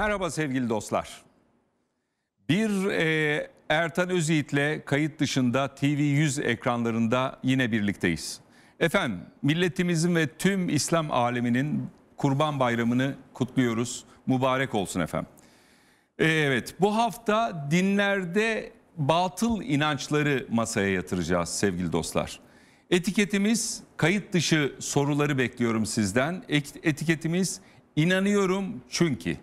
Merhaba sevgili dostlar. Bir e, Ertan Özyiğit'le kayıt dışında TV100 ekranlarında yine birlikteyiz. Efendim milletimizin ve tüm İslam aleminin Kurban Bayramı'nı kutluyoruz. Mübarek olsun efendim. E, evet bu hafta dinlerde batıl inançları masaya yatıracağız sevgili dostlar. Etiketimiz kayıt dışı soruları bekliyorum sizden. Etiketimiz inanıyorum çünkü.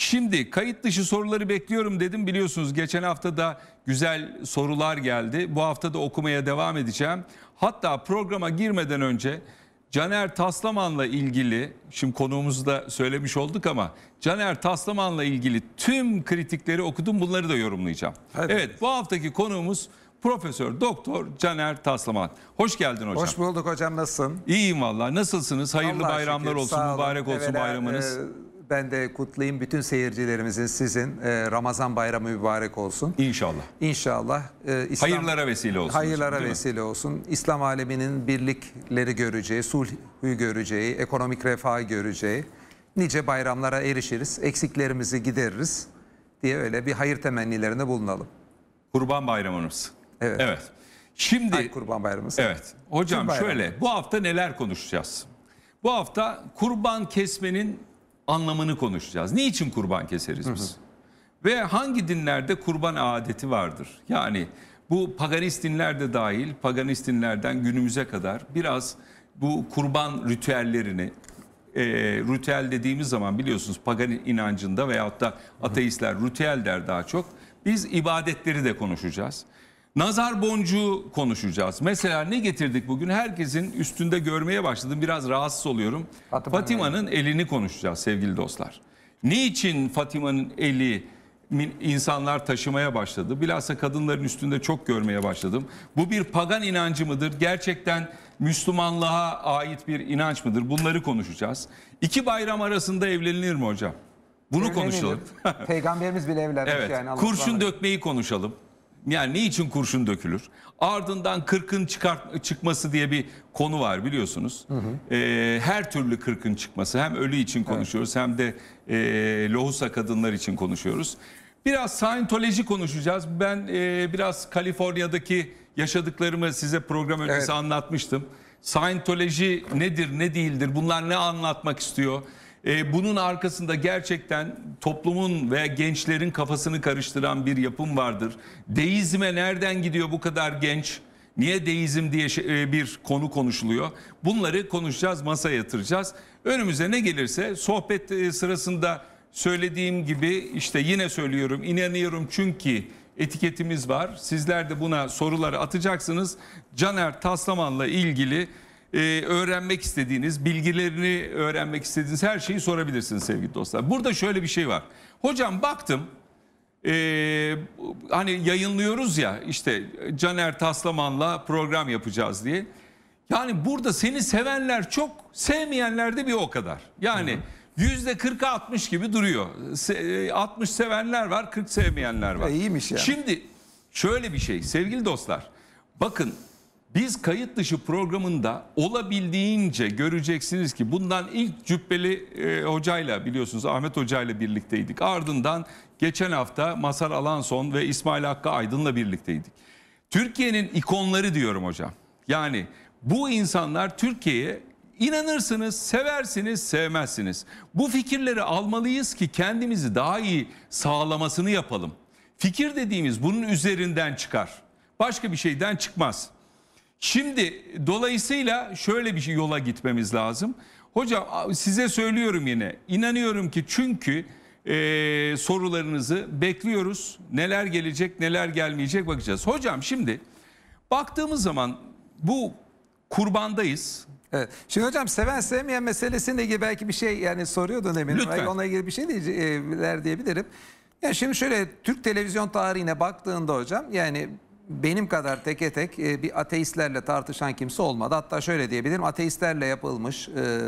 Şimdi kayıt dışı soruları bekliyorum dedim biliyorsunuz geçen hafta da güzel sorular geldi. Bu hafta da okumaya devam edeceğim. Hatta programa girmeden önce Caner Taslaman'la ilgili şimdi konuğumuzu da söylemiş olduk ama Caner Taslaman'la ilgili tüm kritikleri okudum bunları da yorumlayacağım. Hadi. Evet bu haftaki konuğumuz Profesör Doktor Caner Taslaman. Hoş geldin hocam. Hoş bulduk hocam nasılsın? İyiyim vallahi Nasılsınız? Hayırlı Allah bayramlar şükür, olsun, mübarek olsun Evvela, bayramınız. E ben de kutlayayım bütün seyircilerimizin sizin e, Ramazan bayramı mübarek olsun. İnşallah. İnşallah. E, İslam, hayırlara vesile olsun. Hayırlara vesile olsun. İslam aleminin birlikleri göreceği, sulhü göreceği, ekonomik refahı göreceği nice bayramlara erişiriz. Eksiklerimizi gideririz diye öyle bir hayır temennilerine bulunalım. Kurban bayramımız. Evet. Evet. Şimdi Ay, Kurban bayramımız. Evet. Hocam şöyle bu hafta neler konuşacağız? Bu hafta kurban kesmenin anlamını konuşacağız. Niçin kurban keseriz biz? Hı hı. Ve hangi dinlerde kurban adeti vardır? Yani bu paganist dinler de dahil, paganist dinlerden günümüze kadar biraz bu kurban ritüellerini, e, ritüel dediğimiz zaman biliyorsunuz pagan inancında veyahut da ateistler ritüel der daha çok. Biz ibadetleri de konuşacağız. Nazar boncuğu konuşacağız. Mesela ne getirdik bugün? Herkesin üstünde görmeye başladım. Biraz rahatsız oluyorum. Fatima'nın elini konuşacağız sevgili dostlar. Niçin Fatima'nın eli insanlar taşımaya başladı? Bilhassa kadınların üstünde çok görmeye başladım. Bu bir pagan inancı mıdır? Gerçekten Müslümanlığa ait bir inanç mıdır? Bunları konuşacağız. İki bayram arasında evlenilir mi hocam? Bunu konuşalım. Peygamberimiz bile evlenmiş evet. yani. Allah Kurşun dökmeyi konuşalım. Yani ne için kurşun dökülür? Ardından kırkın çıkart çıkması diye bir konu var biliyorsunuz. Hı hı. E, her türlü kırkın çıkması hem ölü için konuşuyoruz evet. hem de e, lohusa kadınlar için konuşuyoruz. Biraz Scientology konuşacağız. Ben e, biraz Kaliforniya'daki yaşadıklarımı size program öncesi evet. anlatmıştım. Scientology nedir, ne değildir? Bunlar ne anlatmak istiyor? E, bunun arkasında gerçekten toplumun ve gençlerin kafasını karıştıran bir yapım vardır. Deizme nereden gidiyor bu kadar genç? Niye deizm diye şey, e, bir konu konuşuluyor? Bunları konuşacağız, masaya yatıracağız. Önümüze ne gelirse sohbet e, sırasında söylediğim gibi işte yine söylüyorum inanıyorum çünkü etiketimiz var. Sizler de buna soruları atacaksınız. Caner Taslaman'la ilgili e, öğrenmek istediğiniz, bilgilerini öğrenmek istediğiniz her şeyi sorabilirsiniz sevgili dostlar. Burada şöyle bir şey var. Hocam baktım e, hani yayınlıyoruz ya işte Caner Taslaman'la program yapacağız diye. Yani burada seni sevenler çok, sevmeyenler de bir o kadar. Yani... Yüzde 40'a 60 gibi duruyor. 60 e, sevenler var, 40 sevmeyenler var. E, iyiymiş yani. Şimdi şöyle bir şey sevgili dostlar. Bakın biz kayıt dışı programında olabildiğince göreceksiniz ki bundan ilk Cübbeli e, hocayla biliyorsunuz Ahmet hocayla birlikteydik. Ardından geçen hafta Masar Alanson ve İsmail Hakkı Aydın'la birlikteydik. Türkiye'nin ikonları diyorum hocam. Yani bu insanlar Türkiye'ye inanırsınız, seversiniz, sevmezsiniz. Bu fikirleri almalıyız ki kendimizi daha iyi sağlamasını yapalım. Fikir dediğimiz bunun üzerinden çıkar. Başka bir şeyden çıkmaz. Şimdi dolayısıyla şöyle bir şey yola gitmemiz lazım. Hocam size söylüyorum yine. İnanıyorum ki çünkü e, sorularınızı bekliyoruz. Neler gelecek, neler gelmeyecek bakacağız. Hocam şimdi baktığımız zaman bu kurbandayız. Evet. Şimdi hocam seven sevmeyen meselesiyle ilgili belki bir şey yani soruyordun eminim. Lütfen. Ona ilgili bir şey e, diyebilirim. Ya şimdi şöyle Türk televizyon tarihine baktığında hocam yani benim kadar teke tek e, bir ateistlerle tartışan kimse olmadı. Hatta şöyle diyebilirim ateistlerle yapılmış e,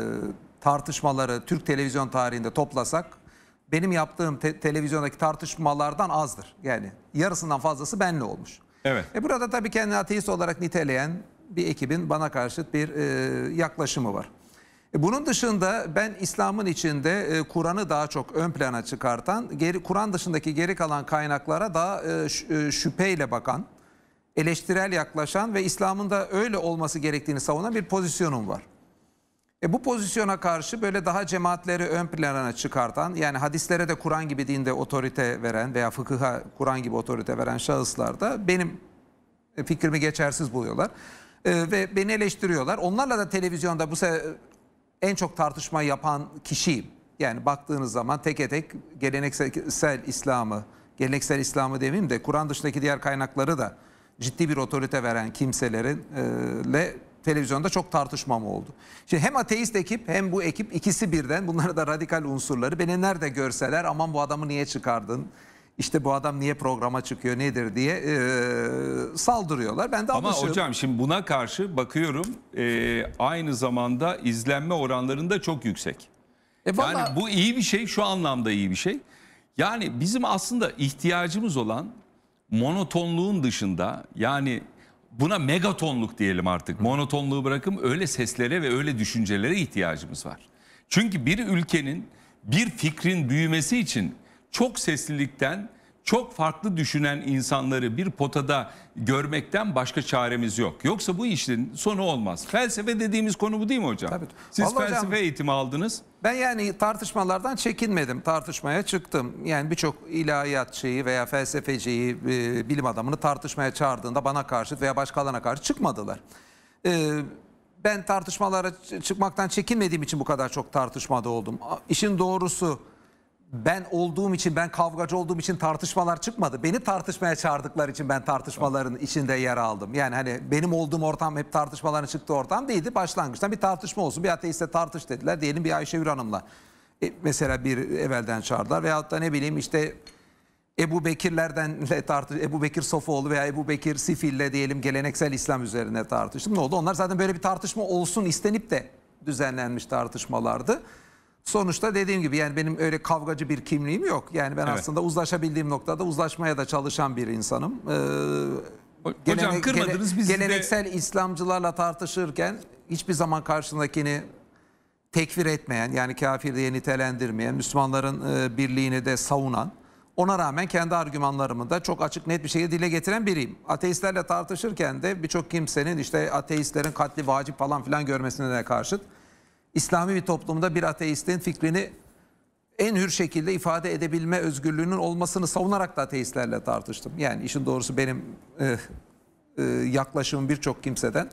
tartışmaları Türk televizyon tarihinde toplasak benim yaptığım te televizyondaki tartışmalardan azdır. Yani yarısından fazlası benle olmuş. Evet. E burada tabii kendini ateist olarak niteleyen bir ekibin bana karşıt bir e, yaklaşımı var. E, bunun dışında ben İslam'ın içinde e, Kur'an'ı daha çok ön plana çıkartan, Kur'an dışındaki geri kalan kaynaklara daha e, e şüpheyle bakan, eleştirel yaklaşan ve İslam'ın da öyle olması gerektiğini savunan bir pozisyonum var. E bu pozisyona karşı böyle daha cemaatleri ön plana çıkartan yani hadislere de Kur'an gibi dinde otorite veren veya fıkıha Kur'an gibi otorite veren şahıslar da benim e, fikrimi geçersiz buluyorlar. E, ve beni eleştiriyorlar. Onlarla da televizyonda bu en çok tartışma yapan kişiyim. Yani baktığınız zaman tek tek geleneksel İslam'ı, geleneksel İslam'ı demeyeyim de Kur'an dışındaki diğer kaynakları da ciddi bir otorite veren kimselerinle e, televizyonda çok tartışmam oldu. Şimdi hem ateist ekip hem bu ekip ikisi birden bunlar da radikal unsurları beni nerede görseler aman bu adamı niye çıkardın? İşte bu adam niye programa çıkıyor nedir diye e, saldırıyorlar. Ben de Ama hocam şimdi buna karşı bakıyorum e, aynı zamanda izlenme oranlarında çok yüksek. E vallahi... Yani bu iyi bir şey şu anlamda iyi bir şey. Yani bizim aslında ihtiyacımız olan monotonluğun dışında yani buna megatonluk diyelim artık. Monotonluğu bırakın öyle seslere ve öyle düşüncelere ihtiyacımız var. Çünkü bir ülkenin bir fikrin büyümesi için çok seslilikten çok farklı düşünen insanları bir potada görmekten başka çaremiz yok. Yoksa bu işin sonu olmaz. Felsefe dediğimiz konu bu değil mi hocam? Tabii. Siz Vallahi felsefe hocam, eğitimi aldınız. Ben yani tartışmalardan çekinmedim. Tartışmaya çıktım. Yani birçok ilahiyatçıyı veya felsefeciyi, e, bilim adamını tartışmaya çağırdığında bana karşı veya başkalarına karşı çıkmadılar. E, ben tartışmalara çıkmaktan çekinmediğim için bu kadar çok tartışmada oldum. İşin doğrusu ben olduğum için, ben kavgacı olduğum için tartışmalar çıkmadı. Beni tartışmaya çağırdıkları için ben tartışmaların içinde yer aldım. Yani hani benim olduğum ortam hep tartışmaların çıktığı ortam değildi. Başlangıçtan bir tartışma olsun. Bir ateistle tartış dediler. Diyelim bir Ayşe Hür Hanım'la. E, mesela bir evvelden çağırdılar. Veyahut da ne bileyim işte Ebu Bekirlerden tartış Ebu Bekir Sofoğlu veya Ebu Bekir Sifil'le diyelim geleneksel İslam üzerine tartıştım. Ne oldu? Onlar zaten böyle bir tartışma olsun istenip de düzenlenmiş tartışmalardı. Sonuçta dediğim gibi yani benim öyle kavgacı bir kimliğim yok. Yani ben evet. aslında uzlaşabildiğim noktada uzlaşmaya da çalışan bir insanım. Ee, Hocam gelenek, kırmadınız bizi Geleneksel de... İslamcılarla tartışırken hiçbir zaman karşındakini tekfir etmeyen yani kafir diye nitelendirmeyen Müslümanların e, birliğini de savunan ona rağmen kendi argümanlarımı da çok açık net bir şekilde dile getiren biriyim. Ateistlerle tartışırken de birçok kimsenin işte ateistlerin katli vacip falan filan görmesine de karşıt İslami bir toplumda bir ateistin fikrini en hür şekilde ifade edebilme özgürlüğünün olmasını savunarak da ateistlerle tartıştım. Yani işin doğrusu benim e, e, yaklaşımım birçok kimseden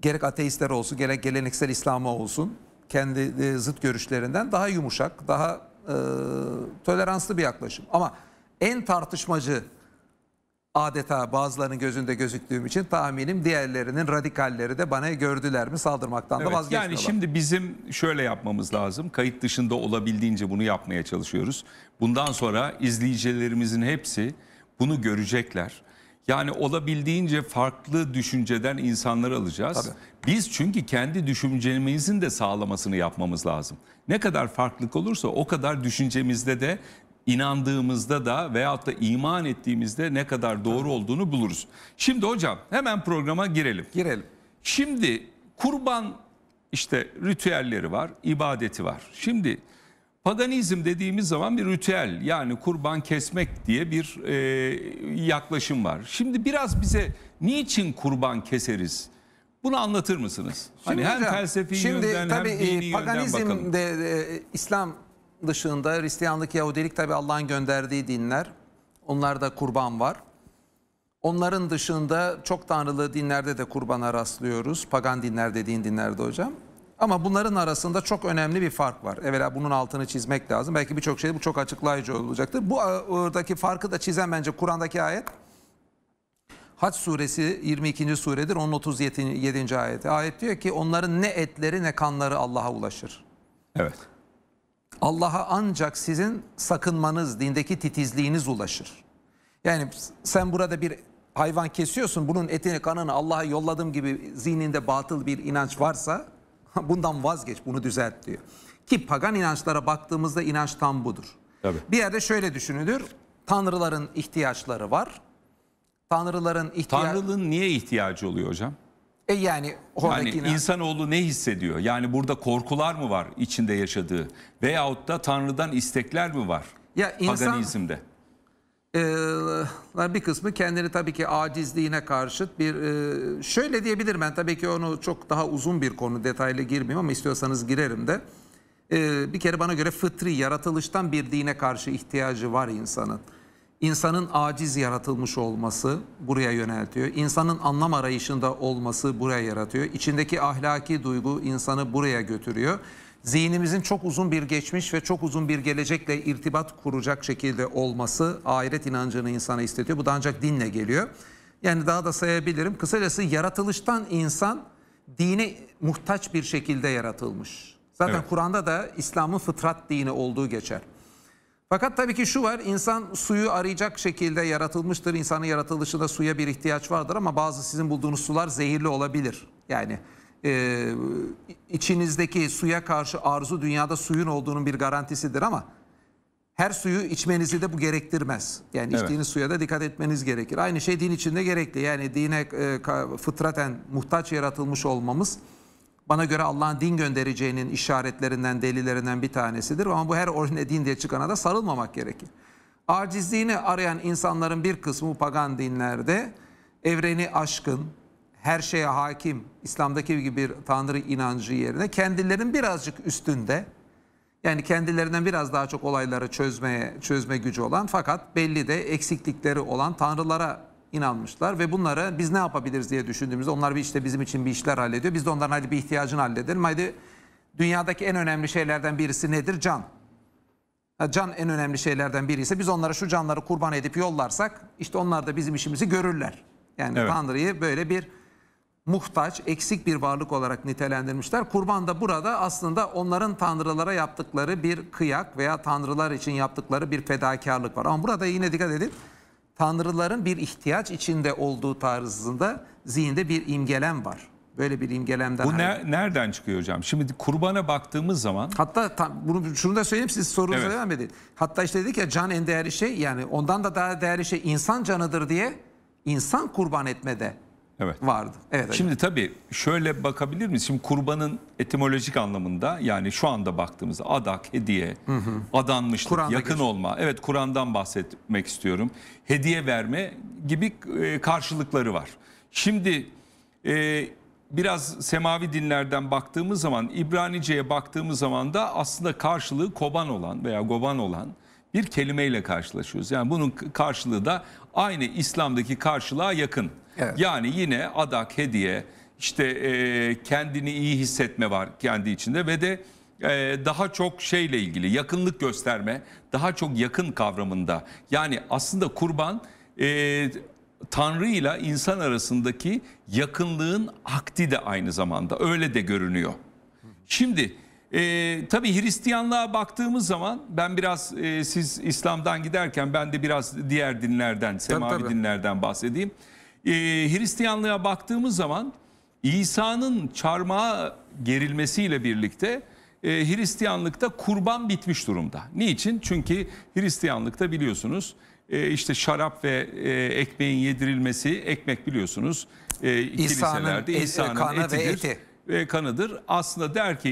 gerek ateistler olsun gerek geleneksel İslam'a olsun kendi e, zıt görüşlerinden daha yumuşak, daha e, toleranslı bir yaklaşım. Ama en tartışmacı adeta bazılarının gözünde gözüktüğüm için tahminim diğerlerinin radikalleri de bana gördüler mi saldırmaktan da Evet, vazgeçmiyorlar. yani şimdi bizim şöyle yapmamız lazım. Kayıt dışında olabildiğince bunu yapmaya çalışıyoruz. Bundan sonra izleyicilerimizin hepsi bunu görecekler. Yani olabildiğince farklı düşünceden insanları alacağız. Tabii. Biz çünkü kendi düşüncemizin de sağlamasını yapmamız lazım. Ne kadar farklılık olursa o kadar düşüncemizde de inandığımızda da veyahut da iman ettiğimizde ne kadar doğru olduğunu buluruz. Şimdi hocam hemen programa girelim. Girelim. Şimdi kurban işte ritüelleri var, ibadeti var. Şimdi paganizm dediğimiz zaman bir ritüel yani kurban kesmek diye bir e, yaklaşım var. Şimdi biraz bize niçin kurban keseriz? Bunu anlatır mısınız? Hani şimdi hani hem hocam, felsefi şimdi yönden tabii, hem dini paganizmde, yönden bakalım. Paganizmde e, İslam dışında Hristiyanlık, Yahudilik tabi Allah'ın gönderdiği dinler. Onlarda kurban var. Onların dışında çok tanrılı dinlerde de kurbana rastlıyoruz. Pagan dinler dediğin dinlerde hocam. Ama bunların arasında çok önemli bir fark var. Evvela bunun altını çizmek lazım. Belki birçok şeyde bu çok açıklayıcı olacaktır. Bu e, oradaki farkı da çizen bence Kur'an'daki ayet. Haç suresi 22. suredir. Onun 37. ayeti. Ayet diyor ki onların ne etleri ne kanları Allah'a ulaşır. Evet. Allah'a ancak sizin sakınmanız, dindeki titizliğiniz ulaşır. Yani sen burada bir hayvan kesiyorsun, bunun etini kanını Allah'a yolladığım gibi zihninde batıl bir inanç varsa bundan vazgeç, bunu düzelt diyor. Ki pagan inançlara baktığımızda inanç tam budur. Tabii. Bir yerde şöyle düşünülür, tanrıların ihtiyaçları var. Tanrıların ihtiyaç... Tanrılığın niye ihtiyacı oluyor hocam? E yani Hornakina... Yani insanoğlu ne hissediyor? Yani burada korkular mı var içinde yaşadığı? Veyahut da Tanrı'dan istekler mi var? Ya insan, Paganizmde. E, bir kısmı kendini tabii ki acizliğine karşıt bir... E, şöyle diyebilirim ben tabii ki onu çok daha uzun bir konu detaylı girmeyeyim ama istiyorsanız girerim de. E, bir kere bana göre fıtri yaratılıştan bir dine karşı ihtiyacı var insanın. İnsanın aciz yaratılmış olması buraya yöneltiyor. İnsanın anlam arayışında olması buraya yaratıyor. İçindeki ahlaki duygu insanı buraya götürüyor. Zihnimizin çok uzun bir geçmiş ve çok uzun bir gelecekle irtibat kuracak şekilde olması ahiret inancını insana istediyor. Bu da ancak dinle geliyor. Yani daha da sayabilirim. Kısacası yaratılıştan insan dine muhtaç bir şekilde yaratılmış. Zaten evet. Kur'an'da da İslam'ın fıtrat dini olduğu geçer. Fakat tabii ki şu var insan suyu arayacak şekilde yaratılmıştır. İnsanın yaratılışı da suya bir ihtiyaç vardır ama bazı sizin bulduğunuz sular zehirli olabilir. Yani e, içinizdeki suya karşı arzu dünyada suyun olduğunun bir garantisidir ama her suyu içmenizi de bu gerektirmez. Yani evet. içtiğiniz suya da dikkat etmeniz gerekir. Aynı şey din içinde gerekli. Yani dine e, fıtraten muhtaç yaratılmış olmamız bana göre Allah'ın din göndereceğinin işaretlerinden, delillerinden bir tanesidir. Ama bu her orjine din diye çıkana da sarılmamak gerekir. Acizliğini arayan insanların bir kısmı pagan dinlerde evreni aşkın, her şeye hakim, İslam'daki gibi bir tanrı inancı yerine kendilerinin birazcık üstünde, yani kendilerinden biraz daha çok olayları çözmeye, çözme gücü olan fakat belli de eksiklikleri olan tanrılara inanmışlar ve bunları biz ne yapabiliriz diye düşündüğümüzde onlar bir işte bizim için bir işler hallediyor. Biz de onların hadi bir ihtiyacını halledelim. Haydi dünyadaki en önemli şeylerden birisi nedir? Can. Can en önemli şeylerden biri ise biz onlara şu canları kurban edip yollarsak işte onlar da bizim işimizi görürler. Yani evet. Tanrı'yı böyle bir muhtaç, eksik bir varlık olarak nitelendirmişler. Kurban da burada aslında onların tanrılara yaptıkları bir kıyak veya tanrılar için yaptıkları bir fedakarlık var. Ama burada yine dikkat edin tanrıların bir ihtiyaç içinde olduğu tarzında zihinde bir imgelem var. Böyle bir imgelemden. Bu ne, nereden çıkıyor hocam? Şimdi kurbana baktığımız zaman. Hatta tam, bunu şunu da söyleyeyim siz sorunuza evet. devam edin. Hatta işte dedik ya can en değerli şey yani ondan da daha değerli şey insan canıdır diye insan kurban etmede Evet. Vardı. Evet. Şimdi hocam. tabii şöyle bakabilir miyiz? Şimdi kurbanın etimolojik anlamında yani şu anda baktığımızda adak, hediye, hı hı. adanmışlık, Kur'an'da yakın geçiyor. olma. Evet Kur'an'dan bahsetmek istiyorum. Hediye verme gibi e, karşılıkları var. Şimdi e, biraz semavi dinlerden baktığımız zaman İbranice'ye baktığımız zaman da aslında karşılığı koban olan veya goban olan bir kelimeyle karşılaşıyoruz. Yani bunun karşılığı da aynı İslam'daki karşılığa yakın. Evet. Yani yine adak, hediye, işte e, kendini iyi hissetme var kendi içinde ve de e, daha çok şeyle ilgili yakınlık gösterme, daha çok yakın kavramında. Yani aslında kurban e, Tanrı ile insan arasındaki yakınlığın akdi de aynı zamanda öyle de görünüyor. Şimdi e, tabii Hristiyanlığa baktığımız zaman ben biraz e, siz İslam'dan giderken ben de biraz diğer dinlerden, semavi tabii, tabii. dinlerden bahsedeyim e, Hristiyanlığa baktığımız zaman İsa'nın çarmıha gerilmesiyle birlikte e, Hristiyanlıkta kurban bitmiş durumda. Niçin? Çünkü Hristiyanlıkta biliyorsunuz e, işte şarap ve e, ekmeğin yedirilmesi, ekmek biliyorsunuz e, kiliselerde İsa'nın e, İsa etidir. Ve eti. Ve kanıdır. Aslında der ki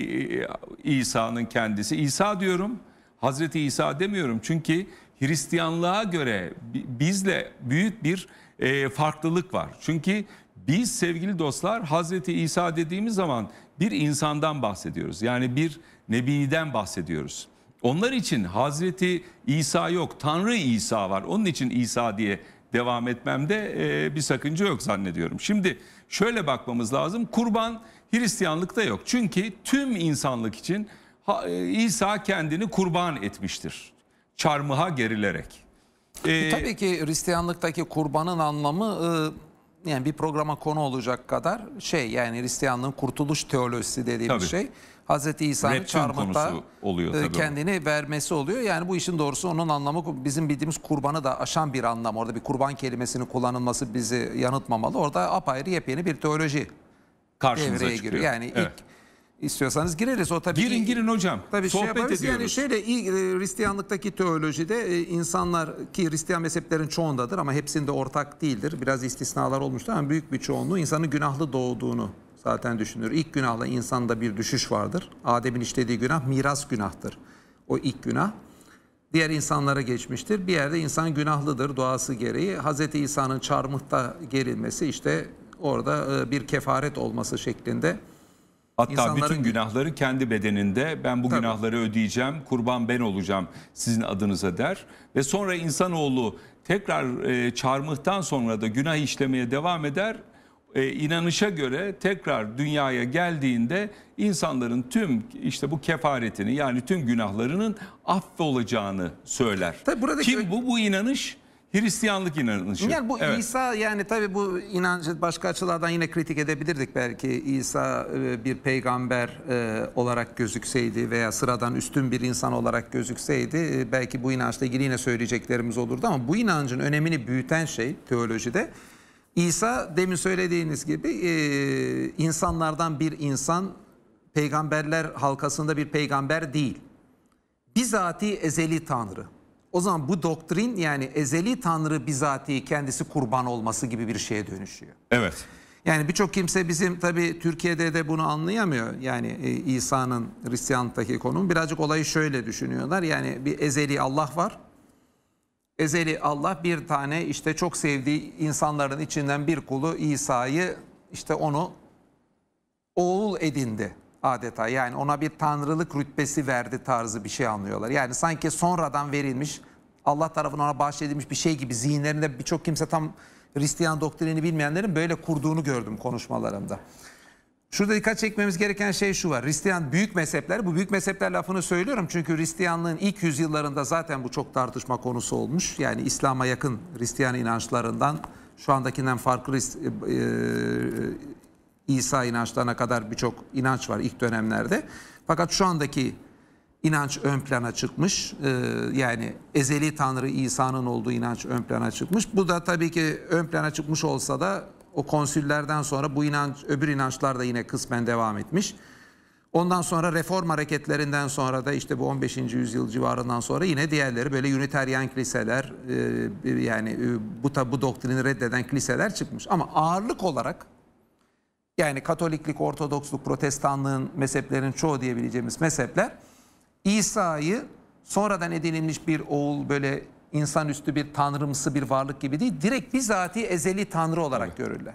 e, İsa'nın kendisi. İsa diyorum, Hazreti İsa demiyorum. Çünkü Hristiyanlığa göre bizle büyük bir e, farklılık var. Çünkü biz sevgili dostlar Hazreti İsa dediğimiz zaman bir insandan bahsediyoruz. Yani bir nebiden bahsediyoruz. Onlar için Hazreti İsa yok, Tanrı İsa var. Onun için İsa diye devam etmemde e, bir sakınca yok zannediyorum. Şimdi şöyle bakmamız lazım. Kurban Hristiyanlıkta yok. Çünkü tüm insanlık için e, İsa kendini kurban etmiştir. Çarmıha gerilerek. Ee, Tabii ki Hristiyanlıktaki kurbanın anlamı e, yani bir programa konu olacak kadar şey yani Hristiyanlığın kurtuluş teolojisi dediği tabii. bir şey. Hazreti İsa'nın çarmıhta e, oluyor, kendini vermesi oluyor. Yani bu işin doğrusu onun anlamı bizim bildiğimiz kurbanı da aşan bir anlam. Orada bir kurban kelimesinin kullanılması bizi yanıltmamalı. Orada apayrı yepyeni bir teoloji Karşınıza devreye çıkıyor. giriyor. Yani evet. ilk İstiyorsanız gireriz o tabii. Girin girin hocam. Tabii şey Sohbet şey yaparız. ediyoruz. Yani şöyle e, Hristiyanlıktaki teolojide e, insanlar ki Hristiyan mezheplerin çoğundadır ama hepsinde ortak değildir. Biraz istisnalar olmuştur ama büyük bir çoğunluğu insanın günahlı doğduğunu zaten düşünür. İlk günahla insanda bir düşüş vardır. Adem'in işlediği günah miras günahtır. O ilk günah diğer insanlara geçmiştir. Bir yerde insan günahlıdır doğası gereği. Hz. İsa'nın çarmıhta gerilmesi işte orada e, bir kefaret olması şeklinde Hatta İnsanların... bütün günahları kendi bedeninde ben bu Tabii. günahları ödeyeceğim, kurban ben olacağım sizin adınıza der. Ve sonra insanoğlu tekrar e, çarmıhtan sonra da günah işlemeye devam eder. E, inanışa göre tekrar dünyaya geldiğinde insanların tüm işte bu kefaretini yani tüm günahlarının affolacağını söyler. Tabii buradaki... Kim bu? Bu inanış Hristiyanlık inanışı. Yani bu evet. İsa yani tabii bu inancı başka açılardan yine kritik edebilirdik belki İsa e, bir peygamber e, olarak gözükseydi veya sıradan üstün bir insan olarak gözükseydi e, belki bu inançla ilgili yine söyleyeceklerimiz olurdu ama bu inancın önemini büyüten şey teolojide İsa demin söylediğiniz gibi insanlardan bir insan peygamberler halkasında bir peygamber değil. Bizatihi ezeli tanrı. O zaman bu doktrin yani ezeli tanrı bizatihi kendisi kurban olması gibi bir şeye dönüşüyor. Evet. Yani birçok kimse bizim tabii Türkiye'de de bunu anlayamıyor. Yani e, İsa'nın Hristiyanlıktaki konum birazcık olayı şöyle düşünüyorlar. Yani bir ezeli Allah var. Ezeli Allah bir tane işte çok sevdiği insanların içinden bir kulu İsa'yı işte onu oğul edindi adeta. Yani ona bir tanrılık rütbesi verdi tarzı bir şey anlıyorlar. Yani sanki sonradan verilmiş, Allah tarafından ona bahşedilmiş bir şey gibi zihinlerinde birçok kimse tam Hristiyan doktrinini bilmeyenlerin böyle kurduğunu gördüm konuşmalarımda. Şurada dikkat çekmemiz gereken şey şu var. Hristiyan büyük mezhepler, bu büyük mezhepler lafını söylüyorum çünkü Hristiyanlığın ilk yüzyıllarında zaten bu çok tartışma konusu olmuş. Yani İslam'a yakın Hristiyan inançlarından şu andakinden farklı e, e, İsa inançlarına kadar birçok inanç var ilk dönemlerde. Fakat şu andaki inanç ön plana çıkmış. Ee, yani ezeli Tanrı İsa'nın olduğu inanç ön plana çıkmış. Bu da tabii ki ön plana çıkmış olsa da o konsüllerden sonra bu inanç, öbür inançlar da yine kısmen devam etmiş. Ondan sonra reform hareketlerinden sonra da işte bu 15. yüzyıl civarından sonra yine diğerleri böyle unitarian kiliseler e, yani e, bu, bu doktrini reddeden kiliseler çıkmış. Ama ağırlık olarak yani Katoliklik, Ortodoksluk, Protestanlığın mezheplerin çoğu diyebileceğimiz mezhepler İsa'yı sonradan edinilmiş bir oğul böyle insanüstü bir tanrımsı bir varlık gibi değil direkt bizatihi ezeli tanrı olarak evet. görürler.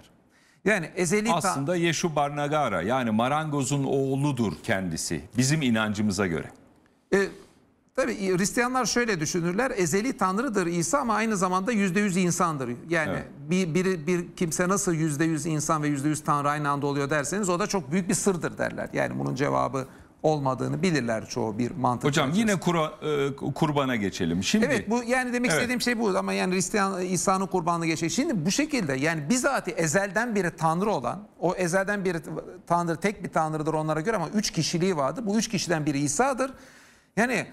Yani ezeli aslında Yeşu Barnagara yani marangozun oğludur kendisi bizim inancımıza göre. E, Tabi Hristiyanlar şöyle düşünürler. Ezeli tanrıdır İsa ama aynı zamanda yüzde yüz insandır. Yani evet. bir, bir, bir kimse nasıl yüzde yüz insan ve yüzde yüz tanrı aynı anda oluyor derseniz o da çok büyük bir sırdır derler. Yani bunun cevabı olmadığını bilirler çoğu bir mantık. Hocam yine kura, e, kurbana geçelim. Şimdi Evet bu yani demek evet. istediğim şey bu ama yani Hristiyan İsa'nın kurbanını geçelim. Şimdi bu şekilde yani bizatihi ezelden biri tanrı olan o ezelden biri tanrı tek bir tanrıdır onlara göre ama üç kişiliği vardı Bu üç kişiden biri İsa'dır. Yani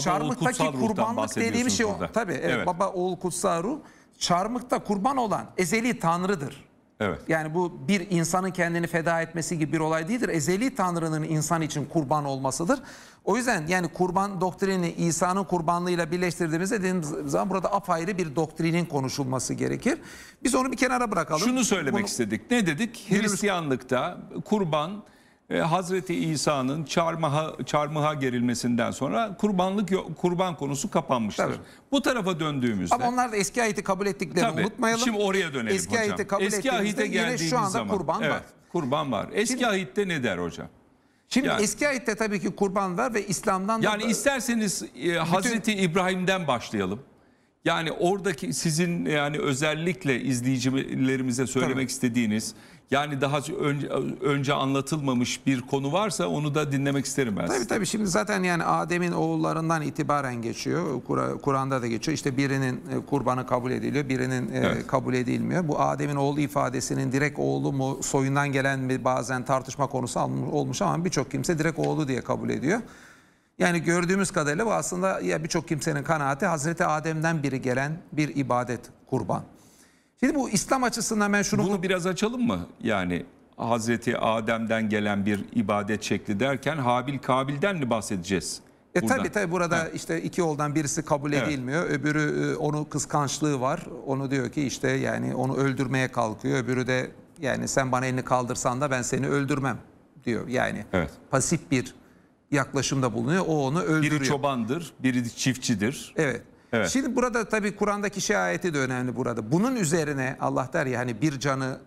Çarmık'taki kurbanlık dediğim şey o. Tabii evet, evet. baba oğul kutsal ruh. Çarmık'ta kurban olan ezeli tanrıdır. Evet. Yani bu bir insanın kendini feda etmesi gibi bir olay değildir. Ezeli Tanrı'nın insan için kurban olmasıdır. O yüzden yani kurban doktrini İsa'nın kurbanlığıyla birleştirdiğimizde dediğimiz zaman burada apayrı bir doktrinin konuşulması gerekir. Biz onu bir kenara bırakalım. Şunu söylemek Bunu... istedik. Ne dedik? Hristiyanlıkta kurban e, Hazreti İsa'nın çarmıha, çarmıha gerilmesinden sonra kurbanlık kurban konusu kapanmıştır. Tabii. Bu tarafa döndüğümüzde. Ama onlar da eski ahiti kabul ettiklerini Tabii. unutmayalım. Şimdi oraya dönelim eski hocam. Ahiti kabul eski ahite geldiğimiz yine şu anda zaman. kurban evet, var. Kurban var. Eski Şimdi, ahitte ne der hocam? Şimdi yani, eski ayette tabii ki kurban var ve İslam'dan yani da... Yani isterseniz e, bütün... Hazreti İbrahim'den başlayalım. Yani oradaki sizin yani özellikle izleyicilerimize söylemek tabii. istediğiniz yani daha önce, önce anlatılmamış bir konu varsa onu da dinlemek isterim ben. Tabii tabii şimdi zaten yani Adem'in oğullarından itibaren geçiyor. Kur'an'da da geçiyor. İşte birinin e, kurbanı kabul ediliyor, birinin e, evet. kabul edilmiyor. Bu Adem'in oğlu ifadesinin direkt oğlu mu, soyundan gelen mi bazen tartışma konusu olmuş ama birçok kimse direkt oğlu diye kabul ediyor. Yani gördüğümüz kadarıyla bu aslında ya birçok kimsenin kanaati Hazreti Adem'den biri gelen bir ibadet, kurban. Bir de bu İslam açısından ben şunu... Bunu biraz açalım mı? Yani Hazreti Adem'den gelen bir ibadet şekli derken Habil Kabil'den mi bahsedeceğiz? E tabi tabii burada ha. işte iki yoldan birisi kabul evet. edilmiyor. Öbürü e, onu kıskançlığı var. Onu diyor ki işte yani onu öldürmeye kalkıyor. Öbürü de yani sen bana elini kaldırsan da ben seni öldürmem diyor. Yani evet. pasif bir yaklaşımda bulunuyor. O onu öldürüyor. Biri çobandır, biri çiftçidir. Evet. Evet. Şimdi burada tabii Kur'an'daki şayeti de önemli burada. Bunun üzerine Allah der ya hani bir canı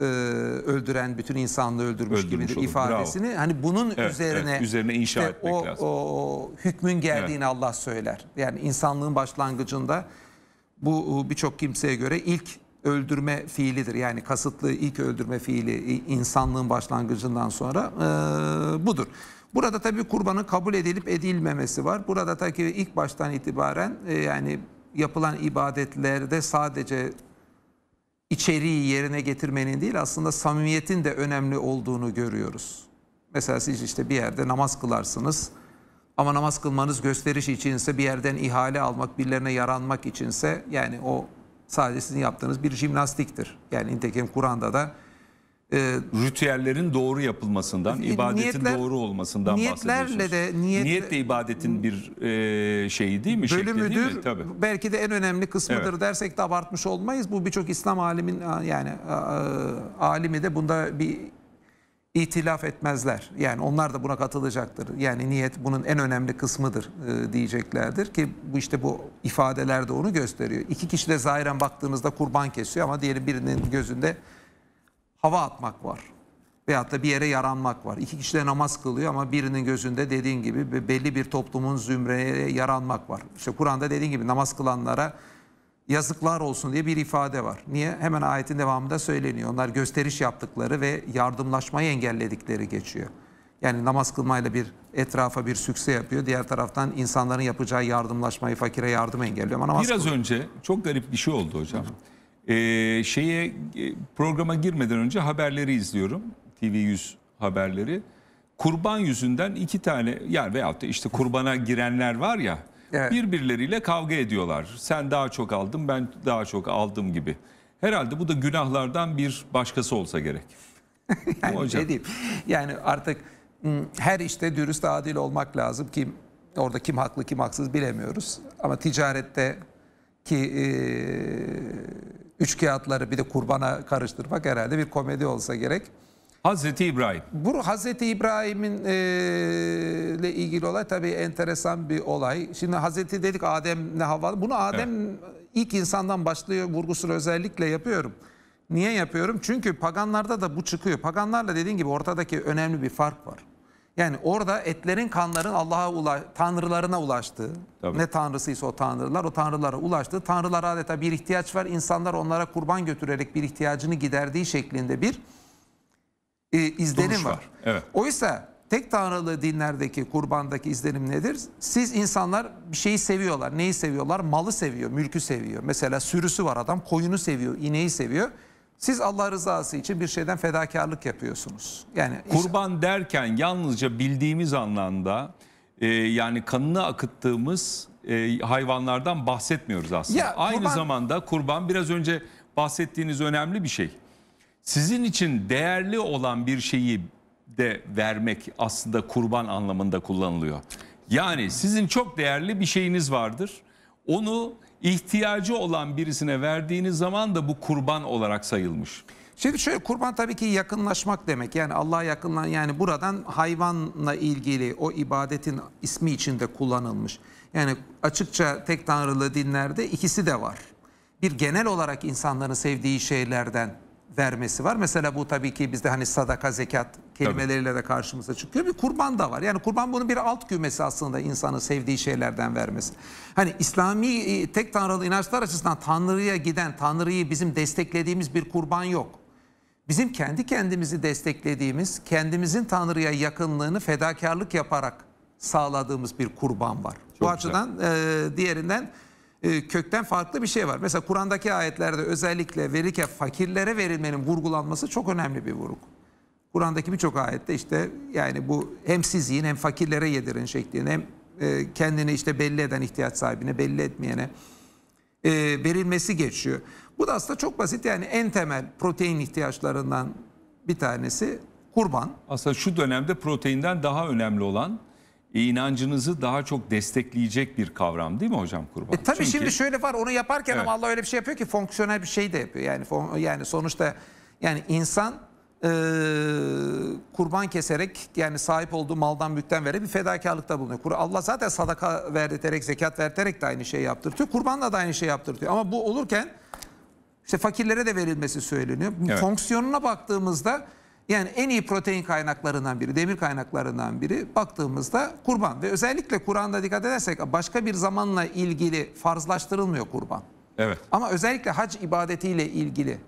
e, öldüren bütün insanlığı öldürmüş, öldürmüş gibidir olur. ifadesini. Bravo. Hani bunun evet, üzerine evet, üzerine inşa işte etmek o, lazım. O hükmün geldiğini evet. Allah söyler. Yani insanlığın başlangıcında bu birçok kimseye göre ilk öldürme fiilidir. Yani kasıtlı ilk öldürme fiili insanlığın başlangıcından sonra e, budur. Burada tabii kurbanın kabul edilip edilmemesi var. Burada tabii ilk baştan itibaren e, yani yapılan ibadetlerde sadece içeriği yerine getirmenin değil aslında samimiyetin de önemli olduğunu görüyoruz. Mesela siz işte bir yerde namaz kılarsınız ama namaz kılmanız gösteriş içinse bir yerden ihale almak, birilerine yaranmak içinse yani o sadece sizin yaptığınız bir jimnastiktir. Yani nitekim Kur'an'da da e, ritüellerin doğru yapılmasından, e, ibadetin niyetler, doğru olmasından niyetlerle de niyet, niyet de ibadetin bir e, şeyi değil mi? Bölümüdür. Değil mi? Tabii. Belki de en önemli kısmıdır evet. dersek de abartmış olmayız. Bu birçok İslam alimin yani a, alimi de bunda bir itilaf etmezler. Yani onlar da buna katılacaktır. Yani niyet bunun en önemli kısmıdır e, diyeceklerdir ki bu işte bu ifadeler de onu gösteriyor. İki kişi de zahiren baktığınızda kurban kesiyor ama diğeri birinin gözünde hava atmak var. Veyahut da bir yere yaranmak var. İki kişi de namaz kılıyor ama birinin gözünde dediğin gibi belli bir toplumun zümreye yaranmak var. İşte Kur'an'da dediğin gibi namaz kılanlara yazıklar olsun diye bir ifade var. Niye? Hemen ayetin devamında söyleniyor. Onlar gösteriş yaptıkları ve yardımlaşmayı engelledikleri geçiyor. Yani namaz kılmayla bir etrafa bir sükse yapıyor. Diğer taraftan insanların yapacağı yardımlaşmayı, fakire yardım engelliyor. Ama namaz Biraz kılıyor. önce çok garip bir şey oldu hocam. Hı. Ee, şeye e, programa girmeden önce haberleri izliyorum. TV100 haberleri. Kurban yüzünden iki tane yani veyahut da işte kurbana girenler var ya evet. birbirleriyle kavga ediyorlar. Sen daha çok aldın ben daha çok aldım gibi. Herhalde bu da günahlardan bir başkası olsa gerek. yani Hocam. Yani artık her işte dürüst adil olmak lazım. ki orada kim haklı kim haksız bilemiyoruz. Ama ticarette ki e, üç kağıtları bir de kurbana karıştırmak herhalde bir komedi olsa gerek. Hazreti İbrahim. Bu Hazreti İbrahim'in e, ile ilgili olay tabii enteresan bir olay. Şimdi Hazreti dedik Adem ne havalı. Bunu Adem evet. ilk insandan başlıyor vurgusunu özellikle yapıyorum. Niye yapıyorum? Çünkü paganlarda da bu çıkıyor. Paganlarla dediğin gibi ortadaki önemli bir fark var. Yani orada etlerin kanların Allah'a tanrılarına ulaştığı, Tabii. ne tanrısıysa o tanrılar, o tanrılara ulaştığı, tanrılara adeta bir ihtiyaç var, insanlar onlara kurban götürerek bir ihtiyacını giderdiği şeklinde bir e, izlenim Duruş var. var. Evet. Oysa tek tanrılı dinlerdeki kurbandaki izlenim nedir? Siz insanlar bir şeyi seviyorlar. Neyi seviyorlar? Malı seviyor, mülkü seviyor. Mesela sürüsü var adam, koyunu seviyor, ineği seviyor. Siz Allah rızası için bir şeyden fedakarlık yapıyorsunuz. Yani kurban derken yalnızca bildiğimiz anlamda e, yani kanını akıttığımız e, hayvanlardan bahsetmiyoruz aslında. Ya, Aynı zamanda kurban biraz önce bahsettiğiniz önemli bir şey. Sizin için değerli olan bir şeyi de vermek aslında kurban anlamında kullanılıyor. Yani sizin çok değerli bir şeyiniz vardır. Onu ihtiyacı olan birisine verdiğiniz zaman da bu kurban olarak sayılmış. Şimdi şöyle kurban tabii ki yakınlaşmak demek. Yani Allah'a yakınlan yani buradan hayvanla ilgili o ibadetin ismi içinde kullanılmış. Yani açıkça tek tanrılı dinlerde ikisi de var. Bir genel olarak insanların sevdiği şeylerden vermesi var. Mesela bu tabii ki bizde hani sadaka, zekat kelimeleriyle de karşımıza çıkıyor. Bir kurban da var. Yani kurban bunun bir alt kümesi aslında insanın sevdiği şeylerden vermesi. Hani İslami e, tek tanrılı inançlar açısından Tanrı'ya giden, Tanrı'yı bizim desteklediğimiz bir kurban yok. Bizim kendi kendimizi desteklediğimiz, kendimizin Tanrı'ya yakınlığını fedakarlık yaparak sağladığımız bir kurban var. Çok bu açıdan e, diğerinden e, kökten farklı bir şey var. Mesela Kur'an'daki ayetlerde özellikle verirken fakirlere verilmenin vurgulanması çok önemli bir vurgu. Kur'an'daki birçok ayette işte yani bu hem siz yiyin hem fakirlere yedirin şeklinde hem e, kendini işte belli eden ihtiyaç sahibine belli etmeyene e, verilmesi geçiyor. Bu da aslında çok basit yani en temel protein ihtiyaçlarından bir tanesi kurban. Aslında şu dönemde proteinden daha önemli olan e, inancınızı daha çok destekleyecek bir kavram değil mi hocam kurban? E, tabii Çünkü... şimdi şöyle var onu yaparken evet. ama Allah öyle bir şey yapıyor ki fonksiyonel bir şey de yapıyor. Yani yani sonuçta yani insan e, kurban keserek yani sahip olduğu maldan mülkten vere bir fedakarlıkta bulunuyor. Allah zaten sadaka verdirterek, zekat verterek de aynı şeyi yaptırtıyor. Kurbanla da aynı şeyi yaptırtıyor. Ama bu olurken işte fakirlere de verilmesi söyleniyor. Evet. Fonksiyonuna baktığımızda yani en iyi protein kaynaklarından biri, demir kaynaklarından biri baktığımızda kurban. Ve özellikle Kur'an'da dikkat edersek başka bir zamanla ilgili farzlaştırılmıyor kurban. Evet. Ama özellikle hac ibadetiyle ilgili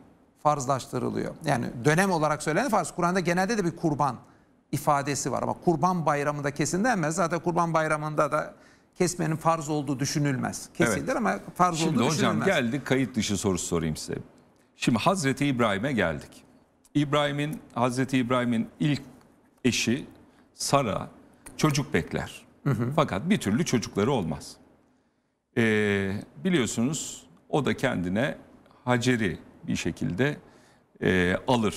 farzlaştırılıyor. Yani dönem olarak söylenen farz. Kur'an'da genelde de bir kurban ifadesi var ama kurban bayramında kesin denmez. Zaten kurban bayramında da kesmenin farz olduğu düşünülmez. Kesilir evet. ama farz Şimdi olduğu hocam, düşünülmez. Şimdi hocam geldik kayıt dışı sorusu sorayım size. Şimdi Hazreti İbrahim'e geldik. İbrahim'in Hazreti İbrahim'in ilk eşi Sara çocuk bekler. Hı hı. Fakat bir türlü çocukları olmaz. Ee, biliyorsunuz o da kendine Hacer'i bir şekilde e, alır.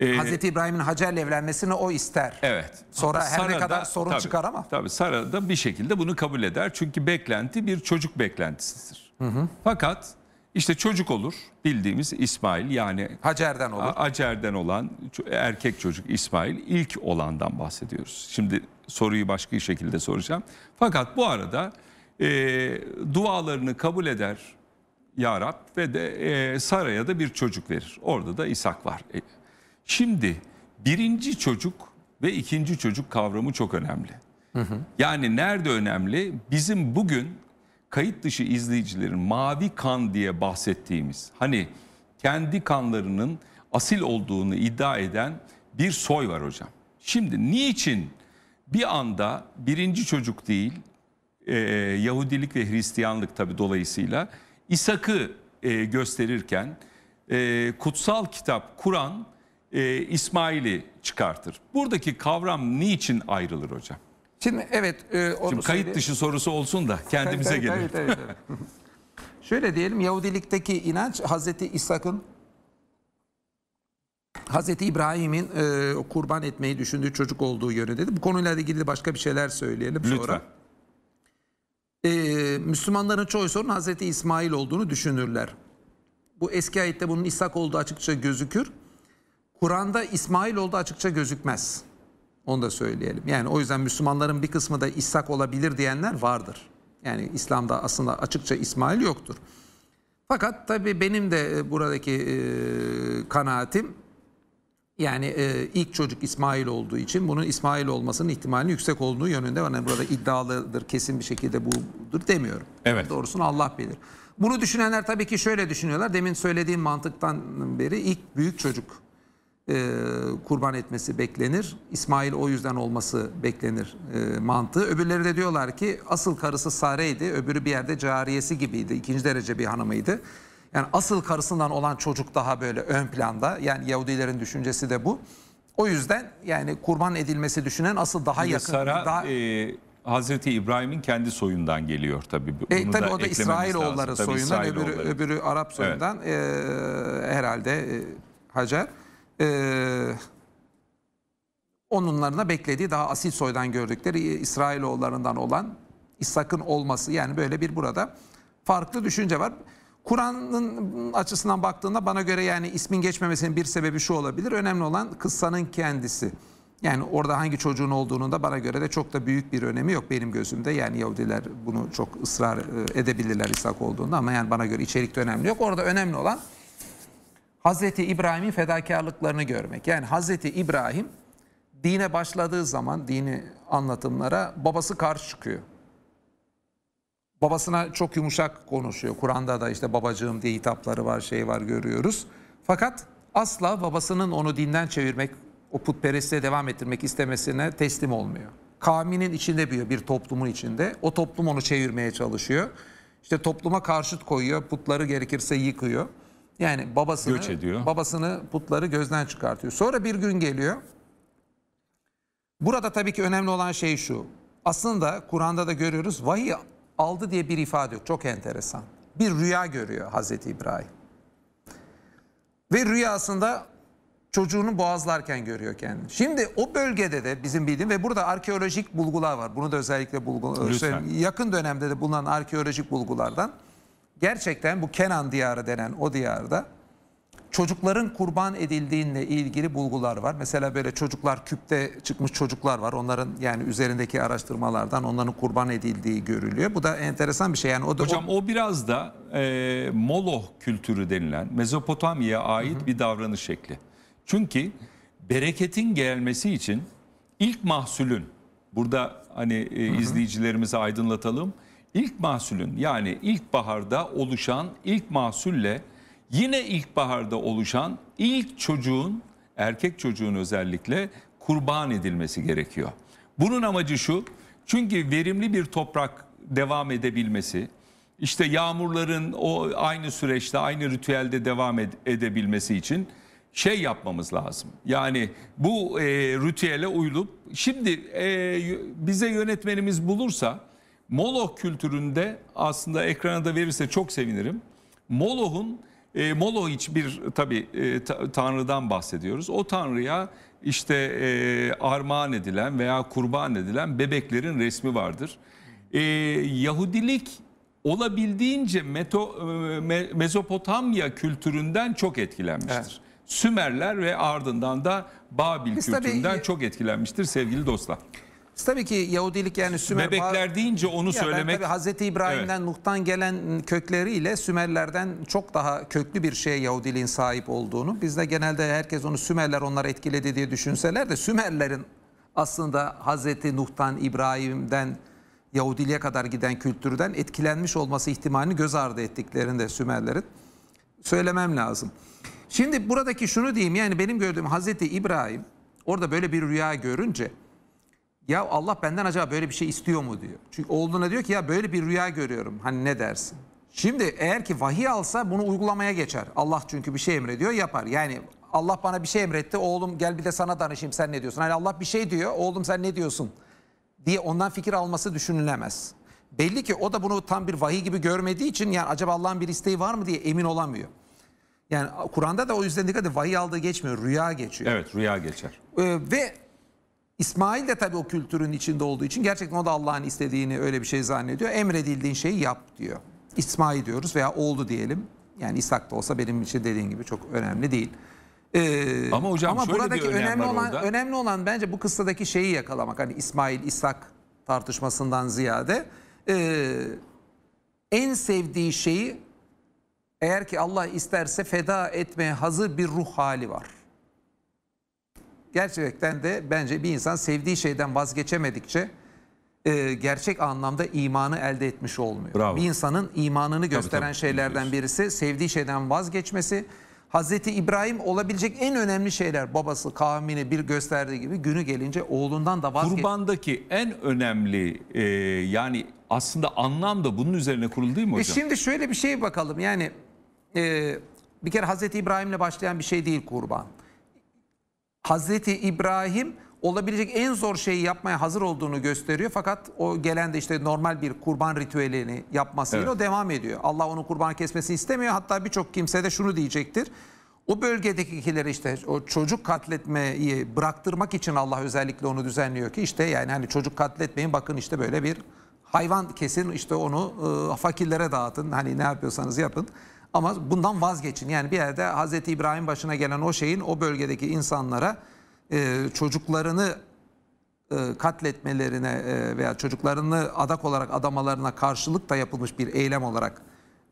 Ee, Hazreti İbrahim'in Hacer'le evlenmesini o ister. Evet. Sonra Sara her ne kadar da, sorun tabii, çıkar ama. Tabii Sara da bir şekilde bunu kabul eder. Çünkü beklenti bir çocuk beklentisidir. Hı hı. Fakat işte çocuk olur bildiğimiz İsmail yani Hacer'den olur. Hacer'den olan erkek çocuk İsmail ilk olandan bahsediyoruz. Şimdi soruyu başka bir şekilde soracağım. Fakat bu arada e, dualarını kabul eder Ya Rab ve de e, Sara'ya da bir çocuk verir. Orada da İshak var. E, şimdi birinci çocuk ve ikinci çocuk kavramı çok önemli. Hı hı. Yani nerede önemli? Bizim bugün kayıt dışı izleyicilerin mavi kan diye bahsettiğimiz hani kendi kanlarının asil olduğunu iddia eden bir soy var hocam. Şimdi niçin bir anda birinci çocuk değil e, Yahudilik ve Hristiyanlık tabi dolayısıyla İshak'ı e, gösterirken e, kutsal kitap Kur'an e, İsmail'i çıkartır. Buradaki kavram niçin ayrılır hocam? Şimdi evet. E, onu Şimdi kayıt dışı sorusu olsun da kendimize evet, gelelim. Evet, evet, evet. Şöyle diyelim Yahudilikteki inanç Hazreti İshak'ın Hazreti İbrahim'in e, kurban etmeyi düşündüğü çocuk olduğu yönündedir. Bu konuyla ilgili başka bir şeyler söyleyelim Lütfen. sonra. E, Müslümanların çoğu sorun Hazreti İsmail olduğunu düşünürler. Bu eski ayette bunun İshak olduğu açıkça gözükür. Kur'an'da İsmail olduğu açıkça gözükmez. Onu da söyleyelim. Yani o yüzden Müslümanların bir kısmı da İshak olabilir diyenler vardır. Yani İslam'da aslında açıkça İsmail yoktur. Fakat tabii benim de e, buradaki e, kanaatim yani e, ilk çocuk İsmail olduğu için bunun İsmail olmasının ihtimalinin yüksek olduğu yönünde. Yani burada iddialıdır, kesin bir şekilde budur demiyorum. Evet. Doğrusunu Allah bilir. Bunu düşünenler tabii ki şöyle düşünüyorlar. Demin söylediğim mantıktan beri ilk büyük çocuk e, kurban etmesi beklenir. İsmail o yüzden olması beklenir e, mantığı. Öbürleri de diyorlar ki asıl karısı Sare'ydi, öbürü bir yerde cariyesi gibiydi. ikinci derece bir hanımıydı. Yani asıl karısından olan çocuk daha böyle ön planda. Yani Yahudilerin düşüncesi de bu. O yüzden yani kurban edilmesi düşünen asıl daha yakın. Sara, daha... E... Hazreti İbrahim'in kendi soyundan geliyor tabii. E, bunu e, tabii da o da İsrailoğulları soyundan, İsrailoğulları. öbürü, öbürü Arap soyundan evet. e, herhalde e, Hacer. Ee, onunlarına beklediği daha asil soydan gördükleri İsrailoğullarından olan İshak'ın olması yani böyle bir burada farklı düşünce var. Kur'an'ın açısından baktığında bana göre yani ismin geçmemesinin bir sebebi şu olabilir. Önemli olan kıssanın kendisi. Yani orada hangi çocuğun olduğunu da bana göre de çok da büyük bir önemi yok benim gözümde. Yani Yahudiler bunu çok ısrar e, edebilirler İshak olduğunda ama yani bana göre içerikte önemli yok. Orada önemli olan Hazreti İbrahim'in fedakarlıklarını görmek. Yani Hazreti İbrahim dine başladığı zaman dini anlatımlara babası karşı çıkıyor. Babasına çok yumuşak konuşuyor. Kur'an'da da işte babacığım diye hitapları var, şey var görüyoruz. Fakat asla babasının onu dinden çevirmek, o putperestliğe devam ettirmek istemesine teslim olmuyor. Kaminin içinde büyüyor, bir toplumun içinde. O toplum onu çevirmeye çalışıyor. İşte topluma karşıt koyuyor, putları gerekirse yıkıyor. Yani babasını Göç ediyor. babasını putları gözden çıkartıyor. Sonra bir gün geliyor. Burada tabii ki önemli olan şey şu. Aslında Kur'an'da da görüyoruz vahiy aldı diye bir ifade yok. Çok enteresan. Bir rüya görüyor Hazreti İbrahim. Ve rüyasında çocuğunu boğazlarken görüyor kendini. Şimdi o bölgede de bizim bildiğim ve burada arkeolojik bulgular var. Bunu da özellikle bulgu, yakın dönemde de bulunan arkeolojik bulgulardan gerçekten bu Kenan diyarı denen o diyarda çocukların kurban edildiğinle ilgili bulgular var. Mesela böyle çocuklar küpte çıkmış çocuklar var. Onların yani üzerindeki araştırmalardan onların kurban edildiği görülüyor. Bu da enteresan bir şey. Yani o da, Hocam o, o biraz da e, Moloh kültürü denilen Mezopotamya'ya ait hı. bir davranış şekli. Çünkü bereketin gelmesi için ilk mahsulün burada hani e, izleyicilerimizi aydınlatalım ilk mahsulün yani ilkbaharda oluşan ilk mahsulle yine ilkbaharda oluşan ilk çocuğun erkek çocuğun özellikle kurban edilmesi gerekiyor. Bunun amacı şu çünkü verimli bir toprak devam edebilmesi işte yağmurların o aynı süreçte aynı ritüelde devam edebilmesi için şey yapmamız lazım. Yani bu e, ritüele uyulup şimdi e, bize yönetmenimiz bulursa Moloch kültüründe aslında ekrana da verirse çok sevinirim. Molohun, e, Moloch hiç bir tabi e, tanrıdan bahsediyoruz. O tanrıya işte e, armağan edilen veya kurban edilen bebeklerin resmi vardır. E, Yahudilik olabildiğince Meto, e, Me, Mezopotamya kültüründen çok etkilenmiştir. Evet. Sümerler ve ardından da Babil Biz kültüründen tabii... çok etkilenmiştir sevgili dostlar. Tabii ki Yahudilik yani Sümer... Bebekler deyince onu söylemek... Tabii Hazreti İbrahim'den, evet. Nuh'tan gelen kökleriyle Sümerlerden çok daha köklü bir şeye Yahudiliğin sahip olduğunu. Bizde genelde herkes onu Sümerler onları etkiledi diye düşünseler de Sümerlerin aslında Hazreti Nuh'tan, İbrahim'den, Yahudiliğe kadar giden kültürden etkilenmiş olması ihtimalini göz ardı ettiklerinde Sümerlerin söylemem lazım. Şimdi buradaki şunu diyeyim yani benim gördüğüm Hazreti İbrahim orada böyle bir rüya görünce ya Allah benden acaba böyle bir şey istiyor mu diyor. Çünkü oğluna diyor ki ya böyle bir rüya görüyorum. Hani ne dersin? Şimdi eğer ki vahiy alsa bunu uygulamaya geçer. Allah çünkü bir şey emrediyor yapar. Yani Allah bana bir şey emretti. Oğlum gel bir de sana danışayım sen ne diyorsun? Hani Allah bir şey diyor. Oğlum sen ne diyorsun? diye ondan fikir alması düşünülemez. Belli ki o da bunu tam bir vahiy gibi görmediği için yani acaba Allah'ın bir isteği var mı diye emin olamıyor. Yani Kur'an'da da o yüzden dikkat edin vahiy aldığı geçmiyor, rüya geçiyor. Evet, rüya geçer. Ee, ve İsmail de tabii o kültürün içinde olduğu için gerçekten o da Allah'ın istediğini öyle bir şey zannediyor. Emredildiğin şeyi yap diyor. İsmail diyoruz veya oldu diyelim. Yani İshak da olsa benim için dediğin gibi çok önemli değil. Ee, ama hocam ama şöyle buradaki bir önemli olan orada. önemli olan bence bu kıssadaki şeyi yakalamak. Hani İsmail İshak tartışmasından ziyade e, en sevdiği şeyi eğer ki Allah isterse feda etmeye hazır bir ruh hali var gerçekten de bence bir insan sevdiği şeyden vazgeçemedikçe e, gerçek anlamda imanı elde etmiş olmuyor. Bravo. Bir insanın imanını gösteren tabii, tabii. şeylerden birisi sevdiği şeyden vazgeçmesi. Hazreti İbrahim olabilecek en önemli şeyler babası kavmini bir gösterdiği gibi günü gelince oğlundan da vazgeç. Kurbandaki en önemli e, yani aslında anlam da bunun üzerine kuruldu değil mi e, hocam? E şimdi şöyle bir şey bakalım yani e, bir kere Hazreti İbrahim'le başlayan bir şey değil kurban. Hazreti İbrahim olabilecek en zor şeyi yapmaya hazır olduğunu gösteriyor. Fakat o gelen de işte normal bir kurban ritüelini yapmasıyla evet. o devam ediyor. Allah onun kurban kesmesini istemiyor. Hatta birçok kimse de şunu diyecektir. O bölgedekileri işte o çocuk katletmeyi bıraktırmak için Allah özellikle onu düzenliyor ki işte yani hani çocuk katletmeyin bakın işte böyle bir hayvan kesin işte onu e, fakirlere dağıtın hani ne yapıyorsanız yapın. Ama bundan vazgeçin. Yani bir yerde Hazreti İbrahim başına gelen o şeyin o bölgedeki insanlara e, çocuklarını e, katletmelerine e, veya çocuklarını adak olarak adamalarına karşılık da yapılmış bir eylem olarak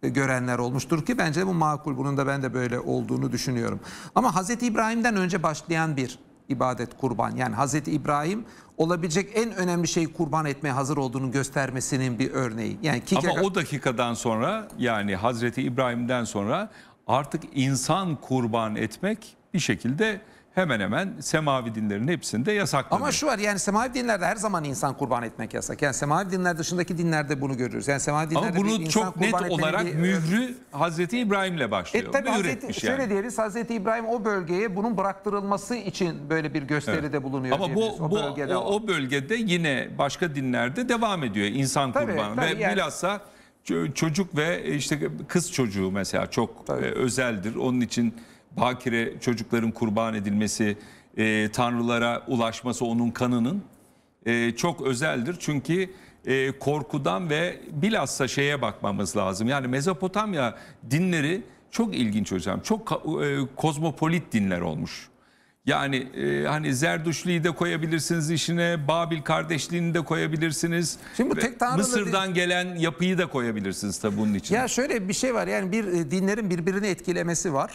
e, görenler olmuştur ki bence bu makul. Bunun da ben de böyle olduğunu düşünüyorum. Ama Hazreti İbrahim'den önce başlayan bir ibadet kurban. Yani Hazreti İbrahim olabilecek en önemli şeyi kurban etmeye hazır olduğunu göstermesinin bir örneği. Yani Kierkegaard... Ama o dakikadan sonra yani Hazreti İbrahim'den sonra artık insan kurban etmek bir şekilde hemen hemen semavi dinlerin hepsinde yasaklanıyor. Ama şu var yani semavi dinlerde her zaman insan kurban etmek yasak. Yani semavi dinler dışındaki dinlerde bunu görürüz. Yani semavi dinlerde Ama bunu çok net olarak bir... E, mührü Hazreti İbrahim'le başlıyor. E, tabii Mühür Hazreti, yani. şöyle diyeriz Hazreti İbrahim o bölgeye bunun bıraktırılması için böyle bir gösteride evet. bulunuyor. Ama bu, o, bu bölgede o, o bölgede yine başka dinlerde devam ediyor insan tabii, kurbanı. Tabii, Ve yani... bilhassa çocuk ve işte kız çocuğu mesela çok Tabii. E, özeldir. Onun için bakire çocukların kurban edilmesi, e, tanrılara ulaşması onun kanının e, çok özeldir. Çünkü e, korkudan ve bilhassa şeye bakmamız lazım. Yani Mezopotamya dinleri çok ilginç hocam. Çok e, kozmopolit dinler olmuş. Yani e, hani Zerdüşlü'yü de koyabilirsiniz işine, Babil kardeşliğini de koyabilirsiniz. Şimdi bu tek tanrı Mısır'dan değil. gelen yapıyı da koyabilirsiniz tabii bunun için. Ya şöyle bir şey var yani bir e, dinlerin birbirini etkilemesi var.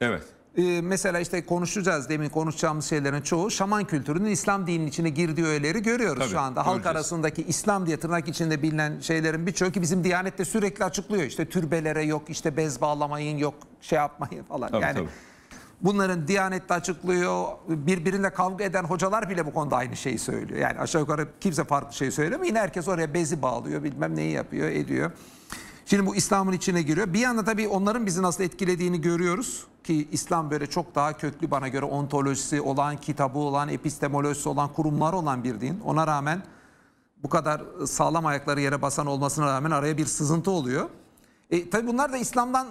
Evet. Ee, mesela işte konuşacağız demin konuşacağımız şeylerin çoğu şaman kültürünün İslam dininin içine girdiği öğeleri görüyoruz Tabii, şu anda. Halk arasındaki İslam diye tırnak içinde bilinen şeylerin birçoğu ki bizim Diyanet'te sürekli açıklıyor. İşte türbelere yok, işte bez bağlamayın yok, şey yapmayın falan. Tabii, yani tabii. Bunların Diyanet'te açıklıyor. Birbirine kavga eden hocalar bile bu konuda aynı şeyi söylüyor. Yani aşağı yukarı kimse farklı şey söylemiyor. Yine herkes oraya bezi bağlıyor, bilmem neyi yapıyor, ediyor. Şimdi bu İslam'ın içine giriyor. Bir yanda tabii onların bizi nasıl etkilediğini görüyoruz ki İslam böyle çok daha köklü bana göre ontolojisi olan, kitabı olan, epistemolojisi olan, kurumlar olan bir din. Ona rağmen bu kadar sağlam ayakları yere basan olmasına rağmen araya bir sızıntı oluyor. E, tabii bunlar da İslam'dan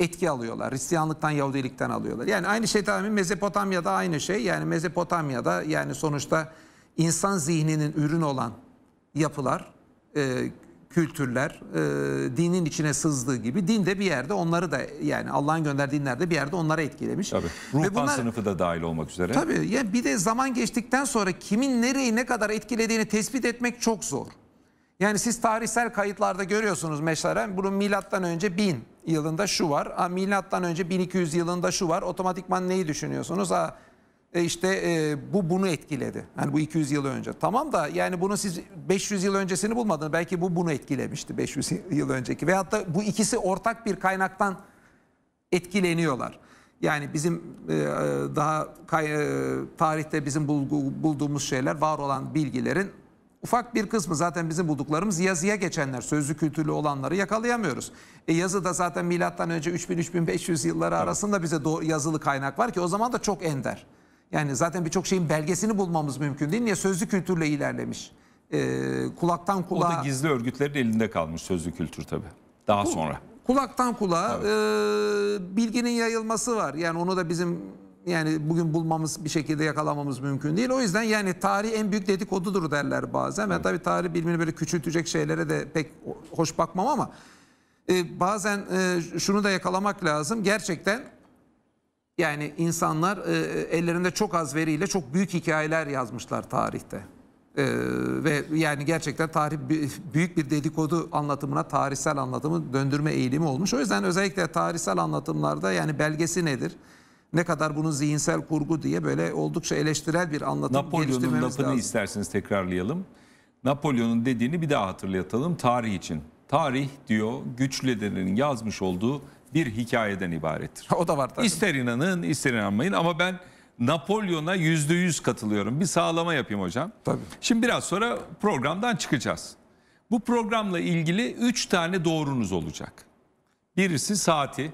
etki alıyorlar. Hristiyanlıktan, Yahudilikten alıyorlar. Yani aynı şey tamamen Mezopotamya'da aynı şey. Yani Mezopotamya'da yani sonuçta insan zihninin ürünü olan yapılar, e, kültürler e, dinin içine sızdığı gibi din de bir yerde onları da yani Allah'ın gönderdiği dinler de bir yerde onlara etkilemiş. Tabii. Ruhban bunlar, sınıfı da dahil olmak üzere. Tabii. ya bir de zaman geçtikten sonra kimin nereyi ne kadar etkilediğini tespit etmek çok zor. Yani siz tarihsel kayıtlarda görüyorsunuz mesela bunun milattan önce 1000 yılında şu var. A, milattan önce 1200 yılında şu var. Otomatikman neyi düşünüyorsunuz? Ha, e işte e, bu bunu etkiledi. Yani bu 200 yıl önce. Tamam da yani bunu siz 500 yıl öncesini bulmadınız. Belki bu bunu etkilemişti 500 yıl önceki. Veyahut da bu ikisi ortak bir kaynaktan etkileniyorlar. Yani bizim e, daha kay, e, tarihte bizim bulgu, bulduğumuz şeyler var olan bilgilerin ufak bir kısmı zaten bizim bulduklarımız yazıya geçenler. Sözlü kültürlü olanları yakalayamıyoruz. E, yazı da zaten milattan önce 3000-3500 yılları arasında bize yazılı kaynak var ki o zaman da çok ender. Yani zaten birçok şeyin belgesini bulmamız mümkün değil. Niye? Sözlü kültürle ilerlemiş. E, kulaktan kulağa. O da gizli örgütlerin elinde kalmış sözlü kültür tabii. Daha Bu, sonra. Kulaktan kulağa e, bilginin yayılması var. Yani onu da bizim yani bugün bulmamız bir şekilde yakalamamız mümkün değil. O yüzden yani tarih en büyük dedikodudur derler bazen. Evet. Ben tabii tarih bilimini böyle küçültecek şeylere de pek hoş bakmam ama e, bazen e, şunu da yakalamak lazım. Gerçekten yani insanlar e, ellerinde çok az veriyle çok büyük hikayeler yazmışlar tarihte. Ee, ve yani gerçekten tarih büyük bir dedikodu anlatımına tarihsel anlatımı döndürme eğilimi olmuş. O yüzden özellikle tarihsel anlatımlarda yani belgesi nedir? Ne kadar bunun zihinsel kurgu diye böyle oldukça eleştirel bir anlatım Napolyon'un lafını lazım. isterseniz tekrarlayalım. Napolyon'un dediğini bir daha hatırlatalım tarih için. Tarih diyor güçlülerin yazmış olduğu bir hikayeden ibarettir. O da var tabii. İster inanın ister inanmayın ama ben Napolyon'a yüzde yüz katılıyorum. Bir sağlama yapayım hocam. Tabii. Şimdi biraz sonra programdan çıkacağız. Bu programla ilgili üç tane doğrunuz olacak. Birisi saati,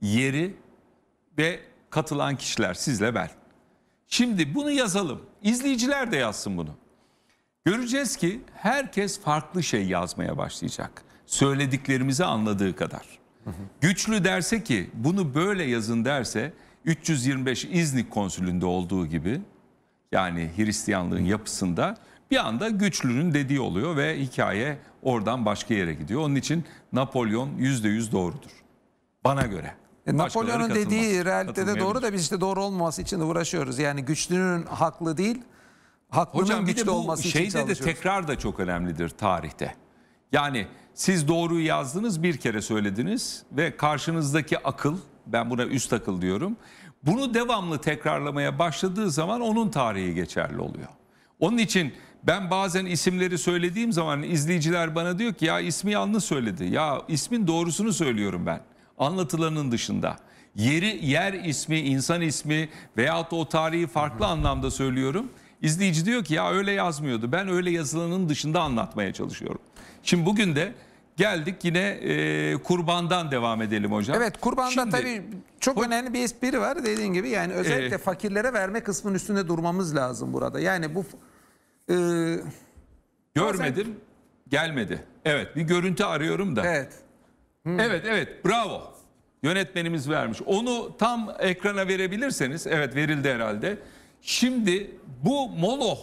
yeri ve katılan kişiler sizle ben. Şimdi bunu yazalım. İzleyiciler de yazsın bunu. Göreceğiz ki herkes farklı şey yazmaya başlayacak. Söylediklerimizi anladığı kadar. Güçlü derse ki bunu böyle yazın derse 325 İznik konsülünde olduğu gibi yani Hristiyanlığın yapısında bir anda güçlünün dediği oluyor ve hikaye oradan başka yere gidiyor. Onun için Napolyon %100 doğrudur. Bana göre. E, Napolyon'un dediği realitede doğru da biz işte doğru olmaması için de uğraşıyoruz. Yani güçlünün haklı değil, haklının Hocam, güçlü de olması için çalışıyoruz. Hocam bir de bu şeyde de tekrar da çok önemlidir tarihte. Yani siz doğruyu yazdınız bir kere söylediniz ve karşınızdaki akıl ben buna üst akıl diyorum. Bunu devamlı tekrarlamaya başladığı zaman onun tarihi geçerli oluyor. Onun için ben bazen isimleri söylediğim zaman izleyiciler bana diyor ki ya ismi yanlış söyledi. Ya ismin doğrusunu söylüyorum ben. Anlatılanın dışında. Yeri, yer ismi, insan ismi veyahut o tarihi farklı anlamda söylüyorum. İzleyici diyor ki ya öyle yazmıyordu. Ben öyle yazılanın dışında anlatmaya çalışıyorum. Şimdi bugün de geldik yine e, kurbandan devam edelim hocam. Evet kurbanda tabii çok önemli bir espri var dediğin gibi yani özellikle e, fakirlere verme kısmının üstünde durmamız lazım burada. Yani bu... E, görmedim bazen... gelmedi. Evet bir görüntü arıyorum da. Evet. Hmm. Evet evet bravo. Yönetmenimiz vermiş. Onu tam ekrana verebilirseniz evet verildi herhalde. Şimdi bu moloh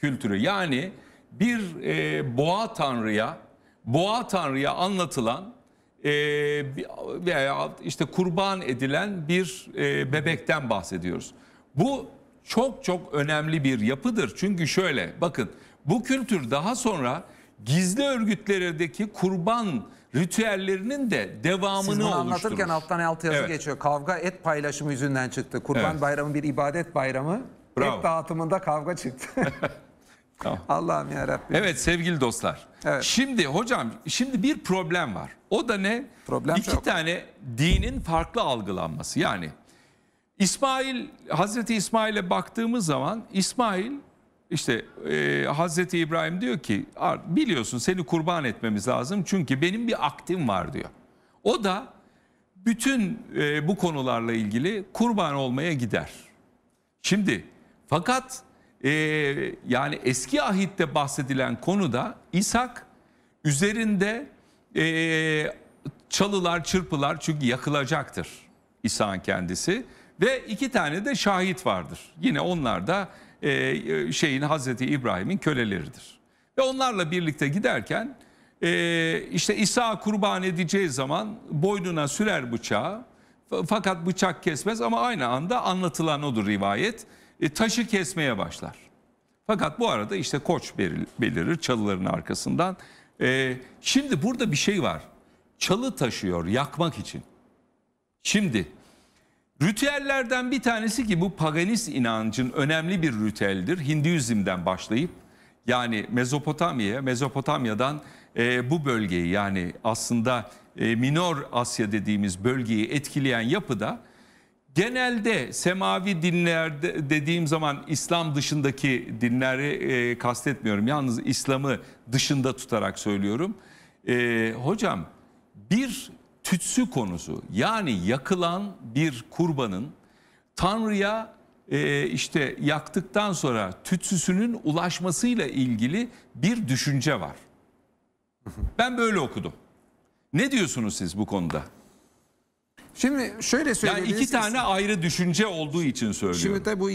kültürü yani bir e, boğa tanrıya, boğa tanrıya anlatılan e, veya işte kurban edilen bir e, bebekten bahsediyoruz. Bu çok çok önemli bir yapıdır. Çünkü şöyle bakın bu kültür daha sonra gizli örgütlerdeki kurban ritüellerinin de devamını Siz bunu anlatırken alttan alt yazı evet. geçiyor. Kavga et paylaşımı yüzünden çıktı. Kurban evet. bayramı bir ibadet bayramı. Bravo. Et dağıtımında kavga çıktı. Tamam. Allah'ım ya Rabbi. Evet sevgili dostlar. Evet. Şimdi hocam şimdi bir problem var. O da ne? Problem İki çok. tane dinin farklı algılanması. Yani İsmail Hazreti İsmail'e baktığımız zaman İsmail işte e, Hazreti İbrahim diyor ki biliyorsun seni kurban etmemiz lazım çünkü benim bir aktim var diyor. O da bütün e, bu konularla ilgili kurban olmaya gider. Şimdi fakat e, yani eski ahitte bahsedilen konuda İshak üzerinde e, çalılar çırpılar çünkü yakılacaktır İsa'nın kendisi ve iki tane de şahit vardır. Yine onlar da e, şeyin Hazreti İbrahim'in köleleridir. Ve onlarla birlikte giderken e, işte İsa kurban edeceği zaman boynuna sürer bıçağı fakat bıçak kesmez ama aynı anda anlatılan odur rivayet e, taşı kesmeye başlar. Fakat bu arada işte koç belirir çalıların arkasından. E, şimdi burada bir şey var. Çalı taşıyor yakmak için. Şimdi ritüellerden bir tanesi ki bu paganist inancın önemli bir ritüeldir. Hinduizm'den başlayıp yani Mezopotamya'ya, Mezopotamya'dan e, bu bölgeyi yani aslında e, Minor Asya dediğimiz bölgeyi etkileyen yapıda Genelde semavi dinler dediğim zaman İslam dışındaki dinleri e, kastetmiyorum. Yalnız İslam'ı dışında tutarak söylüyorum. E, hocam bir tütsü konusu yani yakılan bir kurbanın Tanrı'ya e, işte yaktıktan sonra tütsüsünün ulaşmasıyla ilgili bir düşünce var. Ben böyle okudum. Ne diyorsunuz siz bu konuda? Şimdi şöyle söyleyeyim. Yani iki tane ayrı düşünce olduğu için söylüyorum. Şimdi de bu e,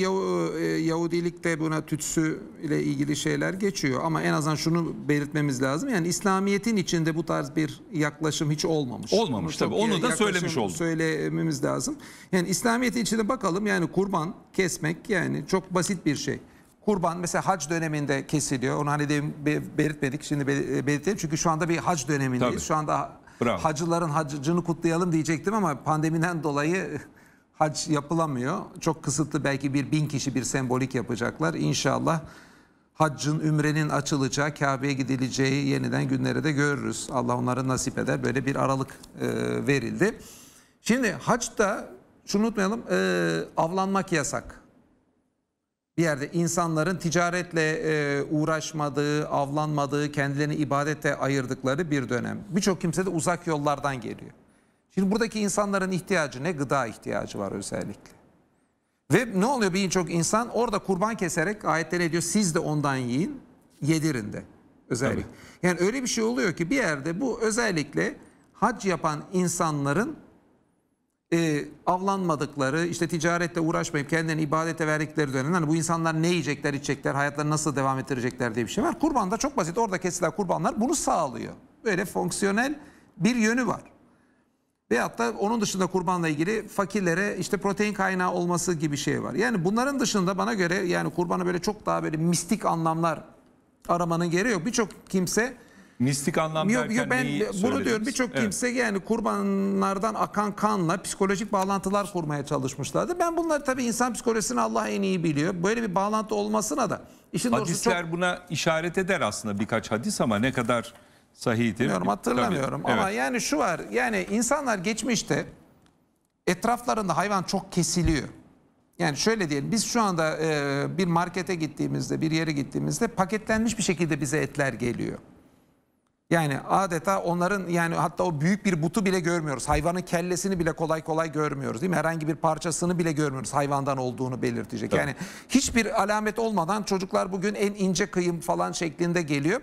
Yahudilikte buna tütsü ile ilgili şeyler geçiyor ama en azından şunu belirtmemiz lazım. Yani İslamiyet'in içinde bu tarz bir yaklaşım hiç olmamış. Olmamış tabii. Onu da söylemiş olduk. Söylememiz lazım. Yani İslamiyet'in içinde bakalım yani kurban kesmek yani çok basit bir şey kurban mesela hac döneminde kesiliyor. Onu hani demin belirtmedik. Şimdi belirtelim. Çünkü şu anda bir hac dönemindeyiz. Tabii. Şu anda Bravo. Hacıların hacını kutlayalım diyecektim ama pandemiden dolayı hac yapılamıyor. Çok kısıtlı belki bir bin kişi bir sembolik yapacaklar. İnşallah haccın, ümrenin açılacağı, Kabe'ye gidileceği yeniden günlere de görürüz. Allah onları nasip eder. Böyle bir aralık e, verildi. Şimdi haçta şunu unutmayalım e, avlanmak yasak bir yerde insanların ticaretle e, uğraşmadığı, avlanmadığı, kendilerini ibadete ayırdıkları bir dönem. Birçok kimse de uzak yollardan geliyor. Şimdi buradaki insanların ihtiyacı ne? Gıda ihtiyacı var özellikle. Ve ne oluyor birçok insan? Orada kurban keserek ayetler ediyor. siz de ondan yiyin, yedirin de özellikle. Tabii. Yani öyle bir şey oluyor ki bir yerde bu özellikle hac yapan insanların e, avlanmadıkları, işte ticarette uğraşmayıp kendilerini ibadete verdikleri dönem. Hani bu insanlar ne yiyecekler, içecekler, hayatları nasıl devam ettirecekler diye bir şey var. Kurban da çok basit. Orada kesilen kurbanlar bunu sağlıyor. Böyle fonksiyonel bir yönü var. Veyahut da onun dışında kurbanla ilgili fakirlere işte protein kaynağı olması gibi şey var. Yani bunların dışında bana göre yani kurbanı böyle çok daha böyle mistik anlamlar aramanın gereği yok. Birçok kimse Mistik anlam yok, yok, ben neyi Bunu diyorum birçok kimse evet. yani kurbanlardan akan kanla psikolojik bağlantılar kurmaya çalışmışlardı. Ben bunları tabii insan psikolojisini Allah en iyi biliyor. Böyle bir bağlantı olmasına da işin Hadisler çok... buna işaret eder aslında birkaç hadis ama ne kadar sahih değil Bilmiyorum, hatırlamıyorum tabii. ama evet. yani şu var yani insanlar geçmişte etraflarında hayvan çok kesiliyor. Yani şöyle diyelim biz şu anda e, bir markete gittiğimizde bir yere gittiğimizde paketlenmiş bir şekilde bize etler geliyor. Yani adeta onların yani hatta o büyük bir butu bile görmüyoruz. Hayvanın kellesini bile kolay kolay görmüyoruz değil mi? Herhangi bir parçasını bile görmüyoruz hayvandan olduğunu belirtecek. Tabii. Yani hiçbir alamet olmadan çocuklar bugün en ince kıyım falan şeklinde geliyor.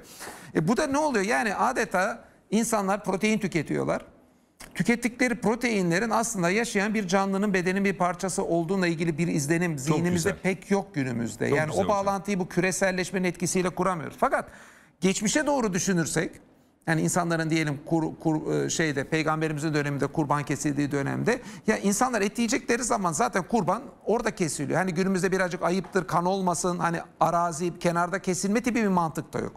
E bu da ne oluyor? Yani adeta insanlar protein tüketiyorlar. Tükettikleri proteinlerin aslında yaşayan bir canlının bedenin bir parçası olduğuna ilgili bir izlenim zihnimizde pek yok günümüzde. Çok yani o bağlantıyı hocam. bu küreselleşmenin etkisiyle kuramıyoruz. Fakat geçmişe doğru düşünürsek yani insanların diyelim kur, kur, e, şeyde peygamberimizin döneminde kurban kesildiği dönemde ya insanlar et yiyecekleri zaman zaten kurban orada kesiliyor. Hani günümüzde birazcık ayıptır kan olmasın hani arazi kenarda kesilme tipi bir mantık da yok.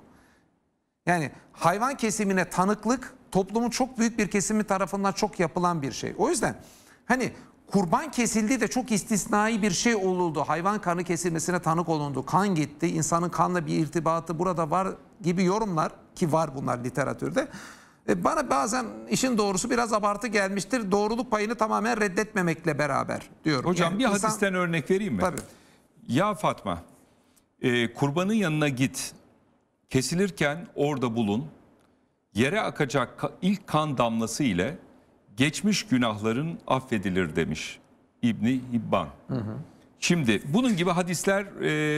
Yani hayvan kesimine tanıklık toplumun çok büyük bir kesimi tarafından çok yapılan bir şey. O yüzden hani kurban kesildiği de çok istisnai bir şey oluldu. Hayvan kanı kesilmesine tanık olundu. Kan gitti. İnsanın kanla bir irtibatı burada var gibi yorumlar ki var bunlar literatürde. E, bana bazen işin doğrusu biraz abartı gelmiştir. Doğruluk payını tamamen reddetmemekle beraber diyorum. Hocam yani bir insan... hadisten örnek vereyim mi? Tabii. Ya Fatma e, kurbanın yanına git kesilirken orada bulun yere akacak ilk kan damlası ile geçmiş günahların affedilir demiş İbni Hibban. Hı hı. Şimdi bunun gibi hadisler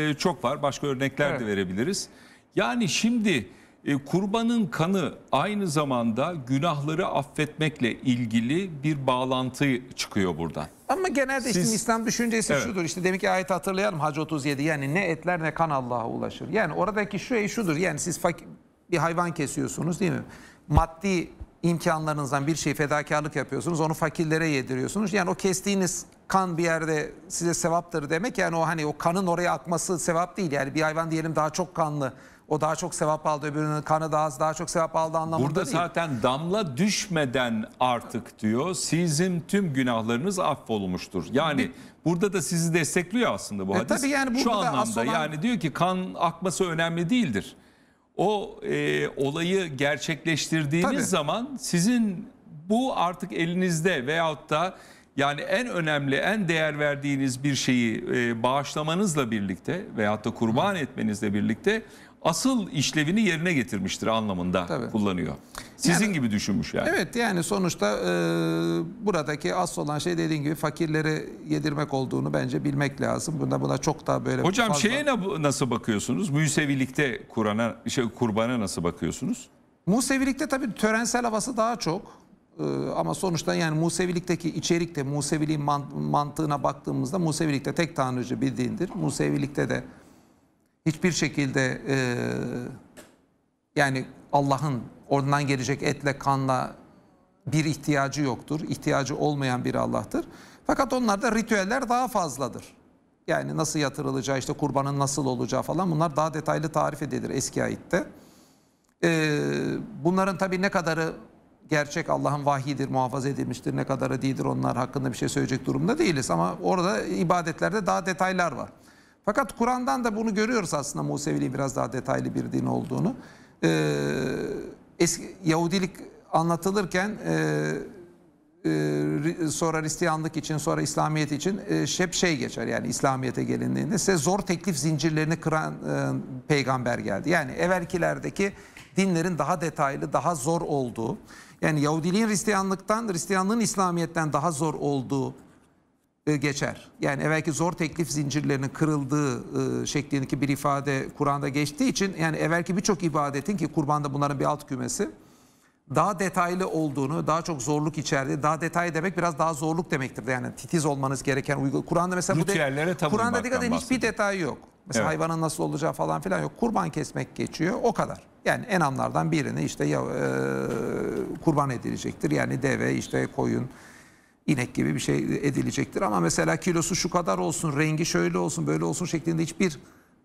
e, çok var. Başka örnekler evet. de verebiliriz. Yani şimdi e, kurbanın kanı aynı zamanda günahları affetmekle ilgili bir bağlantı çıkıyor buradan. Ama genelde Siz, işte İslam düşüncesi evet. şudur. İşte demek ki ayet hatırlayalım Hac 37. Yani ne etler ne kan Allah'a ulaşır. Yani oradaki şey şudur. Yani siz fakir bir hayvan kesiyorsunuz değil mi? Maddi imkanlarınızdan bir şeyi fedakarlık yapıyorsunuz. Onu fakirlere yediriyorsunuz. Yani o kestiğiniz kan bir yerde size sevaptır demek. Yani o hani o kanın oraya akması sevap değil. Yani bir hayvan diyelim daha çok kanlı. O daha çok sevap aldı öbürünün kanı daha az daha çok sevap aldı anlamında Burada değil. zaten damla düşmeden artık diyor sizin tüm günahlarınız affolmuştur. Yani burada da sizi destekliyor aslında bu e, hadis. Tabii yani burada Şu anlamda olan... yani diyor ki kan akması önemli değildir o e, olayı gerçekleştirdiğiniz Tabii. zaman sizin bu artık elinizde veyahut da yani en önemli, en değer verdiğiniz bir şeyi e, bağışlamanızla birlikte veyahut da kurban etmenizle birlikte asıl işlevini yerine getirmiştir anlamında Tabii. kullanıyor. Sizin yani, gibi düşünmüş yani. Evet yani sonuçta e, buradaki asıl olan şey dediğin gibi fakirleri yedirmek olduğunu bence bilmek lazım. Buna buna çok daha böyle Hocam fazla... şeye nasıl bakıyorsunuz? Müsevilikte Kur'an'a şey kurbana nasıl bakıyorsunuz? Musevilikte tabii törensel havası daha çok. Ee, ama sonuçta yani Musevilikteki içerikte Museviliğin mantığına baktığımızda Musevilikte tek tanrıcı dindir. Musevilikte de hiçbir şekilde e, yani Allah'ın oradan gelecek etle kanla bir ihtiyacı yoktur. İhtiyacı olmayan bir Allah'tır. Fakat onlarda ritüeller daha fazladır. Yani nasıl yatırılacağı işte kurbanın nasıl olacağı falan bunlar daha detaylı tarif edilir eski ayette. Ee, bunların tabii ne kadarı gerçek Allah'ın vahidir, muhafaza edilmiştir, ne kadarı değildir onlar hakkında bir şey söyleyecek durumda değiliz. Ama orada ibadetlerde daha detaylar var. Fakat Kur'an'dan da bunu görüyoruz aslında Museviliğin biraz daha detaylı bir din olduğunu. Ee, eski Yahudilik anlatılırken e, e, sonra Hristiyanlık için sonra İslamiyet için e, hep şey geçer yani İslamiyet'e gelindiğinde size zor teklif zincirlerini kıran e, peygamber geldi. Yani evvelkilerdeki dinlerin daha detaylı daha zor olduğu yani Yahudiliğin Hristiyanlıktan Hristiyanlığın İslamiyet'ten daha zor olduğu e, geçer. Yani evvelki zor teklif zincirlerinin kırıldığı e, şeklindeki bir ifade Kur'an'da geçtiği için yani evvelki birçok ibadetin ki kurbanda bunların bir alt kümesi daha detaylı olduğunu, daha çok zorluk içerdiği, daha detay demek biraz daha zorluk demektir. Yani titiz olmanız gereken uygulama. Kur'an'da mesela bu de, Kur'an'da dikkat edin hiçbir detay yok. Mesela evet. hayvanın nasıl olacağı falan filan yok. Kurban kesmek geçiyor o kadar. Yani enamlardan birini işte ya, e, kurban edilecektir. Yani deve, işte koyun, inek gibi bir şey edilecektir. Ama mesela kilosu şu kadar olsun, rengi şöyle olsun, böyle olsun şeklinde hiçbir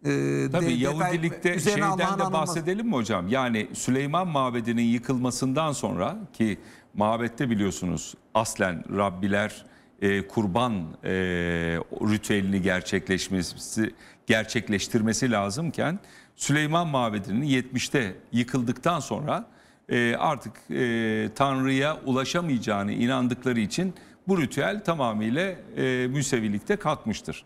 e, Tabii de, Yahudilikte detay, şeyden Allah'ın de bahsedelim mi hocam? Yani Süleyman Mabedi'nin yıkılmasından sonra ki mabette biliyorsunuz aslen Rabbiler e, kurban e, ritüelini gerçekleşmesi gerçekleştirmesi lazımken Süleyman Mabedi'nin 70'te yıkıldıktan sonra e, artık e, Tanrı'ya ulaşamayacağını inandıkları için bu ritüel tamamıyla e, Müsevilikte kalkmıştır.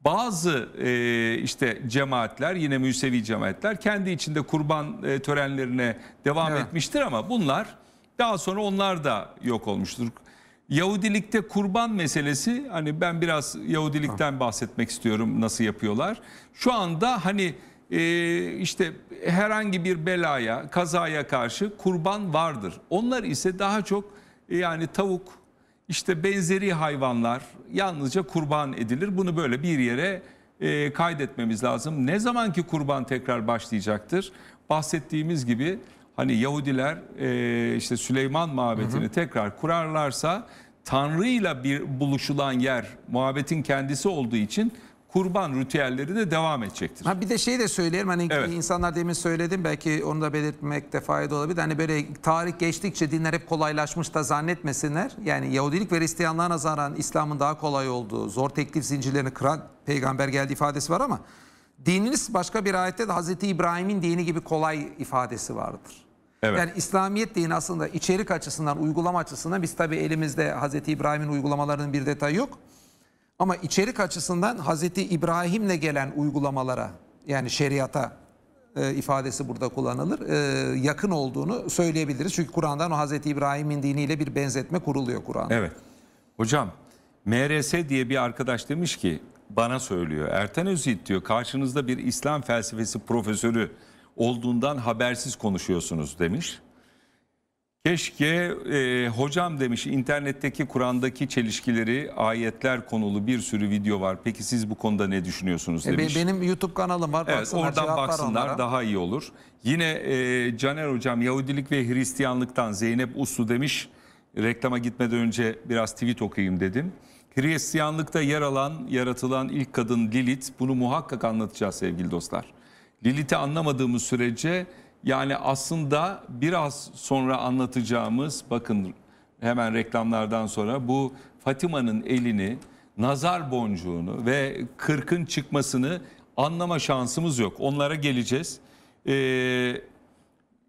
Bazı e, işte cemaatler yine Müsevi cemaatler kendi içinde kurban e, törenlerine devam ha. etmiştir ama bunlar daha sonra onlar da yok olmuştur. Yahudilikte kurban meselesi hani ben biraz Yahudilikten ha. bahsetmek istiyorum nasıl yapıyorlar. Şu anda hani e, işte herhangi bir belaya, kazaya karşı kurban vardır. Onlar ise daha çok e, yani tavuk, işte benzeri hayvanlar yalnızca kurban edilir. Bunu böyle bir yere e, kaydetmemiz lazım. Ne zaman ki kurban tekrar başlayacaktır? Bahsettiğimiz gibi hani Yahudiler e, işte Süleyman mabedini tekrar kurarlarsa Tanrı'yla bir buluşulan yer muhabbetin kendisi olduğu için kurban ritüelleri de devam edecektir. Ha bir de şeyi de söyleyelim hani evet. insanlar demin söyledim belki onu da belirtmekte fayda olabilir. Hani böyle tarih geçtikçe dinler hep kolaylaşmış da zannetmesinler. Yani Yahudilik ve Hristiyanlığa nazaran İslam'ın daha kolay olduğu, zor teklif zincirlerini kıran peygamber geldi ifadesi var ama dininiz başka bir ayette de Hazreti İbrahim'in dini gibi kolay ifadesi vardır. Evet. Yani İslamiyet dini aslında içerik açısından, uygulama açısından biz tabii elimizde Hazreti İbrahim'in uygulamalarının bir detayı yok. Ama içerik açısından Hazreti İbrahim'le gelen uygulamalara yani şeriata e, ifadesi burada kullanılır. E, yakın olduğunu söyleyebiliriz. Çünkü Kur'an'dan o Hazreti İbrahim'in diniyle bir benzetme kuruluyor Kur'an'da. Evet. Hocam MRS diye bir arkadaş demiş ki bana söylüyor. Erten Özit diyor karşınızda bir İslam felsefesi profesörü olduğundan habersiz konuşuyorsunuz demiş. Keşke e, hocam demiş internetteki Kur'an'daki çelişkileri ayetler konulu bir sürü video var. Peki siz bu konuda ne düşünüyorsunuz e, demiş. E, benim YouTube kanalım var. Evet, oradan baksınlar onlara. daha iyi olur. Yine e, Caner hocam Yahudilik ve Hristiyanlıktan Zeynep Uslu demiş. Reklama gitmeden önce biraz tweet okuyayım dedim. Hristiyanlıkta yer alan, yaratılan ilk kadın Lilith. Bunu muhakkak anlatacağız sevgili dostlar. Lilith'i anlamadığımız sürece yani aslında biraz sonra anlatacağımız bakın hemen reklamlardan sonra bu Fatima'nın elini, nazar boncuğunu ve kırkın çıkmasını anlama şansımız yok. Onlara geleceğiz. Ee,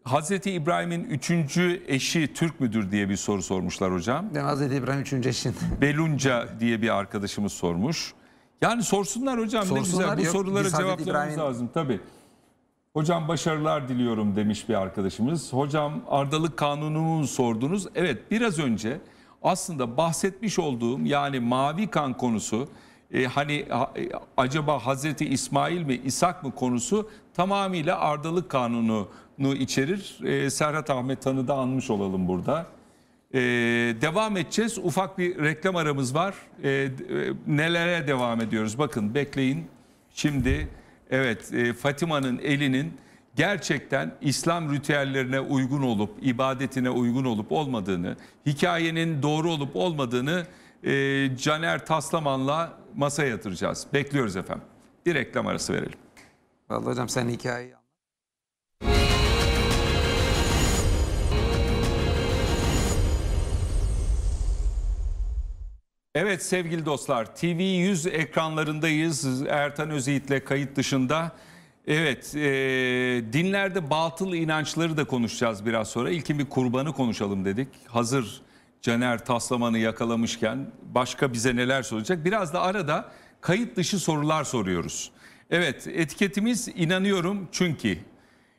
Hazreti İbrahim'in üçüncü eşi Türk müdür diye bir soru sormuşlar hocam. Ne Hazreti İbrahim üçüncü eşin? Belunca diye bir arkadaşımız sormuş. Yani sorsunlar hocam sorsunlar, ne güzel bu sorulara cevaplamamız lazım tabii. Hocam başarılar diliyorum demiş bir arkadaşımız. Hocam Ardalık kanunumu sordunuz. Evet biraz önce aslında bahsetmiş olduğum yani mavi kan konusu e, hani a, e, acaba Hazreti İsmail mi İshak mı konusu tamamıyla Ardalık Kanunu'nu içerir. E, Serhat Ahmet Tan'ı da anmış olalım burada. E, devam edeceğiz. Ufak bir reklam aramız var. E, e, nelere devam ediyoruz? Bakın bekleyin. Şimdi... Evet e, Fatıma'nın elinin gerçekten İslam ritüellerine uygun olup ibadetine uygun olup olmadığını, hikayenin doğru olup olmadığını e, Caner Taslaman'la masaya yatıracağız. Bekliyoruz efendim. Bir reklam arası verelim. Vallahi hocam sen hikayeyi Evet sevgili dostlar TV100 ekranlarındayız Ertan Özyiğit'le kayıt dışında. Evet e, dinlerde batıl inançları da konuşacağız biraz sonra. İlkin bir kurbanı konuşalım dedik. Hazır Caner Taslaman'ı yakalamışken başka bize neler soracak. Biraz da arada kayıt dışı sorular soruyoruz. Evet etiketimiz inanıyorum çünkü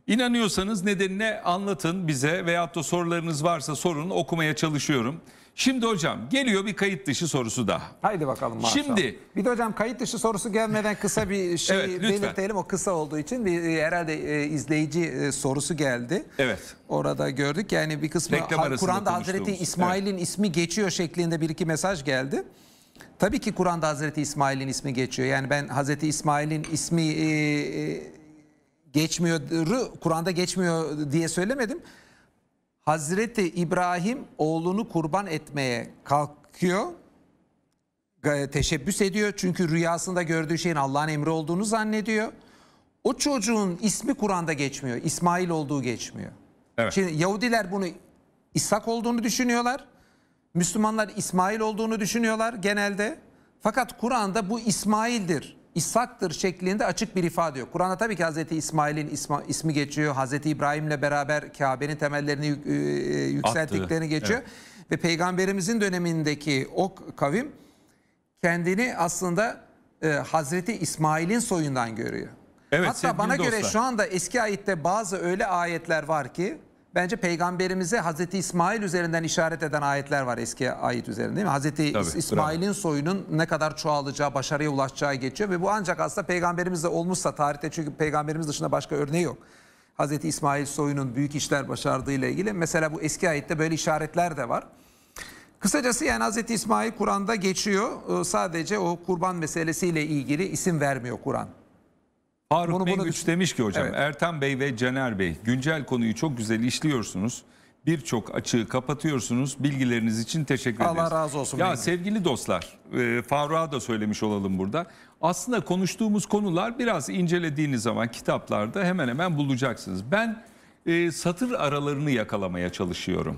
İnanıyorsanız nedenine anlatın bize veyahut da sorularınız varsa sorun okumaya çalışıyorum. Şimdi hocam geliyor bir kayıt dışı sorusu daha. Haydi bakalım maşallah. Şimdi bir de hocam kayıt dışı sorusu gelmeden kısa bir şey evet, belirtelim. O kısa olduğu için bir e, herhalde e, izleyici e, sorusu geldi. Evet. Orada gördük yani bir kısmı Kur'an'da Hazreti İsmail'in evet. ismi geçiyor şeklinde bir iki mesaj geldi. Tabii ki Kur'an'da Hazreti İsmail'in ismi geçiyor. Yani ben Hazreti İsmail'in ismi e, e, geçmiyor, Kur'an'da geçmiyor diye söylemedim. Hazreti İbrahim oğlunu kurban etmeye kalkıyor. Teşebbüs ediyor çünkü rüyasında gördüğü şeyin Allah'ın emri olduğunu zannediyor. O çocuğun ismi Kur'an'da geçmiyor. İsmail olduğu geçmiyor. Evet. Şimdi Yahudiler bunu İshak olduğunu düşünüyorlar. Müslümanlar İsmail olduğunu düşünüyorlar genelde. Fakat Kur'an'da bu İsmail'dir. İshak'tır şeklinde açık bir ifade yok. Kur'an'da tabii ki Hazreti İsmail'in ismi, ismi geçiyor. Hazreti İbrahim'le beraber Kabe'nin temellerini e, e, yükselttiklerini Attı. geçiyor. Evet. Ve peygamberimizin dönemindeki o kavim kendini aslında e, Hazreti İsmail'in soyundan görüyor. Evet, Hatta bana dostlar. göre şu anda eski ayette bazı öyle ayetler var ki bence peygamberimize Hazreti İsmail üzerinden işaret eden ayetler var eski ayet üzerinde değil mi? Hazreti İsmail'in soyunun ne kadar çoğalacağı, başarıya ulaşacağı geçiyor ve bu ancak aslında peygamberimizle olmuşsa tarihte çünkü peygamberimiz dışında başka örneği yok. Hazreti İsmail soyunun büyük işler başardığı ile ilgili mesela bu eski ayette böyle işaretler de var. Kısacası yani Hazreti İsmail Kur'an'da geçiyor. Sadece o kurban meselesiyle ilgili isim vermiyor Kur'an. Faruk Bunu Bey güç demiş ki hocam evet. Ertan Bey ve Caner Bey güncel konuyu çok güzel işliyorsunuz. Birçok açığı kapatıyorsunuz. Bilgileriniz için teşekkür Allah ederiz. Allah razı olsun. Ya benim. sevgili dostlar, e, Faruk'a da söylemiş olalım burada. Aslında konuştuğumuz konular biraz incelediğiniz zaman kitaplarda hemen hemen bulacaksınız. Ben e, satır aralarını yakalamaya çalışıyorum.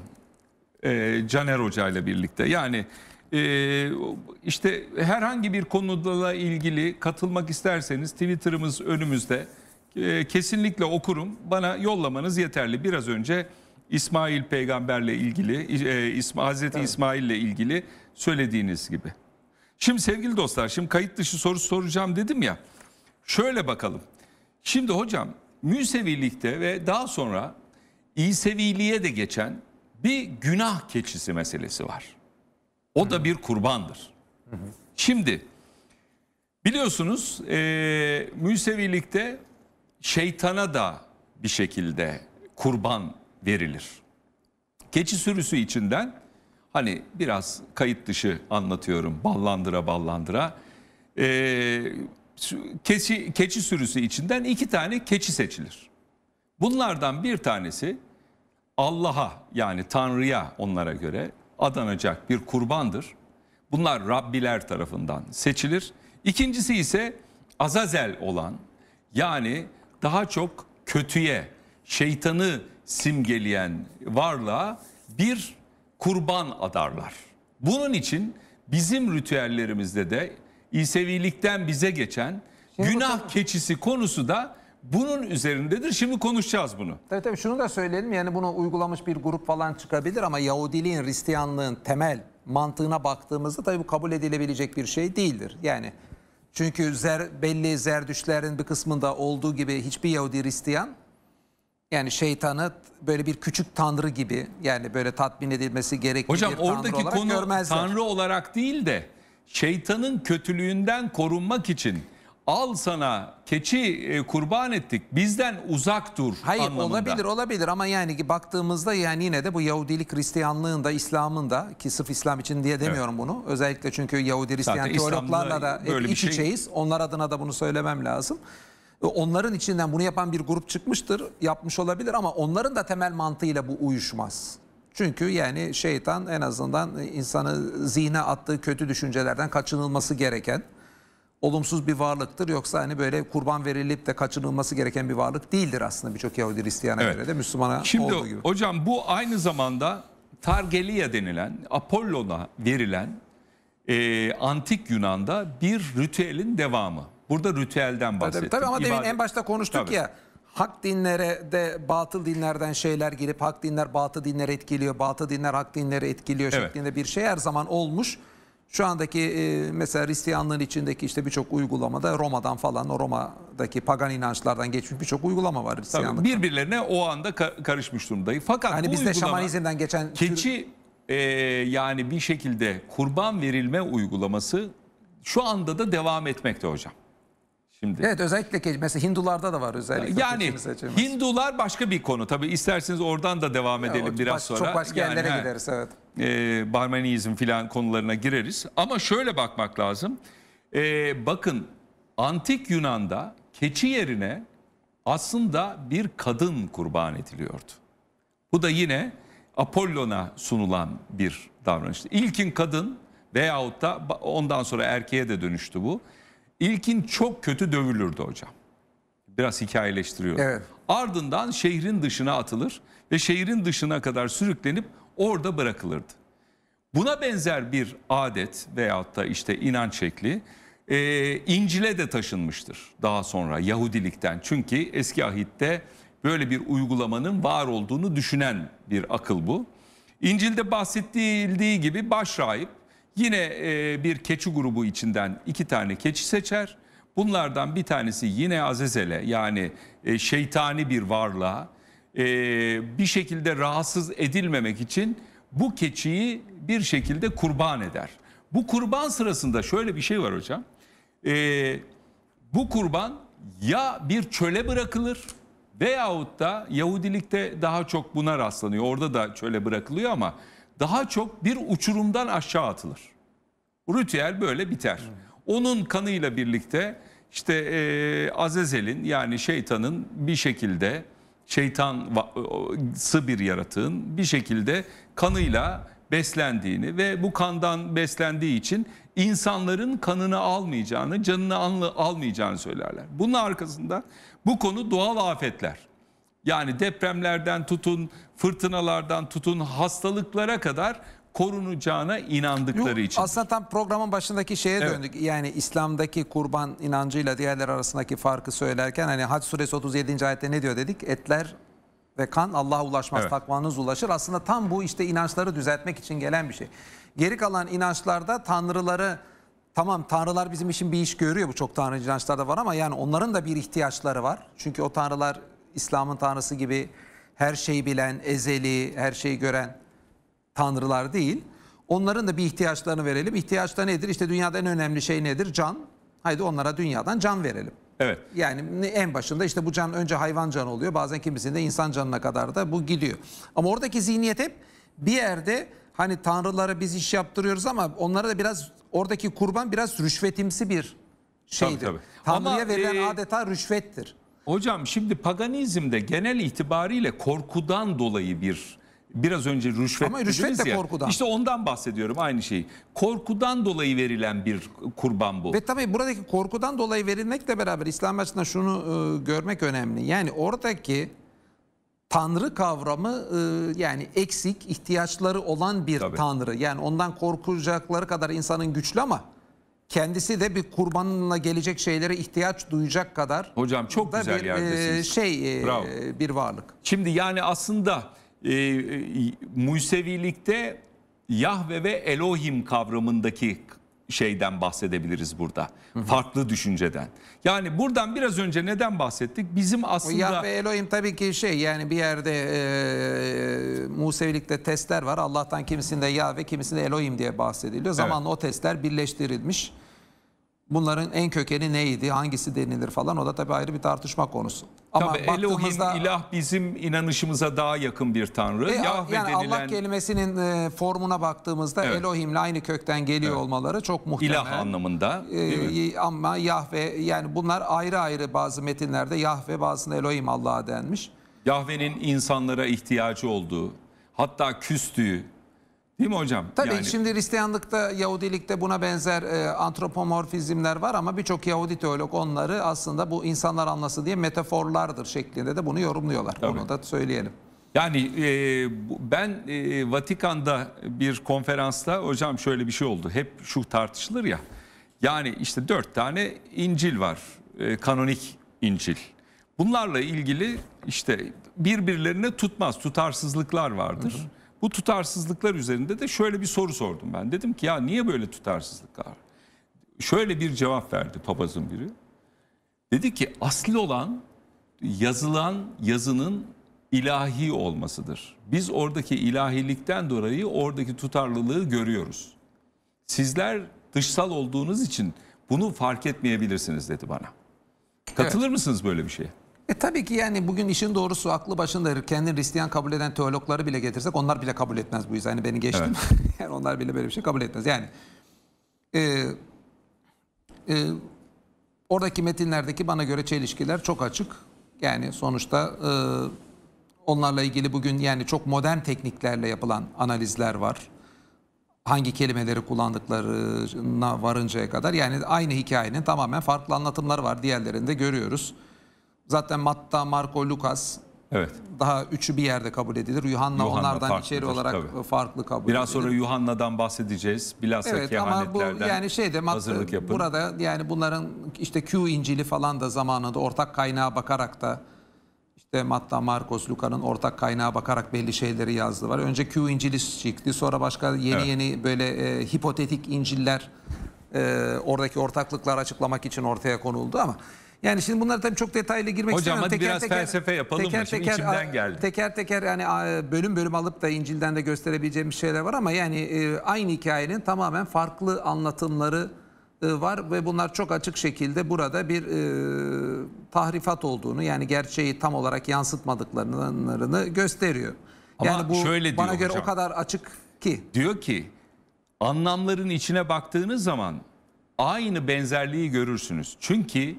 E, Caner Hoca ile birlikte. Yani ee, işte herhangi bir konuda ilgili katılmak isterseniz Twitter'ımız önümüzde. Ee, kesinlikle okurum. Bana yollamanız yeterli. Biraz önce İsmail peygamberle ilgili, e, Hazreti evet. İsmail'le ilgili söylediğiniz gibi. Şimdi sevgili dostlar, şimdi kayıt dışı soru soracağım dedim ya. Şöyle bakalım. Şimdi hocam Müsevilikte ve daha sonra İseviliğe de geçen bir günah keçisi meselesi var. O da bir kurbandır. Şimdi biliyorsunuz e, Müsevilikte şeytana da bir şekilde kurban verilir. Keçi sürüsü içinden hani biraz kayıt dışı anlatıyorum ballandıra ballandıra. E, keçi, keçi sürüsü içinden iki tane keçi seçilir. Bunlardan bir tanesi Allah'a yani Tanrı'ya onlara göre adanacak bir kurbandır. Bunlar Rabbiler tarafından seçilir. İkincisi ise Azazel olan yani daha çok kötüye, şeytanı simgeleyen varlığa bir kurban adarlar. Bunun için bizim ritüellerimizde de İsevilikten bize geçen günah keçisi konusu da bunun üzerindedir. Şimdi konuşacağız bunu. Tabii tabii şunu da söyleyelim. Yani bunu uygulamış bir grup falan çıkabilir ama Yahudiliğin, Hristiyanlığın temel mantığına baktığımızda tabii bu kabul edilebilecek bir şey değildir. Yani çünkü zer, belli zerdüşlerin bir kısmında olduğu gibi hiçbir Yahudi Hristiyan yani şeytanı böyle bir küçük tanrı gibi yani böyle tatmin edilmesi gerekli Hocam, bir tanrı oradaki olarak konu görmezler. tanrı olarak değil de şeytanın kötülüğünden korunmak için al sana keçi e, kurban ettik bizden uzak dur Hayır anlamında. olabilir olabilir ama yani baktığımızda yani yine de bu Yahudilik Hristiyanlığın da İslam'ın da ki sırf İslam için diye demiyorum evet. bunu. Özellikle çünkü Yahudi Hristiyan teologlarla da hep iç şey... içeyiz. Onlar adına da bunu söylemem lazım. Onların içinden bunu yapan bir grup çıkmıştır, yapmış olabilir ama onların da temel mantığıyla bu uyuşmaz. Çünkü yani şeytan en azından insanı zihne attığı kötü düşüncelerden kaçınılması gereken olumsuz bir varlıktır. Yoksa hani böyle kurban verilip de kaçınılması gereken bir varlık değildir aslında birçok Yahudi Hristiyan'a evet. göre de Müslümana Şimdi, olduğu gibi. Şimdi hocam bu aynı zamanda Targelia denilen Apollon'a verilen e, antik Yunan'da bir ritüelin devamı. Burada ritüelden bahsettik. Tabii, tabii ama İbadet... demin en başta konuştuk tabii. ya hak dinlere de batıl dinlerden şeyler girip hak dinler batıl dinler etkiliyor, batıl dinler hak dinleri etkiliyor evet. şeklinde bir şey her zaman olmuş. Şu andaki e, mesela Hristiyanlığın içindeki işte birçok uygulamada Roma'dan falan o Roma'daki pagan inançlardan geçmiş birçok uygulama var Hristiyanlıkta. Tabii birbirlerine o anda ka- karışmış durumdayım. Fakat Hani bizde şamanizmden geçen keçi e, yani bir şekilde kurban verilme uygulaması şu anda da devam etmekte hocam. Şimdi Evet özellikle keçi mesela Hindularda da var özellikle. Yani Hindular başka bir konu. Tabii isterseniz oradan da devam edelim biraz baş- sonra. Çok başka Yani, yerlere he. gideriz evet e, barmenizm filan konularına gireriz. Ama şöyle bakmak lazım. E, bakın antik Yunan'da keçi yerine aslında bir kadın kurban ediliyordu. Bu da yine Apollon'a sunulan bir davranıştı. İlkin kadın veyahut da ondan sonra erkeğe de dönüştü bu. İlkin çok kötü dövülürdü hocam. Biraz hikayeleştiriyorum. Evet. Ardından şehrin dışına atılır ve şehrin dışına kadar sürüklenip orada bırakılırdı. Buna benzer bir adet veyahut da işte inanç şekli e, İncil'e de taşınmıştır daha sonra Yahudilikten. Çünkü eski ahitte böyle bir uygulamanın var olduğunu düşünen bir akıl bu. İncil'de bahsettiği gibi başrahip yine e, bir keçi grubu içinden iki tane keçi seçer. Bunlardan bir tanesi yine Azezel'e yani e, şeytani bir varlığa e, bir şekilde rahatsız edilmemek için bu keçiyi bir şekilde kurban eder. Bu kurban sırasında şöyle bir şey var hocam. E, bu kurban ya bir çöle bırakılır veyahut da Yahudilikte daha çok buna rastlanıyor. Orada da çöle bırakılıyor ama daha çok bir uçurumdan aşağı atılır. Ritüel böyle biter. Onun kanıyla birlikte işte e, Azazel'in yani şeytanın bir şekilde şeytansı bir yaratığın bir şekilde kanıyla beslendiğini ve bu kandan beslendiği için insanların kanını almayacağını, canını almayacağını söylerler. Bunun arkasında bu konu doğal afetler. Yani depremlerden tutun, fırtınalardan tutun, hastalıklara kadar korunacağına inandıkları Yok, için. Aslında tam programın başındaki şeye evet. döndük. Yani İslam'daki kurban inancıyla diğerler arasındaki farkı söylerken hani Hac suresi 37. ayette ne diyor dedik? Etler ve kan Allah'a ulaşmaz, evet. takvanız ulaşır. Aslında tam bu işte inançları düzeltmek için gelen bir şey. Geri kalan inançlarda tanrıları tamam tanrılar bizim için bir iş görüyor. Bu çok tanrı inançlarda var ama yani onların da bir ihtiyaçları var. Çünkü o tanrılar İslam'ın tanrısı gibi her şeyi bilen, ezeli, her şeyi gören tanrılar değil. Onların da bir ihtiyaçlarını verelim. İhtiyaçta nedir? İşte dünyada en önemli şey nedir? Can. Haydi onlara dünyadan can verelim. Evet. Yani en başında işte bu can önce hayvan canı oluyor. Bazen kimisinde insan canına kadar da bu gidiyor. Ama oradaki zihniyet hep bir yerde hani tanrılara biz iş yaptırıyoruz ama onlara da biraz oradaki kurban biraz rüşvetimsi bir şeydir. Tabii, tabii. Tanrı'ya ama, verilen e... adeta rüşvettir. Hocam şimdi paganizmde genel itibariyle korkudan dolayı bir biraz önce rüşvet Ama rüşvet de ya, korkudan. İşte ondan bahsediyorum aynı şeyi. Korkudan dolayı verilen bir kurban bu. Ve tabii buradaki korkudan dolayı verilmekle beraber İslam açısından şunu e, görmek önemli. Yani oradaki tanrı kavramı e, yani eksik, ihtiyaçları olan bir tabii. tanrı. Yani ondan korkacakları kadar insanın güçlü ama kendisi de bir kurbanla gelecek şeylere ihtiyaç duyacak kadar Hocam çok güzel bir, e, yerdesiniz. E, şey e, bir varlık. Şimdi yani aslında ee, e, Musevilikte Yahve ve Elohim kavramındaki şeyden bahsedebiliriz burada. Hı hı. Farklı düşünceden. Yani buradan biraz önce neden bahsettik? Bizim aslında... Yahve Elohim tabii ki şey yani bir yerde e, Musevilikte testler var. Allah'tan kimisinde Yahve kimisinde Elohim diye bahsediliyor. Zamanla evet. o testler birleştirilmiş. Bunların en kökeni neydi, hangisi denilir falan o da tabii ayrı bir tartışma konusu. Ama Tabii baktığımızda Elohim, ilah bizim inanışımıza daha yakın bir tanrı. E, yani denilen... Allah kelimesinin e, formuna baktığımızda evet. Elohim'le aynı kökten geliyor evet. olmaları çok muhtemel. İlah anlamında. E, ama Yahve yani bunlar ayrı ayrı bazı metinlerde Yahve bazında Elohim Allah'a denmiş. Yahve'nin insanlara ihtiyacı olduğu hatta küstüğü Değil mi hocam? Tabii yani... şimdi Hristiyanlıkta, Yahudilikte buna benzer e, antropomorfizmler var ama birçok Yahudi teolog onları aslında bu insanlar anlasın diye metaforlardır şeklinde de bunu yorumluyorlar. Tabii. Onu da söyleyelim. Yani e, ben e, Vatikan'da bir konferansta hocam şöyle bir şey oldu. Hep şu tartışılır ya. Yani işte dört tane İncil var. E, kanonik İncil. Bunlarla ilgili işte birbirlerine tutmaz tutarsızlıklar vardır. Hı hı. Bu tutarsızlıklar üzerinde de şöyle bir soru sordum ben. Dedim ki ya niye böyle tutarsızlıklar? Şöyle bir cevap verdi papazın biri. Dedi ki asli olan yazılan yazının ilahi olmasıdır. Biz oradaki ilahilikten dolayı oradaki tutarlılığı görüyoruz. Sizler dışsal olduğunuz için bunu fark etmeyebilirsiniz dedi bana. Katılır evet. mısınız böyle bir şeye? E tabii ki yani bugün işin doğrusu aklı başında kendini Hristiyan kabul eden teologları bile getirsek onlar bile kabul etmez bu yüzden. Yani beni geçtim. Evet. yani onlar bile böyle bir şey kabul etmez. Yani e, e, oradaki metinlerdeki bana göre çelişkiler çok açık. Yani sonuçta e, onlarla ilgili bugün yani çok modern tekniklerle yapılan analizler var. Hangi kelimeleri kullandıklarına varıncaya kadar yani aynı hikayenin tamamen farklı anlatımları var. Diğerlerinde görüyoruz. Zaten Matta, Marco, Lucas Evet. Daha üçü bir yerde kabul edilir. Yuhanna, Yuhanna onlardan içeri şey olarak tabii. farklı kabul Biraz edilir. sonra Yuhanna'dan bahsedeceğiz. Bilhassa evet, ama bu yani şeyde hazırlık yapın. Burada yani bunların işte Q İncil'i falan da zamanında ortak kaynağa bakarak da işte Matta, Marcos, Luka'nın ortak kaynağa bakarak belli şeyleri yazdı var. Önce Q İncil'i çıktı. Sonra başka yeni evet. yeni böyle e, hipotetik İncil'ler e, oradaki ortaklıklar açıklamak için ortaya konuldu ama... Yani şimdi bunlar tabii çok detaylı girmek Hocam, istemiyorum. Hocam hadi biraz teker, felsefe yapalım teker, mı? Şimdi teker, içimden geldi. Teker teker yani bölüm bölüm alıp da İncil'den de gösterebileceğimiz şeyler var ama yani e, aynı hikayenin tamamen farklı anlatımları e, var ve bunlar çok açık şekilde burada bir e, tahrifat olduğunu yani gerçeği tam olarak yansıtmadıklarını gösteriyor. Ama yani bu şöyle bana göre hocam, o kadar açık ki. Diyor ki anlamların içine baktığınız zaman aynı benzerliği görürsünüz. Çünkü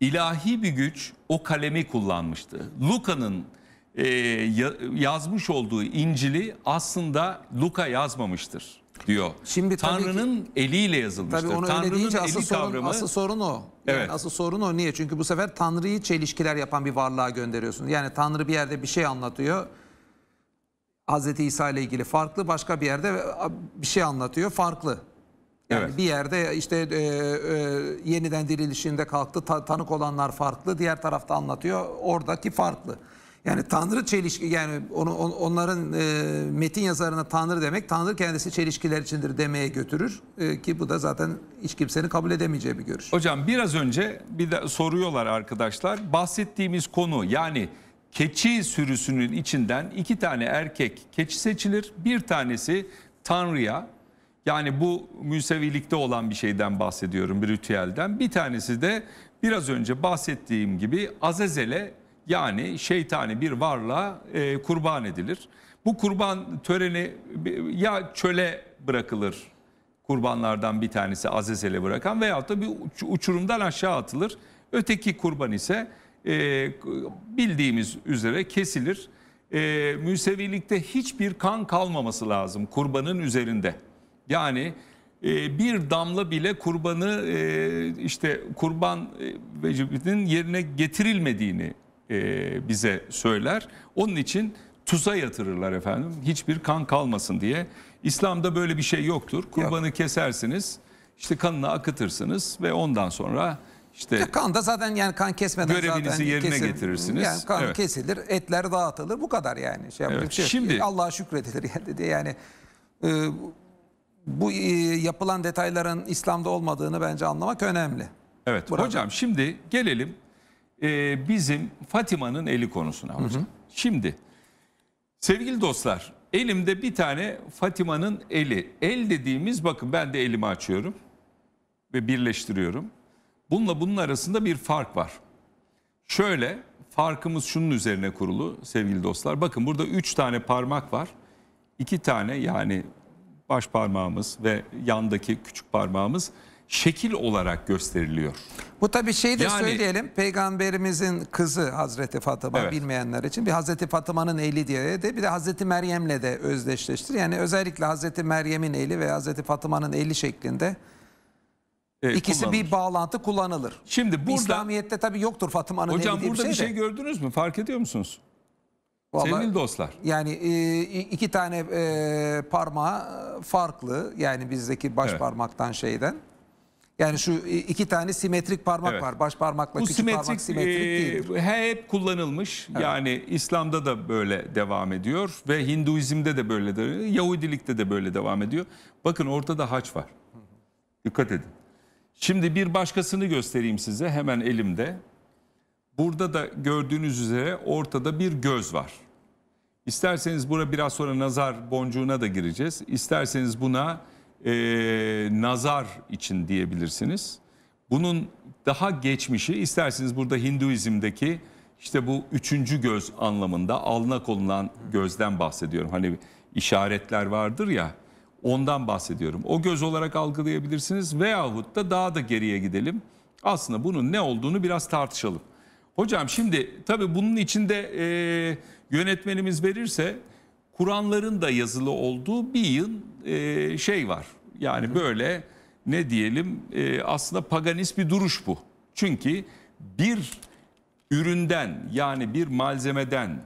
ilahi bir güç o kalemi kullanmıştı. Luka'nın e, yazmış olduğu İncil'i aslında Luka yazmamıştır diyor. Şimdi Tanrı'nın ki, eliyle yazılmıştır. Tabii onu Tanrı'nın öyle deyince asıl sorun, kavramı, asıl sorun o. Yani Asıl sorun o. Niye? Çünkü bu sefer Tanrı'yı çelişkiler yapan bir varlığa gönderiyorsun. Yani Tanrı bir yerde bir şey anlatıyor. Hazreti İsa ile ilgili farklı. Başka bir yerde bir şey anlatıyor. Farklı. Yani evet. bir yerde e, işte e, e, yeniden dirilişinde kalktı ta, tanık olanlar farklı diğer tarafta anlatıyor oradaki farklı. Yani Tanrı çelişki yani onu, on, onların e, metin yazarına Tanrı demek Tanrı kendisi çelişkiler içindir demeye götürür e, ki bu da zaten hiç kimsenin kabul edemeyeceği bir görüş. Hocam biraz önce bir de soruyorlar arkadaşlar bahsettiğimiz konu yani keçi sürüsünün içinden iki tane erkek keçi seçilir bir tanesi Tanrı'ya yani bu müsevilikte olan bir şeyden bahsediyorum, bir ritüelden. Bir tanesi de biraz önce bahsettiğim gibi Azazel'e yani şeytani bir varlığa e, kurban edilir. Bu kurban töreni ya çöle bırakılır kurbanlardan bir tanesi Azazel'e bırakan veyahut da bir uçurumdan aşağı atılır. Öteki kurban ise e, bildiğimiz üzere kesilir. E, Müsevilikte hiçbir kan kalmaması lazım kurbanın üzerinde. Yani e, bir damla bile kurbanı e, işte kurban e, vecibinin yerine getirilmediğini e, bize söyler. Onun için tuza yatırırlar efendim. Hiçbir kan kalmasın diye. İslam'da böyle bir şey yoktur. Kurbanı Yok. kesersiniz, işte kanını akıtırsınız ve ondan sonra işte ya kan da zaten yani kan kesmeden görevinizi zaten yerine kesin, getirirsiniz. Yani kan evet. kesilir, etler dağıtılır bu kadar yani. Şey evet. Şey Şimdi Allah'a şükredilir yani. yani e, bu e, yapılan detayların İslam'da olmadığını bence anlamak önemli. Evet Burada. hocam şimdi gelelim e, bizim Fatima'nın eli konusuna hocam. Hı hı. Şimdi sevgili dostlar elimde bir tane Fatima'nın eli. El dediğimiz bakın ben de elimi açıyorum ve birleştiriyorum. Bununla bunun arasında bir fark var. Şöyle farkımız şunun üzerine kurulu sevgili dostlar. Bakın burada üç tane parmak var. 2 tane yani baş parmağımız ve yandaki küçük parmağımız şekil olarak gösteriliyor. Bu tabi şeyi de yani, söyleyelim. Peygamberimizin kızı Hazreti Fatıma evet. bilmeyenler için bir Hazreti Fatıma'nın eli diye de bir de Hazreti Meryem'le de özdeşleştir. Yani özellikle Hazreti Meryem'in eli ve Hazreti Fatıma'nın eli şeklinde e, ikisi kullanılır. bir bağlantı kullanılır. Şimdi burada İslamiyet'te tabi yoktur Fatıma'nın eli diye bir şey. Hocam burada bir şey gördünüz mü? Fark ediyor musunuz? Vallahi, Sevgili dostlar. Yani e, iki tane e, parmağı farklı. Yani bizdeki baş evet. parmaktan şeyden. Yani şu e, iki tane simetrik parmak evet. var. Baş parmakla Bu küçük simetrik, parmak simetrik değil. E, hep kullanılmış. Evet. Yani İslam'da da böyle devam ediyor ve Hinduizm'de de böyle de, Yahudilikte de böyle devam ediyor. Bakın ortada haç var. Dikkat edin. Şimdi bir başkasını göstereyim size hemen elimde. Burada da gördüğünüz üzere ortada bir göz var. İsterseniz buna biraz sonra nazar boncuğuna da gireceğiz. İsterseniz buna e, nazar için diyebilirsiniz. Bunun daha geçmişi isterseniz burada Hinduizm'deki işte bu üçüncü göz anlamında alnak konulan gözden bahsediyorum. Hani işaretler vardır ya ondan bahsediyorum. O göz olarak algılayabilirsiniz veyahut da daha da geriye gidelim. Aslında bunun ne olduğunu biraz tartışalım. Hocam şimdi tabii bunun içinde... E, yönetmenimiz verirse Kur'anların da yazılı olduğu bir yıl e, şey var. Yani Hı. böyle ne diyelim e, aslında paganist bir duruş bu. Çünkü bir üründen yani bir malzemeden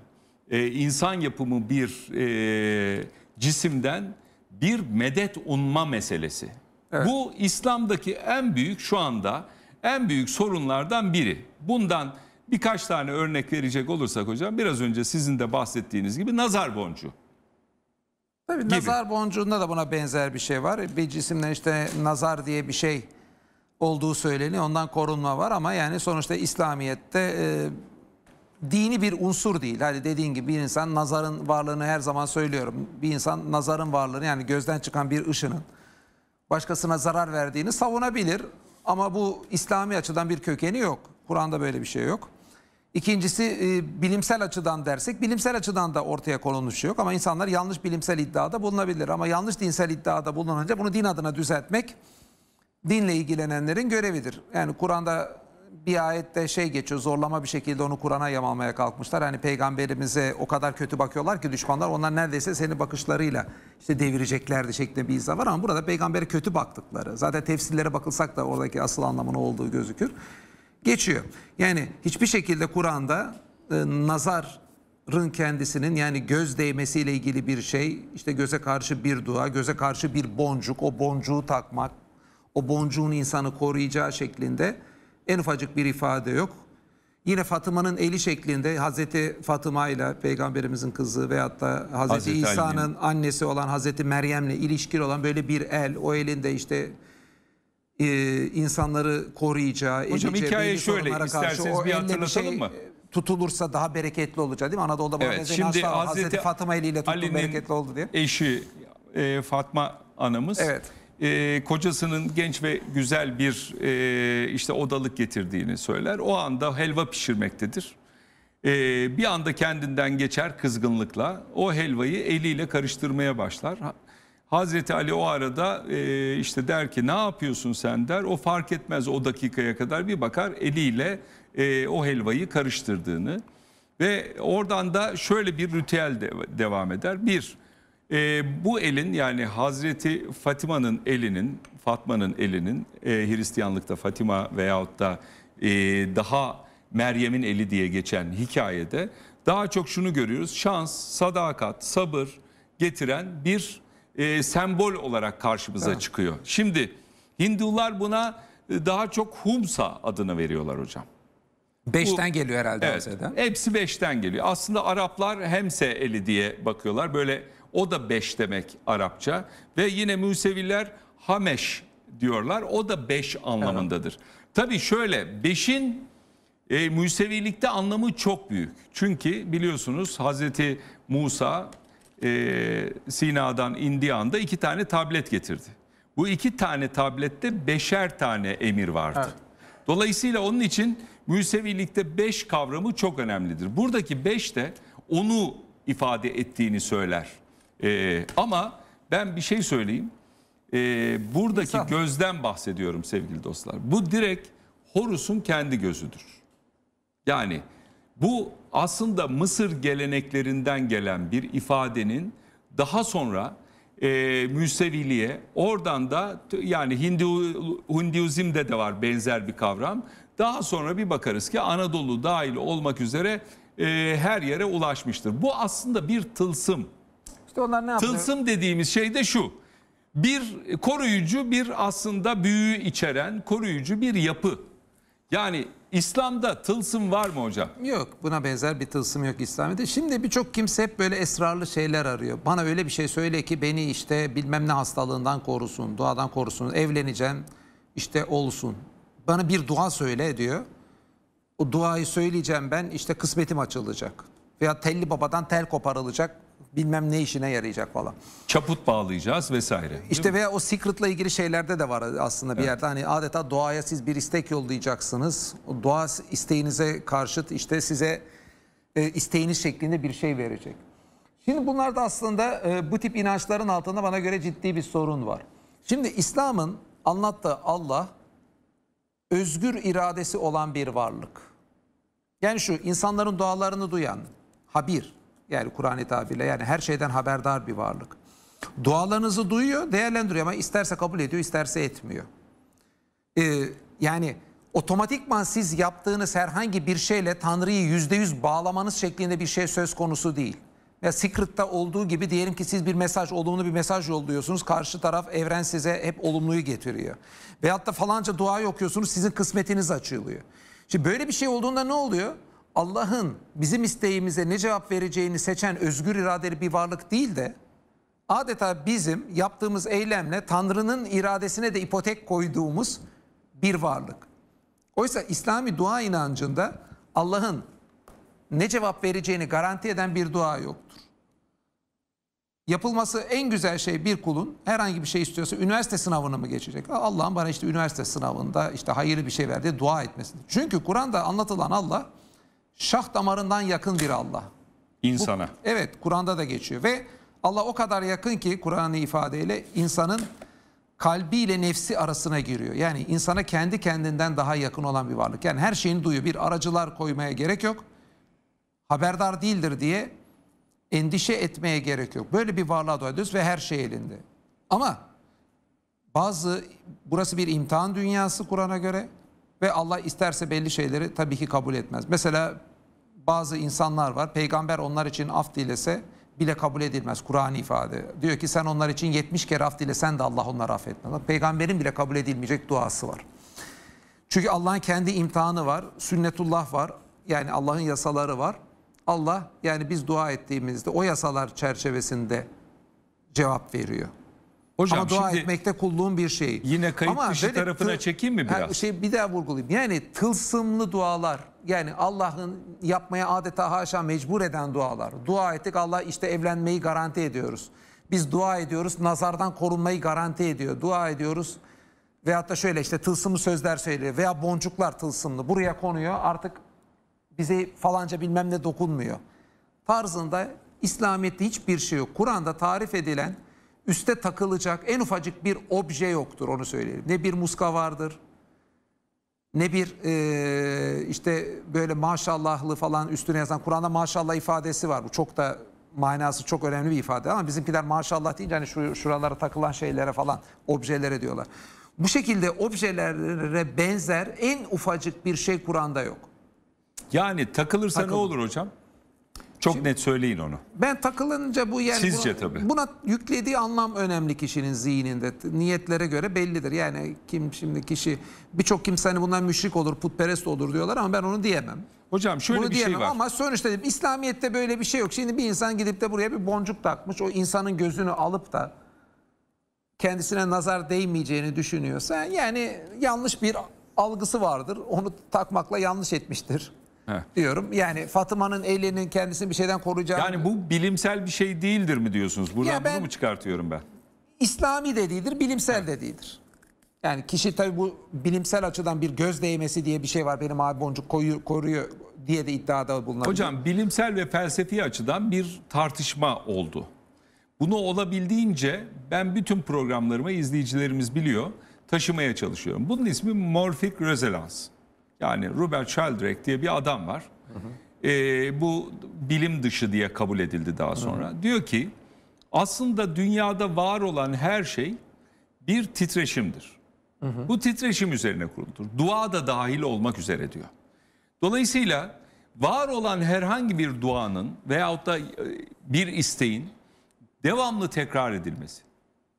e, insan yapımı bir e, cisimden bir medet unma meselesi. Evet. Bu İslam'daki en büyük şu anda en büyük sorunlardan biri. Bundan Birkaç tane örnek verecek olursak hocam biraz önce sizin de bahsettiğiniz gibi nazar boncuğu. Tabii gibi. nazar boncuğunda da buna benzer bir şey var. Bir cisimden işte nazar diye bir şey olduğu söyleniyor. Ondan korunma var ama yani sonuçta İslamiyet'te e, dini bir unsur değil. Hadi dediğin gibi bir insan nazarın varlığını her zaman söylüyorum. Bir insan nazarın varlığını yani gözden çıkan bir ışının başkasına zarar verdiğini savunabilir. Ama bu İslami açıdan bir kökeni yok. Kur'an'da böyle bir şey yok. İkincisi e, bilimsel açıdan dersek bilimsel açıdan da ortaya konulmuş şey yok ama insanlar yanlış bilimsel iddiada bulunabilir ama yanlış dinsel iddiada bulununca bunu din adına düzeltmek dinle ilgilenenlerin görevidir. Yani Kur'an'da bir ayette şey geçiyor zorlama bir şekilde onu Kur'an'a yamalmaya kalkmışlar. Hani peygamberimize o kadar kötü bakıyorlar ki düşmanlar onlar neredeyse seni bakışlarıyla işte devireceklerdi şeklinde bir izah var ama burada peygambere kötü baktıkları zaten tefsirlere bakılsak da oradaki asıl anlamın olduğu gözükür geçiyor. Yani hiçbir şekilde Kur'an'da e, nazarın kendisinin yani göz değmesiyle ilgili bir şey, işte göze karşı bir dua, göze karşı bir boncuk, o boncuğu takmak, o boncuğun insanı koruyacağı şeklinde en ufacık bir ifade yok. Yine Fatıma'nın eli şeklinde Hazreti Fatıma ile Peygamberimizin kızı veyahut da Hazreti, Hazreti İsa'nın annesi olan Hazreti Meryem'le ilişkili olan böyle bir el, o elinde işte e, insanları koruyacağı, Hocam edeceği, hikaye şöyle isterseniz bir hatırlatalım şey, mı? tutulursa daha bereketli olacak değil mi? Anadolu'da evet, Hazreti, şimdi Hazreti, Hazreti Fatıma eliyle tuttu bereketli oldu diye. Eşi e, Fatma anamız. Evet. E, kocasının genç ve güzel bir e, işte odalık getirdiğini söyler. O anda helva pişirmektedir. E, bir anda kendinden geçer kızgınlıkla o helvayı eliyle karıştırmaya başlar. Hazreti Ali o arada e, işte der ki ne yapıyorsun sen der. O fark etmez o dakikaya kadar bir bakar eliyle e, o helvayı karıştırdığını. Ve oradan da şöyle bir ritüel de, devam eder. Bir, e, bu elin yani Hazreti Fatima'nın elinin, Fatma'nın elinin e, Hristiyanlıkta Fatima veyahut da e, daha Meryem'in eli diye geçen hikayede daha çok şunu görüyoruz. Şans, sadakat, sabır getiren bir e, sembol olarak karşımıza ha. çıkıyor. Şimdi Hindular buna e, daha çok Humsa adını veriyorlar hocam. Beşten Bu, geliyor herhalde. Evet, Asya'da. hepsi beşten geliyor. Aslında Araplar Hemse eli diye bakıyorlar. Böyle o da beş demek Arapça. Ve yine Museviler Hameş diyorlar. O da beş anlamındadır. Evet. Tabii şöyle beşin e, Musevilikte anlamı çok büyük. Çünkü biliyorsunuz Hazreti Musa e, Sina'dan indiği anda iki tane tablet getirdi. Bu iki tane tablette beşer tane emir vardı. Evet. Dolayısıyla onun için Müsevilikte beş kavramı çok önemlidir. Buradaki beş de onu ifade ettiğini söyler. E, ama ben bir şey söyleyeyim. E, buradaki İnsan. gözden bahsediyorum sevgili dostlar. Bu direkt Horus'un kendi gözüdür. Yani bu aslında Mısır geleneklerinden gelen bir ifadenin daha sonra e, Müseviliğe oradan da yani Hindu, Hinduizm'de de var benzer bir kavram. Daha sonra bir bakarız ki Anadolu dahil olmak üzere e, her yere ulaşmıştır. Bu aslında bir tılsım. İşte onlar ne yapıyor? Tılsım dediğimiz şey de şu. Bir koruyucu bir aslında büyüyü içeren koruyucu bir yapı. Yani İslam'da tılsım var mı hocam? Yok buna benzer bir tılsım yok İslam'da. Şimdi birçok kimse hep böyle esrarlı şeyler arıyor. Bana öyle bir şey söyle ki beni işte bilmem ne hastalığından korusun, duadan korusun, evleneceğim işte olsun. Bana bir dua söyle diyor. O duayı söyleyeceğim ben işte kısmetim açılacak. Veya telli babadan tel koparılacak bilmem ne işine yarayacak falan. Çaput bağlayacağız vesaire. İşte veya o secret'la ilgili şeylerde de var aslında bir evet. yerde. Hani adeta doğaya siz bir istek yollayacaksınız. O doğa isteğinize karşıt işte size e, isteğiniz şeklinde bir şey verecek. Şimdi bunlar da aslında e, bu tip inançların altında bana göre ciddi bir sorun var. Şimdi İslam'ın anlattığı Allah özgür iradesi olan bir varlık. Yani şu insanların dualarını duyan, habir, yani Kur'an-ı tabirle yani her şeyden haberdar bir varlık. Dualarınızı duyuyor, değerlendiriyor ama isterse kabul ediyor, isterse etmiyor. Ee, yani otomatikman siz yaptığınız herhangi bir şeyle Tanrı'yı yüzde yüz bağlamanız şeklinde bir şey söz konusu değil. Ya Secret'ta olduğu gibi diyelim ki siz bir mesaj, olumlu bir mesaj yolluyorsunuz. Karşı taraf evren size hep olumluyu getiriyor. Veyahut da falanca duayı okuyorsunuz sizin kısmetiniz açılıyor. Şimdi böyle bir şey olduğunda ne oluyor? Allah'ın bizim isteğimize ne cevap vereceğini seçen özgür iradeli bir varlık değil de adeta bizim yaptığımız eylemle Tanrı'nın iradesine de ipotek koyduğumuz bir varlık. Oysa İslami dua inancında Allah'ın ne cevap vereceğini garanti eden bir dua yoktur. Yapılması en güzel şey bir kulun herhangi bir şey istiyorsa üniversite sınavını mı geçecek? Allah'ın bana işte üniversite sınavında işte hayırlı bir şey verdi dua etmesin. Çünkü Kur'an'da anlatılan Allah şah damarından yakın bir Allah. İnsana. Bu, evet Kur'an'da da geçiyor ve Allah o kadar yakın ki Kur'an'ı ifadeyle insanın kalbiyle nefsi arasına giriyor. Yani insana kendi kendinden daha yakın olan bir varlık. Yani her şeyini duyuyor. Bir aracılar koymaya gerek yok. Haberdar değildir diye endişe etmeye gerek yok. Böyle bir varlığa dua ve her şey elinde. Ama bazı burası bir imtihan dünyası Kur'an'a göre ve Allah isterse belli şeyleri tabii ki kabul etmez. Mesela bazı insanlar var. Peygamber onlar için af dilese bile kabul edilmez. Kur'an ifade. Diyor ki sen onlar için 70 kere af dilesen de Allah onları affetmez. Peygamberin bile kabul edilmeyecek duası var. Çünkü Allah'ın kendi imtihanı var. Sünnetullah var. Yani Allah'ın yasaları var. Allah yani biz dua ettiğimizde o yasalar çerçevesinde cevap veriyor. Hocam, Ama dua etmekte kulluğun bir şeyi. Yine kayıt Ama dışı tarafına çekeyim mi biraz? Şey, bir daha vurgulayayım. Yani tılsımlı dualar, yani Allah'ın yapmaya adeta haşa mecbur eden dualar. Dua ettik Allah işte evlenmeyi garanti ediyoruz. Biz dua ediyoruz nazardan korunmayı garanti ediyor. Dua ediyoruz veyahut da şöyle işte tılsımlı sözler söylüyor veya boncuklar tılsımlı buraya konuyor artık bize falanca bilmem ne dokunmuyor. Tarzında İslamiyet'te hiçbir şey yok. Kur'an'da tarif edilen üste takılacak en ufacık bir obje yoktur onu söyleyelim. Ne bir muska vardır ne bir e, işte böyle maşallahlı falan üstüne yazan Kur'an'da maşallah ifadesi var. Bu çok da manası çok önemli bir ifade ama bizimkiler maşallah deyince hani şu şuralara takılan şeylere falan objelere diyorlar. Bu şekilde objelere benzer en ufacık bir şey Kur'an'da yok. Yani takılırsa Takılır. ne olur hocam? Çok Şimdi, net söyleyin onu. Ben takılınca bu yani Sizce buna, tabii. buna yüklediği anlam önemli kişinin zihninde. Niyetlere göre bellidir. Yani kim şimdi kişi birçok kimse hani bundan müşrik olur, putperest olur diyorlar ama ben onu diyemem. Hocam şöyle Bunu bir şey var. Ama sonuçta dedim, İslamiyet'te böyle bir şey yok. Şimdi bir insan gidip de buraya bir boncuk takmış. O insanın gözünü alıp da kendisine nazar değmeyeceğini düşünüyorsa yani yanlış bir algısı vardır. Onu takmakla yanlış etmiştir. Heh. diyorum. Yani Fatıma'nın elinin kendisini bir şeyden koruyacağını... Yani bu bilimsel bir şey değildir mi diyorsunuz? Buradan ya ben, bunu mu çıkartıyorum ben? İslami de değildir, bilimsel Heh. de değildir. Yani kişi tabii bu bilimsel açıdan bir göz değmesi diye bir şey var. Benim abi boncuk koyu, koruyor diye de iddiada bulunabilir. Hocam bilimsel ve felsefi açıdan bir tartışma oldu. Bunu olabildiğince ben bütün programlarımı izleyicilerimiz biliyor taşımaya çalışıyorum. Bunun ismi morfik rezonans. Yani Ruben Sheldrake diye bir adam var. Hı hı. E, ee, bu bilim dışı diye kabul edildi daha sonra. Hı hı. Diyor ki aslında dünyada var olan her şey bir titreşimdir. Hı hı. Bu titreşim üzerine kuruludur. Dua da dahil olmak üzere diyor. Dolayısıyla var olan herhangi bir duanın veyahut da e, bir isteğin devamlı tekrar edilmesi.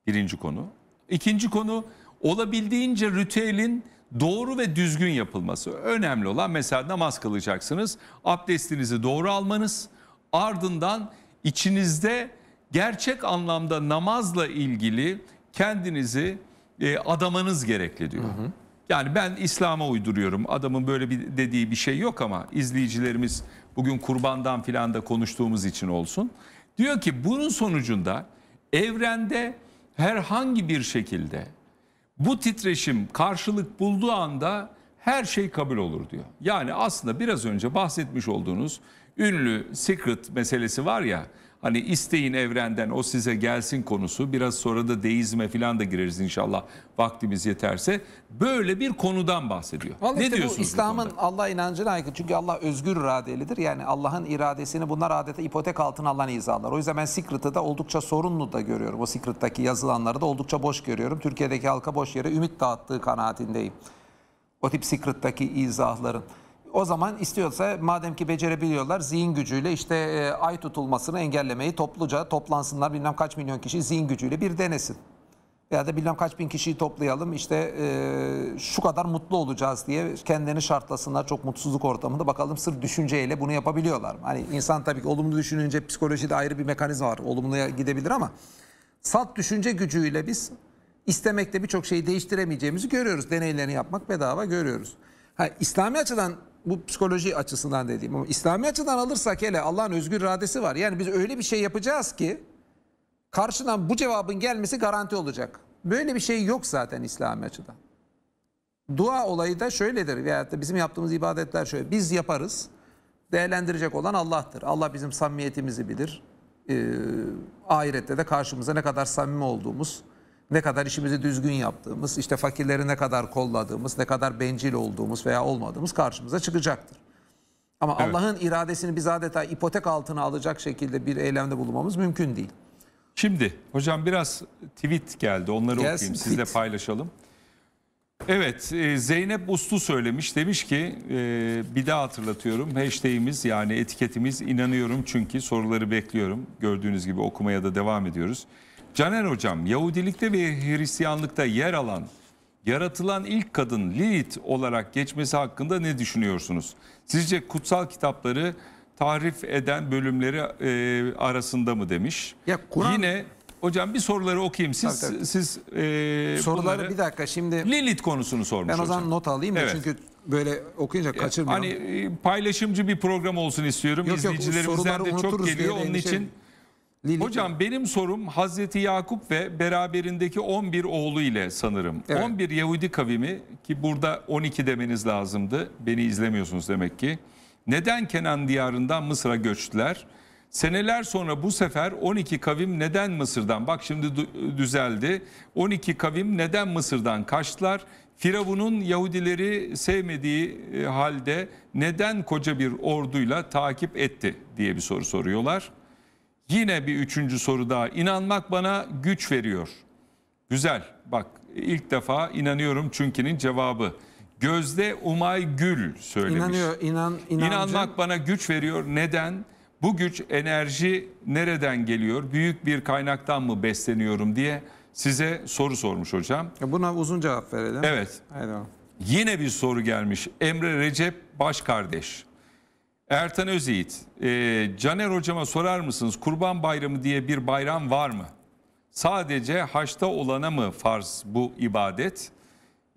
Birinci konu. İkinci konu olabildiğince ritüelin doğru ve düzgün yapılması. Önemli olan mesela namaz kılacaksınız. Abdestinizi doğru almanız ardından içinizde gerçek anlamda namazla ilgili kendinizi e, adamanız gerekli diyor. Hı hı. Yani ben İslam'a uyduruyorum. Adamın böyle bir dediği bir şey yok ama izleyicilerimiz bugün kurbandan filan da konuştuğumuz için olsun. Diyor ki bunun sonucunda evrende herhangi bir şekilde bu titreşim karşılık bulduğu anda her şey kabul olur diyor. Yani aslında biraz önce bahsetmiş olduğunuz ünlü secret meselesi var ya Hani isteyin evrenden o size gelsin konusu. Biraz sonra da deizme falan da gireriz inşallah vaktimiz yeterse. Böyle bir konudan bahsediyor. Vallahi ne işte diyorsunuz? İslam'ın Allah inancına aykırı. Çünkü Allah özgür iradelidir. Yani Allah'ın iradesini bunlar adeta ipotek altına alan izahlar. O yüzden ben Secret'ı da oldukça sorunlu da görüyorum. O Secret'taki yazılanları da oldukça boş görüyorum. Türkiye'deki halka boş yere ümit dağıttığı kanaatindeyim. O tip Secret'taki izahların. O zaman istiyorsa madem ki becerebiliyorlar zihin gücüyle işte e, ay tutulmasını engellemeyi topluca toplansınlar bilmem kaç milyon kişi zihin gücüyle bir denesin. Ya da bilmem kaç bin kişiyi toplayalım işte e, şu kadar mutlu olacağız diye kendilerini şartlasınlar çok mutsuzluk ortamında bakalım sırf düşünceyle bunu yapabiliyorlar. Hani insan tabii ki olumlu düşününce psikolojide ayrı bir mekanizma var olumluya gidebilir ama salt düşünce gücüyle biz istemekte birçok şeyi değiştiremeyeceğimizi görüyoruz. Deneylerini yapmak bedava görüyoruz. Ha, İslami açıdan bu psikoloji açısından dediğim ama İslami açıdan alırsak hele Allah'ın özgür iradesi var. Yani biz öyle bir şey yapacağız ki karşıdan bu cevabın gelmesi garanti olacak. Böyle bir şey yok zaten İslami açıdan. Dua olayı da şöyledir veyahut da bizim yaptığımız ibadetler şöyle. Biz yaparız. Değerlendirecek olan Allah'tır. Allah bizim samimiyetimizi bilir. Ee, ahirette de karşımıza ne kadar samimi olduğumuz, ne kadar işimizi düzgün yaptığımız, işte fakirleri ne kadar kolladığımız, ne kadar bencil olduğumuz veya olmadığımız karşımıza çıkacaktır. Ama evet. Allah'ın iradesini biz adeta ipotek altına alacak şekilde bir eylemde bulunmamız mümkün değil. Şimdi hocam biraz tweet geldi onları Gelsin okuyayım tweet. sizle paylaşalım. Evet e, Zeynep Uslu söylemiş demiş ki e, bir daha hatırlatıyorum hashtagimiz yani etiketimiz inanıyorum çünkü soruları bekliyorum. Gördüğünüz gibi okumaya da devam ediyoruz. Caner Hocam, Yahudilikte ve Hristiyanlıkta yer alan, yaratılan ilk kadın Lilith olarak geçmesi hakkında ne düşünüyorsunuz? Sizce kutsal kitapları tahrif eden bölümleri e, arasında mı demiş? Ya Kur'an... Yine Hocam bir soruları okuyayım. Siz tabii, tabii. siz e, soruları bunları... bir dakika şimdi Lilith konusunu sormuş Ben o zaman hocam. not alayım da evet. çünkü böyle okuyunca e, kaçırmıyorum. Hani e, paylaşımcı bir program olsun istiyorum. Yok, İzleyicilerimizden yok, de çok geliyor onun için. Lili Hocam benim sorum Hazreti Yakup ve beraberindeki 11 oğlu ile sanırım. Evet. 11 Yahudi kavimi ki burada 12 demeniz lazımdı. Beni izlemiyorsunuz demek ki. Neden Kenan diyarından Mısır'a göçtüler? Seneler sonra bu sefer 12 kavim neden Mısır'dan? Bak şimdi düzeldi. 12 kavim neden Mısır'dan kaçtılar? Firavun'un Yahudileri sevmediği e, halde neden koca bir orduyla takip etti diye bir soru soruyorlar. Yine bir üçüncü soru daha. İnanmak bana güç veriyor. Güzel. Bak ilk defa inanıyorum çünkü'nin cevabı. Gözde Umay Gül söylemiş. İnanıyor, inan, inancın... İnanmak bana güç veriyor. Neden? Bu güç enerji nereden geliyor? Büyük bir kaynaktan mı besleniyorum diye size soru sormuş hocam. Buna uzun cevap verelim. Evet. Haydi. Yine bir soru gelmiş. Emre Recep Başkardeş. Ertan Özyiğit, e, Caner hocama sorar mısınız kurban bayramı diye bir bayram var mı? Sadece haçta olana mı farz bu ibadet?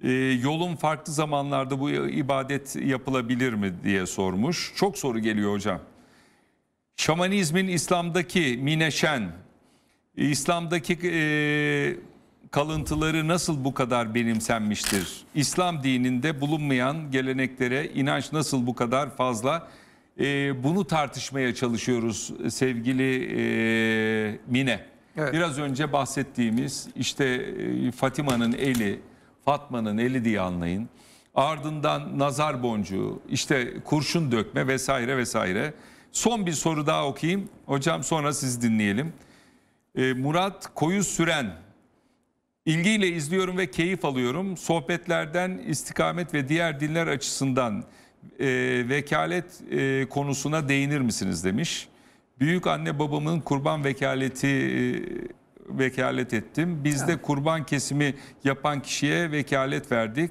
E, yolun farklı zamanlarda bu ibadet yapılabilir mi diye sormuş. Çok soru geliyor hocam. Şamanizmin İslam'daki mineşen, İslam'daki e, kalıntıları nasıl bu kadar benimsenmiştir? İslam dininde bulunmayan geleneklere inanç nasıl bu kadar fazla e, bunu tartışmaya çalışıyoruz sevgili e, Mine. Evet. Biraz önce bahsettiğimiz işte e, Fatima'nın eli, Fatma'nın eli diye anlayın. Ardından nazar boncuğu, işte kurşun dökme vesaire vesaire. Son bir soru daha okuyayım. Hocam sonra siz dinleyelim. E, Murat Koyu Süren İlgiyle izliyorum ve keyif alıyorum. Sohbetlerden istikamet ve diğer dinler açısından e, vekalet e, konusuna değinir misiniz demiş. Büyük anne babamın kurban vekaleti e, vekalet ettim. Biz de kurban kesimi yapan kişiye vekalet verdik.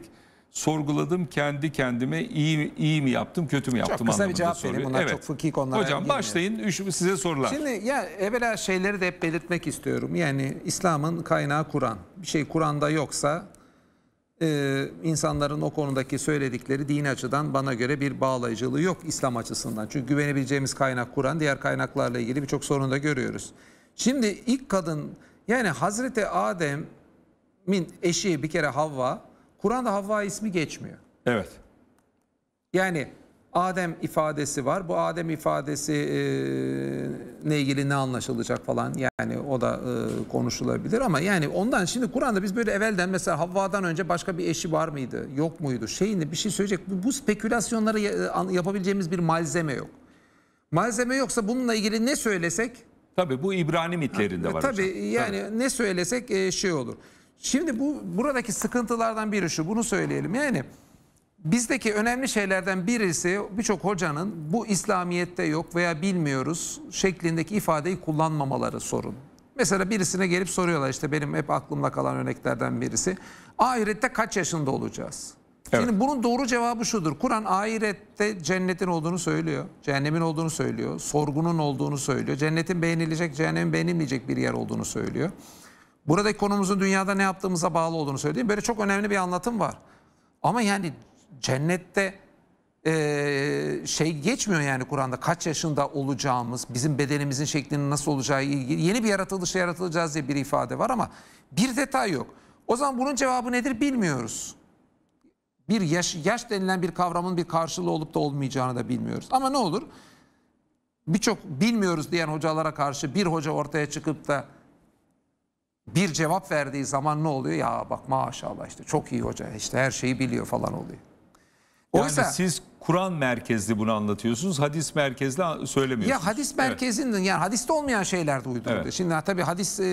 Sorguladım kendi kendime iyi iyi mi yaptım kötü mü yaptım Çok kısa bir cevap soruyor. vereyim. Bunlar çok fıkhi konular. Hocam girmiyor. başlayın üç- size sorular. Şimdi ya evvela şeyleri de hep belirtmek istiyorum. Yani İslam'ın kaynağı Kur'an. Bir şey Kur'an'da yoksa ee, insanların o konudaki söyledikleri din açıdan bana göre bir bağlayıcılığı yok İslam açısından. Çünkü güvenebileceğimiz kaynak Kur'an, diğer kaynaklarla ilgili birçok sorunu da görüyoruz. Şimdi ilk kadın yani Hazreti Adem'in eşi bir kere Havva, Kur'an'da Havva ismi geçmiyor. Evet. Yani Adem ifadesi var. Bu Adem ifadesi e, ne ilgili ne anlaşılacak falan yani o da e, konuşulabilir ama yani ondan şimdi Kur'an'da biz böyle evvelden mesela Havva'dan önce başka bir eşi var mıydı? Yok muydu? şeyini bir şey söyleyecek. Bu, bu spekülasyonları e, yapabileceğimiz bir malzeme yok. Malzeme yoksa bununla ilgili ne söylesek? Tabii bu İbrani mitlerinde var. Tabii hocam. yani ne söylesek e, şey olur. Şimdi bu buradaki sıkıntılardan biri şu. Bunu söyleyelim. Yani bizdeki önemli şeylerden birisi birçok hocanın bu İslamiyet'te yok veya bilmiyoruz şeklindeki ifadeyi kullanmamaları sorun. Mesela birisine gelip soruyorlar işte benim hep aklımda kalan örneklerden birisi. Ahirette kaç yaşında olacağız? Evet. Şimdi bunun doğru cevabı şudur. Kur'an ahirette cennetin olduğunu söylüyor. Cehennemin olduğunu söylüyor. Sorgunun olduğunu söylüyor. Cennetin beğenilecek, cehennemin beğenilmeyecek bir yer olduğunu söylüyor. Buradaki konumuzun dünyada ne yaptığımıza bağlı olduğunu söylüyor. Böyle çok önemli bir anlatım var. Ama yani cennette e, şey geçmiyor yani Kur'an'da kaç yaşında olacağımız, bizim bedenimizin şeklinin nasıl olacağı ilgili yeni bir yaratılışa yaratılacağız diye bir ifade var ama bir detay yok. O zaman bunun cevabı nedir bilmiyoruz. Bir yaş, yaş denilen bir kavramın bir karşılığı olup da olmayacağını da bilmiyoruz. Ama ne olur birçok bilmiyoruz diyen hocalara karşı bir hoca ortaya çıkıp da bir cevap verdiği zaman ne oluyor? Ya bak maşallah işte çok iyi hoca işte her şeyi biliyor falan oluyor. Oysa yani siz Kur'an merkezli bunu anlatıyorsunuz. Hadis merkezli söylemiyorsunuz. Ya hadis merkezinden, evet. yani hadiste olmayan şeyler de uyduruldu. Evet. Şimdi tabii hadis e,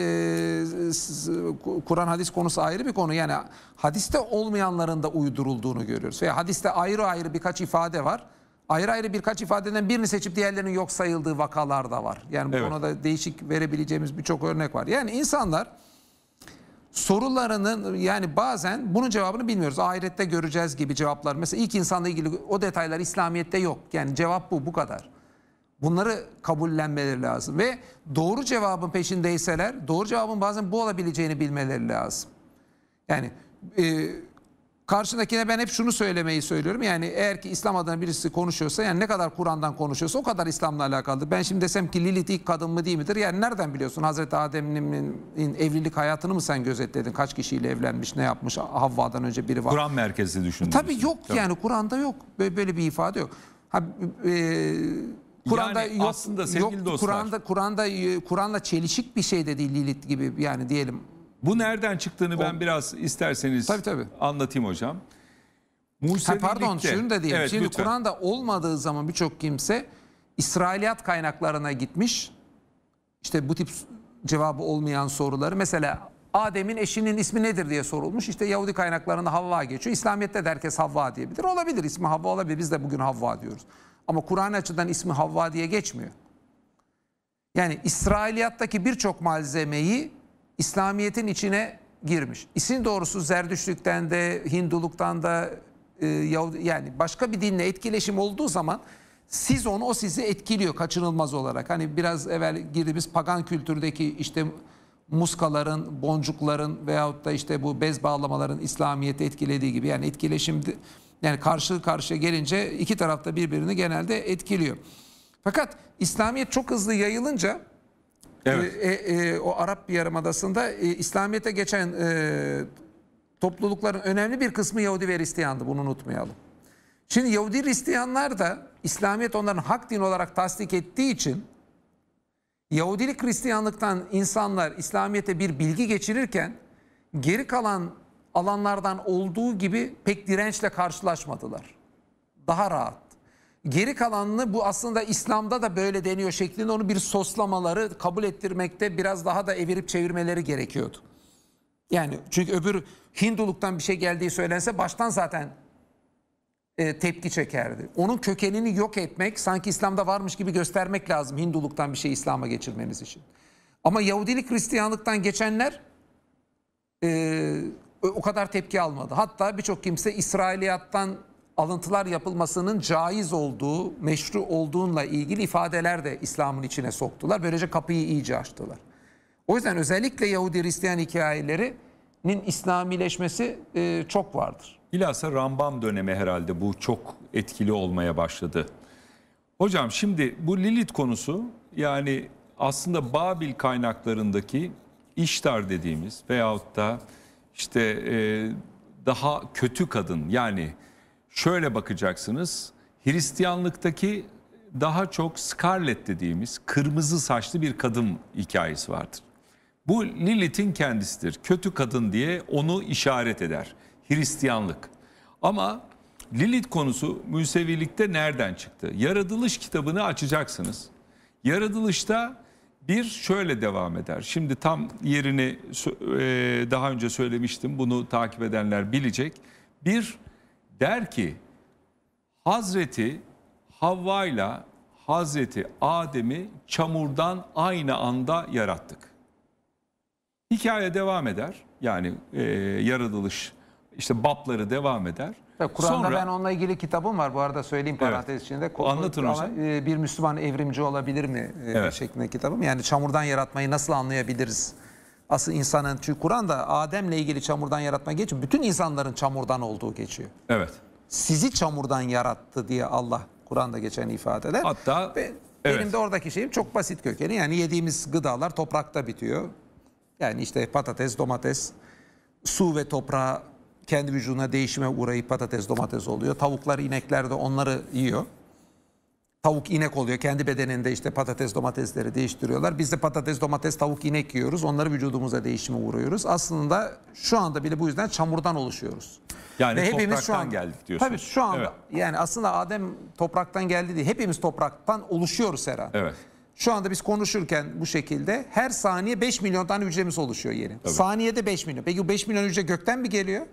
Kur'an hadis konusu ayrı bir konu. Yani hadiste olmayanların da uydurulduğunu görüyoruz. Veya hadiste ayrı ayrı birkaç ifade var. Ayrı ayrı birkaç ifadeden birini seçip diğerlerinin yok sayıldığı vakalar da var. Yani bu evet. konuda değişik verebileceğimiz birçok örnek var. Yani insanlar sorularının yani bazen bunun cevabını bilmiyoruz. Ahirette göreceğiz gibi cevaplar. Mesela ilk insanla ilgili o detaylar İslamiyet'te yok. Yani cevap bu, bu kadar. Bunları kabullenmeleri lazım ve doğru cevabın peşindeyseler doğru cevabın bazen bu olabileceğini bilmeleri lazım. Yani e, karşındakine ben hep şunu söylemeyi söylüyorum. Yani eğer ki İslam adına birisi konuşuyorsa yani ne kadar Kur'an'dan konuşuyorsa o kadar İslam'la alakalıdır. Ben şimdi desem ki Lilith ilk kadın mı değil midir? Yani nereden biliyorsun Hazreti Adem'in evlilik hayatını mı sen gözetledin? Kaç kişiyle evlenmiş, ne yapmış? Havva'dan önce biri var. Kur'an merkezli e, düşündün. Tabii yok Tabii. yani Kur'an'da yok. Böyle, böyle bir ifade yok. Ha, e, Kur'an'da yani yok, aslında sevgili yok, dostlar. Kur'an'da Kur'an'da e, Kur'an'la çelişik bir şey dedi Lilith gibi yani diyelim bu nereden çıktığını o, ben biraz isterseniz tabii, tabii. anlatayım hocam. ha, pardon şunu da diyeyim. Evet, Şimdi Kur'an'da olmadığı zaman birçok kimse İsrailiyat kaynaklarına gitmiş. İşte bu tip cevabı olmayan soruları mesela Adem'in eşinin ismi nedir diye sorulmuş. İşte Yahudi kaynaklarında Havva geçiyor. İslamiyet'te de herkes Havva diyebilir. Olabilir ismi Havva olabilir. Biz de bugün Havva diyoruz. Ama Kur'an açıdan ismi Havva diye geçmiyor. Yani İsrailiyattaki birçok malzemeyi İslamiyet'in içine girmiş. İsin doğrusu Zerdüştlük'ten de Hinduluk'tan da e, yani başka bir dinle etkileşim olduğu zaman siz onu o sizi etkiliyor kaçınılmaz olarak. Hani biraz evvel girdiğimiz pagan kültürdeki işte muskaların, boncukların veyahut da işte bu bez bağlamaların İslamiyet'i etkilediği gibi yani etkileşim yani karşı karşıya gelince iki tarafta birbirini genelde etkiliyor. Fakat İslamiyet çok hızlı yayılınca Evet. Ee, e, e, o Arap bir Yarımadası'nda e, İslamiyet'e geçen e, toplulukların önemli bir kısmı Yahudi ve Hristiyandı. Bunu unutmayalım. Şimdi Yahudi Hristiyanlar da İslamiyet onların hak din olarak tasdik ettiği için Yahudilik Hristiyanlıktan insanlar İslamiyet'e bir bilgi geçirirken geri kalan alanlardan olduğu gibi pek dirençle karşılaşmadılar. Daha rahat geri kalanını bu aslında İslam'da da böyle deniyor şeklinde onu bir soslamaları kabul ettirmekte biraz daha da evirip çevirmeleri gerekiyordu. Yani çünkü öbür Hinduluktan bir şey geldiği söylense baştan zaten e, tepki çekerdi. Onun kökenini yok etmek sanki İslam'da varmış gibi göstermek lazım Hinduluktan bir şey İslam'a geçirmeniz için. Ama Yahudilik Hristiyanlıktan geçenler e, o kadar tepki almadı. Hatta birçok kimse İsrailiyattan alıntılar yapılmasının caiz olduğu, meşru olduğunla ilgili ifadeler de İslam'ın içine soktular. Böylece kapıyı iyice açtılar. O yüzden özellikle Yahudi Hristiyan hikayelerinin İslamileşmesi e, çok vardır. Bilhassa Rambam dönemi herhalde bu çok etkili olmaya başladı. Hocam şimdi bu Lilith konusu yani aslında Babil kaynaklarındaki iştar dediğimiz veyahut da işte e, daha kötü kadın yani şöyle bakacaksınız. Hristiyanlıktaki daha çok Scarlet dediğimiz kırmızı saçlı bir kadın hikayesi vardır. Bu Lilith'in kendisidir. Kötü kadın diye onu işaret eder. Hristiyanlık. Ama Lilith konusu Müsevilikte nereden çıktı? Yaratılış kitabını açacaksınız. Yaratılışta bir şöyle devam eder. Şimdi tam yerini e, daha önce söylemiştim. Bunu takip edenler bilecek. Bir der ki Hazreti Havva ile Hazreti Adem'i çamurdan aynı anda yarattık. Hikaye devam eder. Yani e, yaratılış işte bapları devam eder. Kur'an'da ben onunla ilgili kitabım var bu arada söyleyeyim parantez evet. içinde. Korku, Anlatın hocam. E, bir Müslüman evrimci olabilir mi e, evet. şeklinde kitabım. Yani çamurdan yaratmayı nasıl anlayabiliriz? asıl insanın çünkü Kur'an'da Adem'le ilgili çamurdan yaratma geçiyor. Bütün insanların çamurdan olduğu geçiyor. Evet. Sizi çamurdan yarattı diye Allah Kur'an'da geçen ifadeler. Hatta Ve evet. benim de oradaki şeyim çok basit kökeni. Yani yediğimiz gıdalar toprakta bitiyor. Yani işte patates, domates, su ve toprağa kendi vücuduna değişime uğrayıp patates, domates oluyor. Tavuklar, inekler de onları yiyor tavuk inek oluyor. Kendi bedeninde işte patates domatesleri değiştiriyorlar. Biz de patates domates tavuk inek yiyoruz. Onları vücudumuza değişime uğruyoruz. Aslında şu anda bile bu yüzden çamurdan oluşuyoruz. Yani Ve hepimiz şu an geldik diyorsunuz. Tabii şu anda evet. yani aslında Adem topraktan geldi diye hepimiz topraktan oluşuyoruz herhalde. Evet. Şu anda biz konuşurken bu şekilde her saniye 5 milyon tane hücremiz oluşuyor yeni. Tabii. Saniyede 5 milyon. Peki bu 5 milyon hücre gökten mi geliyor?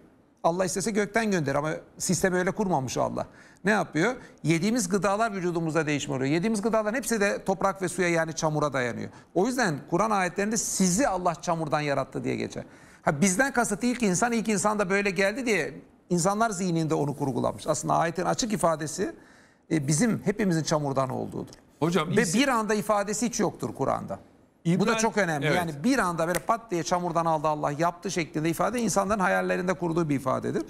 Allah istese gökten gönder ama sistemi öyle kurmamış Allah ne yapıyor? Yediğimiz gıdalar vücudumuzda değişim oluyor. Yediğimiz gıdaların hepsi de toprak ve suya yani çamura dayanıyor. O yüzden Kur'an ayetlerinde sizi Allah çamurdan yarattı diye geçer. Ha bizden kasıt ilk insan, ilk insan da böyle geldi diye insanlar zihninde onu kurgulamış. Aslında ayetin açık ifadesi e, bizim hepimizin çamurdan olduğudur. Hocam ve bir anda ifadesi hiç yoktur Kur'an'da. İbrahim, Bu da çok önemli. Evet. Yani bir anda böyle pat diye çamurdan aldı Allah yaptı şeklinde ifade insanların hayallerinde kurduğu bir ifadedir.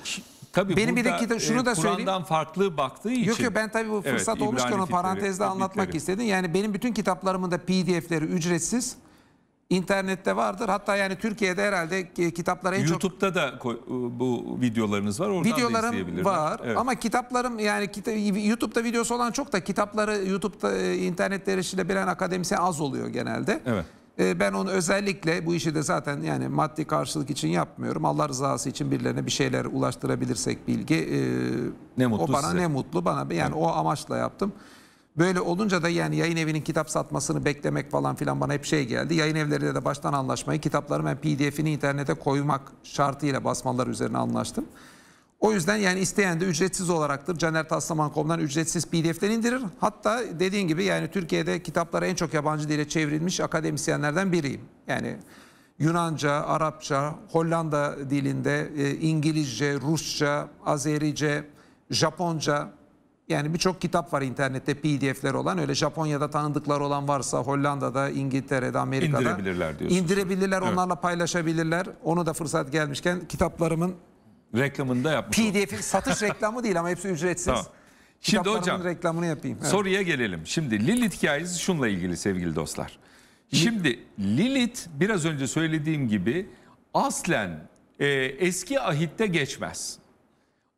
Tabii Benim burada, bir iki de şunu da söyleyeyim. Kur'an'dan farklı baktığı için. Yok yok ben tabii bu fırsat evet, olmuşken o parantezde fitleri, anlatmak fitleri. istedim. Yani benim bütün kitaplarımın da PDF'leri ücretsiz. İnternette vardır. Hatta yani Türkiye'de herhalde kitapları en YouTube'da çok... YouTube'da da e, bu videolarınız var. Oradan Videolarım da var evet. ama kitaplarım yani YouTube'da videosu olan çok da kitapları YouTube'da e, internette erişilebilen akademisyen az oluyor genelde. Evet. Ee, ben onu özellikle bu işi de zaten yani maddi karşılık için yapmıyorum. Allah rızası için birilerine bir şeyler ulaştırabilirsek bilgi e, ne mutlu o bana size. ne mutlu bana yani evet. o amaçla yaptım. Böyle olunca da yani yayın evinin kitap satmasını beklemek falan filan bana hep şey geldi. Yayın evleriyle de baştan anlaşmayı kitapların PDF'ini internete koymak şartıyla basmalar üzerine anlaştım. O yüzden yani isteyen de ücretsiz olaraktır. Caner Taslaman.com'dan ücretsiz PDF'den indirir. Hatta dediğin gibi yani Türkiye'de kitaplara en çok yabancı dile çevrilmiş akademisyenlerden biriyim. Yani Yunanca, Arapça, Hollanda dilinde, e, İngilizce, Rusça, Azerice, Japonca yani birçok kitap var internette PDF'ler olan. Öyle Japonya'da tanıdıklar olan varsa Hollanda'da, İngiltere'de, Amerika'da indirebilirler diyorsunuz. İndirebilirler, onlarla evet. paylaşabilirler. Onu da fırsat gelmişken kitaplarımın reklamını da yapmış PDF'in satış reklamı değil ama hepsi ücretsiz. Tamam. Şimdi hocam reklamını yapayım. Evet. Soruya gelelim. Şimdi Lilith hikayesi şunla ilgili sevgili dostlar. Şimdi Lilith biraz önce söylediğim gibi aslen e, eski ahitte geçmez.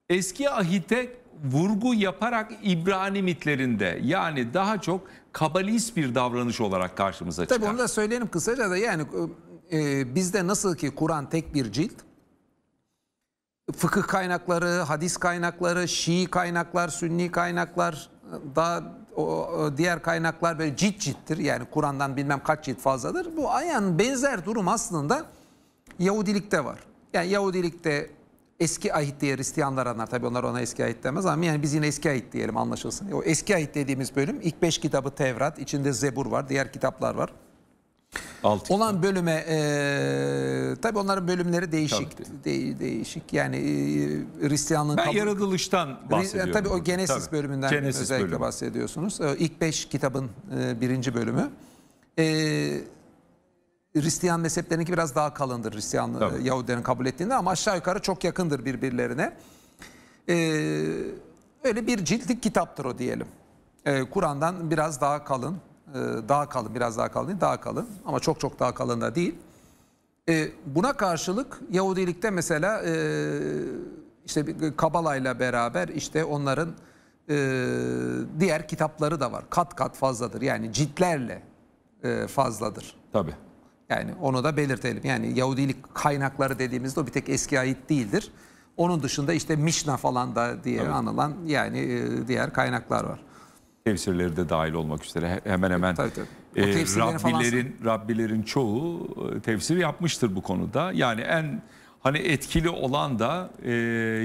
Eski ahitte vurgu yaparak İbrani mitlerinde yani daha çok kabalist bir davranış olarak karşımıza çıkar. Tabii onu da söyleyelim kısaca da yani e, e, bizde nasıl ki Kur'an tek bir cilt fıkıh kaynakları, hadis kaynakları, Şii kaynaklar, Sünni kaynaklar, daha diğer kaynaklar böyle cilt cilttir. Yani Kur'an'dan bilmem kaç cilt fazladır. Bu ayan benzer durum aslında Yahudilikte var. Yani Yahudilikte eski ahit diye Hristiyanlar anlar. Tabi onlar ona eski ahit demez ama yani biz yine eski ahit diyelim anlaşılsın. O eski ahit dediğimiz bölüm ilk beş kitabı Tevrat, içinde Zebur var, diğer kitaplar var. Altı. Olan bölüme e, tabii onların bölümleri değişik. De, değişik yani e, Hristiyanlığın Ben yaratılıştan bahsediyorum. Tabii o Genesis tabii. bölümünden Genesis özellikle bölümü. bahsediyorsunuz. E, ilk beş kitabın e, birinci bölümü. E, Hristiyan mezheplerinki biraz daha kalındır Hristiyan e, tabii. Yahudilerin kabul ettiğinde ama aşağı yukarı çok yakındır birbirlerine. E, öyle bir ciltlik kitaptır o diyelim. E, Kur'an'dan biraz daha kalın. Ee, daha kalın biraz daha kalın değil daha kalın ama çok çok daha kalın da değil. E, buna karşılık Yahudilikte mesela e, işte Kabala'yla beraber işte onların e, diğer kitapları da var. Kat kat fazladır yani ciltlerle e, fazladır. Tabii. Yani onu da belirtelim. Yani Yahudilik kaynakları dediğimizde o bir tek eski ait değildir. Onun dışında işte Mişna falan da diye Tabii. anılan yani e, diğer kaynaklar var tefsirleri de dahil olmak üzere hemen hemen tabii, tabii. E, Rabbilerin, falan... Rabbilerin çoğu e, tefsir yapmıştır bu konuda. Yani en hani etkili olan da e,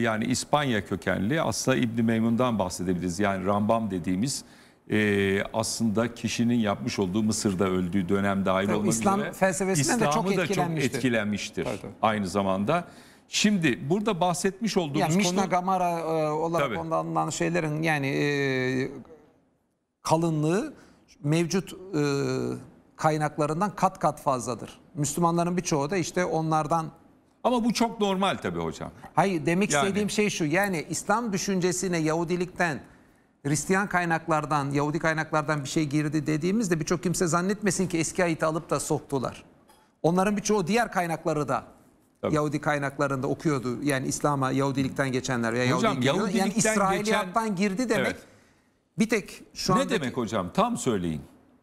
yani İspanya kökenli aslında İbni Meymun'dan bahsedebiliriz. Yani Rambam dediğimiz e, aslında kişinin yapmış olduğu Mısır'da öldüğü dönem dahil Tabii, olmak İslam üzere felsefesinden İslam'ı de çok etkilenmiştir. çok etkilenmiştir Tabii. Aynı zamanda. Şimdi burada bahsetmiş olduğumuz yani Mişna, konu... Mişna Gamara e, olarak Tabii. onda şeylerin yani e, kalınlığı mevcut e, kaynaklarından kat kat fazladır. Müslümanların birçoğu da işte onlardan ama bu çok normal tabii hocam. Hayır demek yani... istediğim şey şu. Yani İslam düşüncesine Yahudilikten, Hristiyan kaynaklardan, Yahudi kaynaklardan bir şey girdi dediğimizde birçok kimse zannetmesin ki eski ayeti alıp da soktular. Onların birçoğu diğer kaynakları da Tabii. Yahudi kaynaklarında okuyordu. Yani İslam'a Yahudilikten geçenler veya Hocam, Yahudi Yahudilikten yani İsrailiyattan geçen... girdi demek. Evet. Bir tek şu andaki... Ne demek hocam? Tam söyleyin.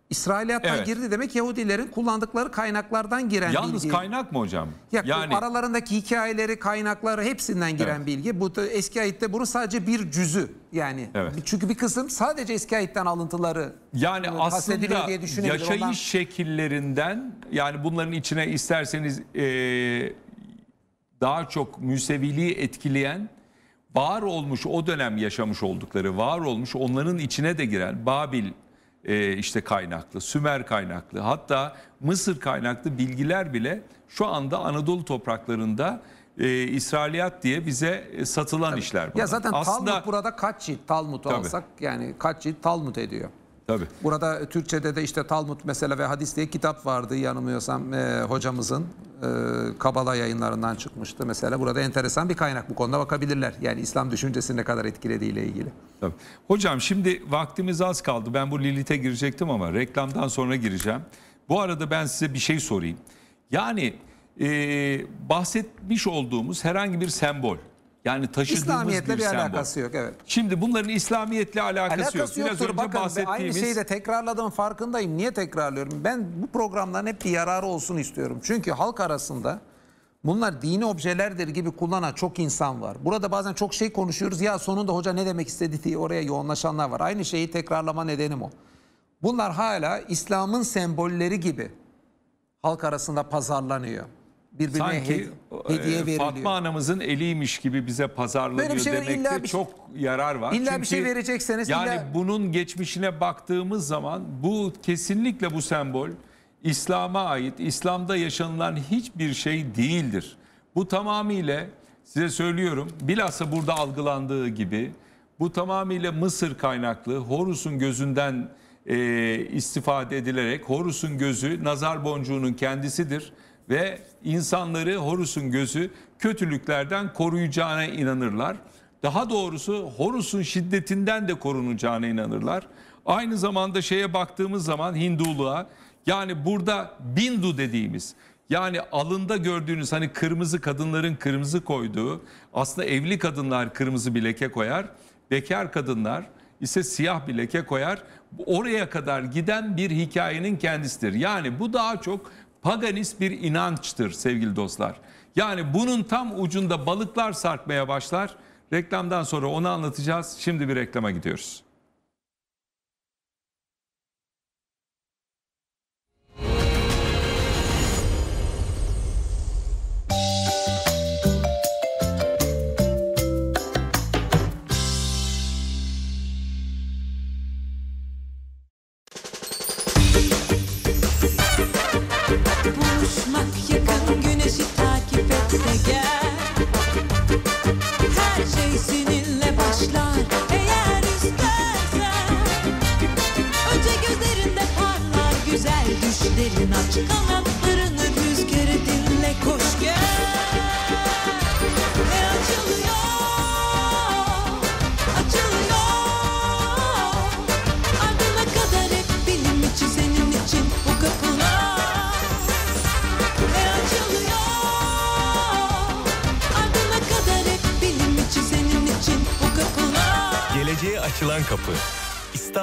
İsrailiyattan evet. girdi demek Yahudilerin kullandıkları kaynaklardan giren Yalnız bilgi. Yalnız kaynak mı hocam? Ya, yani aralarındaki hikayeleri, kaynakları hepsinden giren evet. bilgi. Bu eski ayette bunu sadece bir cüzü yani. Evet. Çünkü bir kısım sadece eski ayetten alıntıları yani e, aslında diye yaşayış Ondan... şekillerinden yani bunların içine isterseniz ee, daha çok Müseviliği etkileyen var olmuş o dönem yaşamış oldukları var olmuş onların içine de giren Babil e, işte kaynaklı, Sümer kaynaklı hatta Mısır kaynaklı bilgiler bile şu anda Anadolu topraklarında e, İsrailiyat diye bize e, satılan Tabii. işler. Bunlar. Ya zaten Aslında, Talmud burada kaç cilt Talmud'u alsak yani kaç cilt Talmud ediyor. Tabii. Burada Türkçe'de de işte Talmud mesela ve hadis diye kitap vardı yanılmıyorsam e, hocamızın e, Kabala yayınlarından çıkmıştı. Mesela burada enteresan bir kaynak bu konuda bakabilirler. Yani İslam düşüncesini ne kadar ile ilgili. Tabii. Hocam şimdi vaktimiz az kaldı. Ben bu Lilith'e girecektim ama reklamdan sonra gireceğim. Bu arada ben size bir şey sorayım. Yani e, bahsetmiş olduğumuz herhangi bir sembol yani taşıdığımız İslamiyetle bir, bir alakası yok evet. Şimdi bunların İslamiyetle alakası, alakası yok. Yoktur. Biraz önce Bakın, bahsettiğimiz... Aynı şeyi de tekrarladığım farkındayım. Niye tekrarlıyorum? Ben bu programların hep bir yararı olsun istiyorum. Çünkü halk arasında bunlar dini objelerdir gibi kullanan çok insan var. Burada bazen çok şey konuşuyoruz. Ya sonunda hoca ne demek istedi diye oraya yoğunlaşanlar var. Aynı şeyi tekrarlama nedenim o. Bunlar hala İslam'ın sembolleri gibi halk arasında pazarlanıyor birbirine Sanki, hediye e, veriliyor. Fatma anamızın eliymiş gibi bize pazarlanıyor Böyle şey demekte illa bir, çok yarar var. İlla Çünkü bir şey verecekseniz. Yani illa... bunun geçmişine baktığımız zaman bu kesinlikle bu sembol İslam'a ait, İslam'da yaşanılan hiçbir şey değildir. Bu tamamıyla size söylüyorum bilhassa burada algılandığı gibi bu tamamıyla Mısır kaynaklı Horus'un gözünden e, istifade edilerek Horus'un gözü nazar boncuğunun kendisidir ve insanları Horus'un gözü kötülüklerden koruyacağına inanırlar. Daha doğrusu Horus'un şiddetinden de korunacağına inanırlar. Aynı zamanda şeye baktığımız zaman Hinduluğa yani burada Bindu dediğimiz yani alında gördüğünüz hani kırmızı kadınların kırmızı koyduğu aslında evli kadınlar kırmızı bir leke koyar. Bekar kadınlar ise siyah bir leke koyar. Oraya kadar giden bir hikayenin kendisidir. Yani bu daha çok paganist bir inançtır sevgili dostlar. Yani bunun tam ucunda balıklar sarkmaya başlar. Reklamdan sonra onu anlatacağız. Şimdi bir reklama gidiyoruz.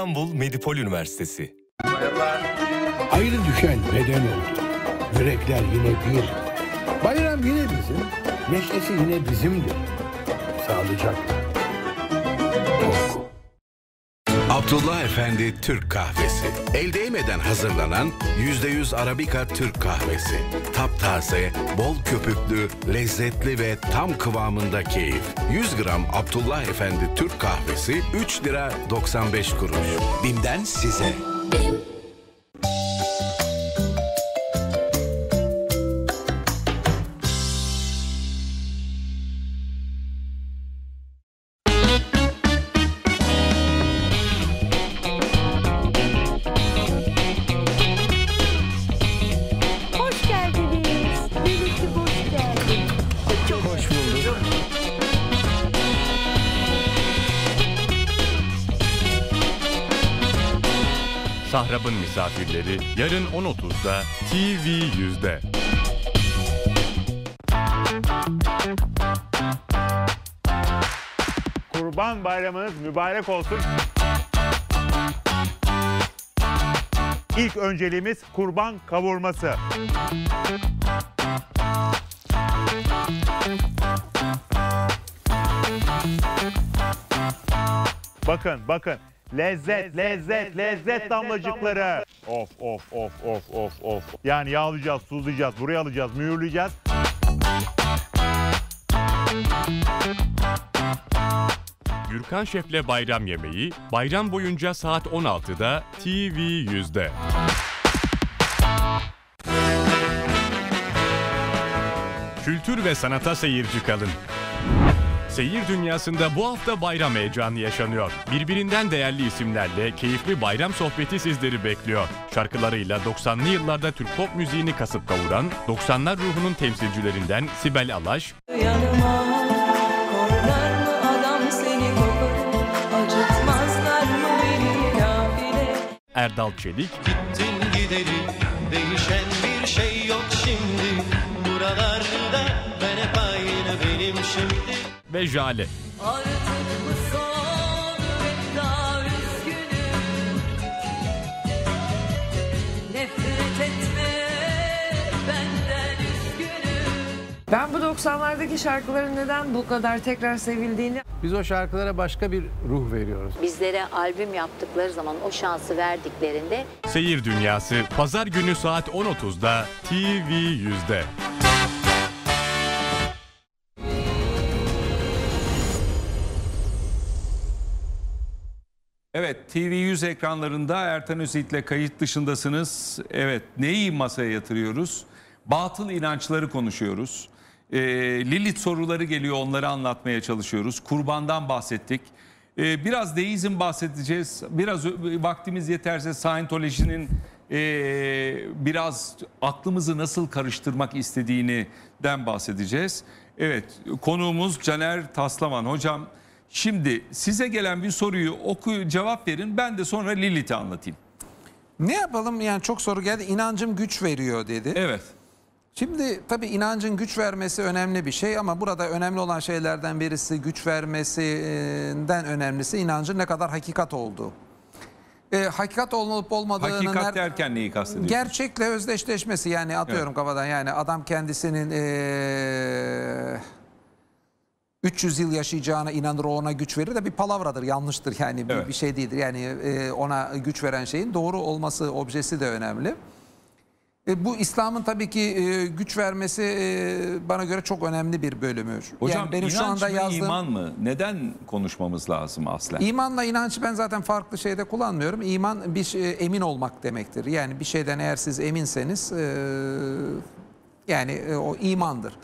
İstanbul Medipol Üniversitesi. Ayrı düşen beden oldu. Yürekler yine bir. Bayram yine bizim. Neşesi yine bizimdir. Sağlıcakla. Abdullah Efendi Türk Kahvesi. El değmeden hazırlanan %100 Arabika Türk Kahvesi. Taptaze, bol köpüklü, lezzetli ve tam kıvamında keyif. 100 gram Abdullah Efendi Türk Kahvesi 3 lira 95 kuruş. Bim'den size. haberleri yarın 10.30'da TV Yüzde. Kurban Bayramınız mübarek olsun. İlk önceliğimiz kurban kavurması. Bakın bakın Lezzet, lezzet, lezzet damlacıkları. Of, of, of, of, of, of. Yani yağlayacağız, tuzlayacağız, buraya alacağız, mühürleyeceğiz. Gürkan Şef'le bayram yemeği bayram boyunca saat 16'da TV 100'de. Kültür ve sanata seyirci kalın. Seyir dünyasında bu hafta bayram heyecanı yaşanıyor. Birbirinden değerli isimlerle keyifli bayram sohbeti sizleri bekliyor. Şarkılarıyla 90'lı yıllarda Türk pop müziğini kasıp kavuran 90'lar ruhunun temsilcilerinden Sibel Alaş, Yanıma, Erdal Çelik, Gittin giderim, değişen bir şey yok şimdi, buralar ve Jale. Artık bu son veda üzgünüm Nefret etme benden üzgünüm Ben bu 90'lardaki şarkıların neden bu kadar tekrar sevildiğini Biz o şarkılara başka bir ruh veriyoruz. Bizlere albüm yaptıkları zaman o şansı verdiklerinde Seyir Dünyası Pazar günü saat 10.30'da TV 100'de. Evet TV100 ekranlarında Ertan Özit'le kayıt dışındasınız. Evet neyi masaya yatırıyoruz? Batıl inançları konuşuyoruz. E, Lilith soruları geliyor onları anlatmaya çalışıyoruz. Kurbandan bahsettik. E, biraz deizm bahsedeceğiz. Biraz vaktimiz yeterse Scientology'nin e, biraz aklımızı nasıl karıştırmak istediğinden bahsedeceğiz. Evet konuğumuz Caner Taslaman hocam. Şimdi size gelen bir soruyu oku cevap verin. Ben de sonra Lilith'i anlatayım. Ne yapalım? Yani çok soru geldi. İnancım güç veriyor dedi. Evet. Şimdi tabii inancın güç vermesi önemli bir şey ama burada önemli olan şeylerden birisi güç vermesinden önemlisi inancın ne kadar hakikat olduğu. E, hakikat olup olmadığının... Hakikat derken neyi kastediyorsunuz? Gerçekle özdeşleşmesi yani atıyorum evet. kafadan yani adam kendisinin... E, 300 yıl yaşayacağına inanır o ona güç verir de bir palavradır yanlıştır yani bir, evet. bir şey değildir. Yani e, ona güç veren şeyin doğru olması objesi de önemli. E, bu İslam'ın tabii ki e, güç vermesi e, bana göre çok önemli bir bölümü. Hocam yani benim inanç şu anda mı yazdığım, iman mı? Neden konuşmamız lazım aslen? İmanla inanç ben zaten farklı şeyde kullanmıyorum. İman bir şey, e, emin olmak demektir. Yani bir şeyden eğer siz eminseniz e, yani e, o imandır.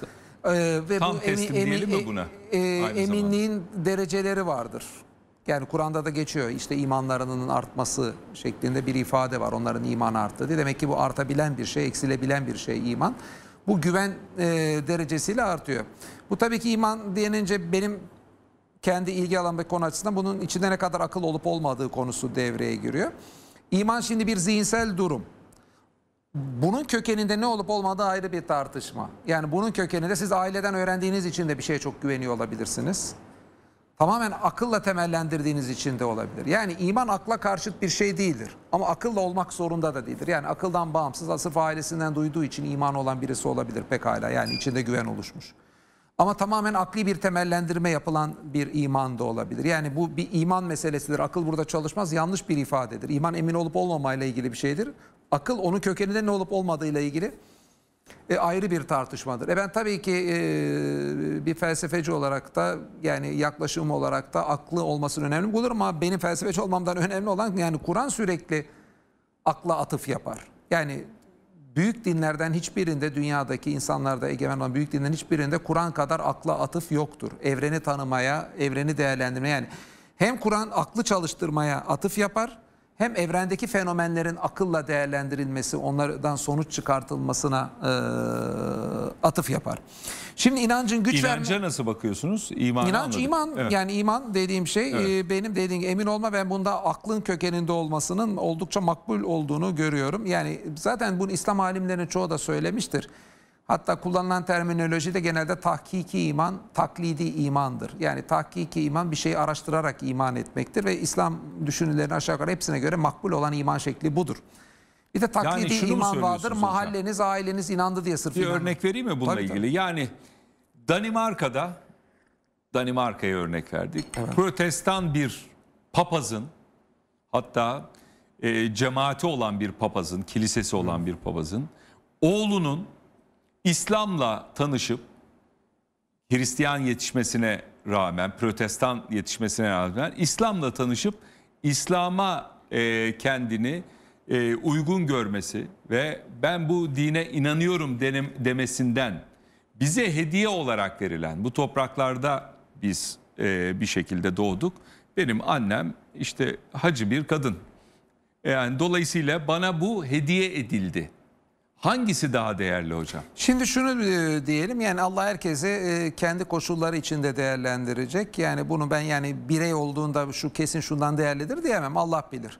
Ee, ve Tam bu teslim emin, diyelim mi e, buna? E, e, eminliğin zamanda. dereceleri vardır. Yani Kur'an'da da geçiyor işte imanlarının artması şeklinde bir ifade var. Onların imanı arttı diye. Demek ki bu artabilen bir şey, eksilebilen bir şey iman. Bu güven e, derecesiyle artıyor. Bu tabii ki iman diyenince benim kendi ilgi alan ve konu açısından bunun içinde ne kadar akıl olup olmadığı konusu devreye giriyor. İman şimdi bir zihinsel durum bunun kökeninde ne olup olmadığı ayrı bir tartışma. Yani bunun kökeninde siz aileden öğrendiğiniz için de bir şeye çok güveniyor olabilirsiniz. Tamamen akılla temellendirdiğiniz için de olabilir. Yani iman akla karşıt bir şey değildir. Ama akılla olmak zorunda da değildir. Yani akıldan bağımsız asıf ailesinden duyduğu için iman olan birisi olabilir pekala. Yani içinde güven oluşmuş. Ama tamamen akli bir temellendirme yapılan bir iman da olabilir. Yani bu bir iman meselesidir. Akıl burada çalışmaz. Yanlış bir ifadedir. İman emin olup olmamayla ilgili bir şeydir. Akıl onun kökeninde ne olup olmadığıyla ilgili e, ayrı bir tartışmadır. E ben tabii ki e, bir felsefeci olarak da yani yaklaşım olarak da aklı olmasını önemli bulurum ama benim felsefeci olmamdan önemli olan yani Kur'an sürekli akla atıf yapar. Yani büyük dinlerden hiçbirinde dünyadaki insanlarda egemen olan büyük dinlerden hiçbirinde Kur'an kadar akla atıf yoktur. Evreni tanımaya, evreni değerlendirmeye yani hem Kur'an aklı çalıştırmaya atıf yapar hem evrendeki fenomenlerin akılla değerlendirilmesi, onlardan sonuç çıkartılmasına e, atıf yapar. Şimdi inancın güç İnanca verme... nasıl bakıyorsunuz? İmanı İnanç anladım. iman. Evet. Yani iman dediğim şey evet. e, benim dediğim emin olma Ben bunda aklın kökeninde olmasının oldukça makbul olduğunu görüyorum. Yani zaten bunu İslam alimlerinin çoğu da söylemiştir. Hatta kullanılan terminoloji de genelde tahkiki iman, taklidi imandır. Yani tahkiki iman bir şeyi araştırarak iman etmektir ve İslam düşünürlerinin aşağı yukarı hepsine göre makbul olan iman şekli budur. Bir de taklidi yani iman vardır. Mahalleniz, hocam? aileniz inandı diye sırf Bir inandı. örnek vereyim mi bununla tabii, ilgili? Tabii. Yani Danimarka'da Danimarka'ya örnek verdik. Evet. Protestan bir papazın hatta e, cemaati olan bir papazın, kilisesi olan bir papazın oğlunun İslam'la tanışıp Hristiyan yetişmesine rağmen, Protestan yetişmesine rağmen İslam'la tanışıp İslam'a e, kendini e, uygun görmesi ve ben bu dine inanıyorum denem, demesinden bize hediye olarak verilen bu topraklarda biz e, bir şekilde doğduk. Benim annem işte hacı bir kadın. Yani dolayısıyla bana bu hediye edildi. Hangisi daha değerli hocam? Şimdi şunu e, diyelim yani Allah herkesi e, kendi koşulları içinde değerlendirecek. Yani bunu ben yani birey olduğunda şu kesin şundan değerlidir diyemem Allah bilir.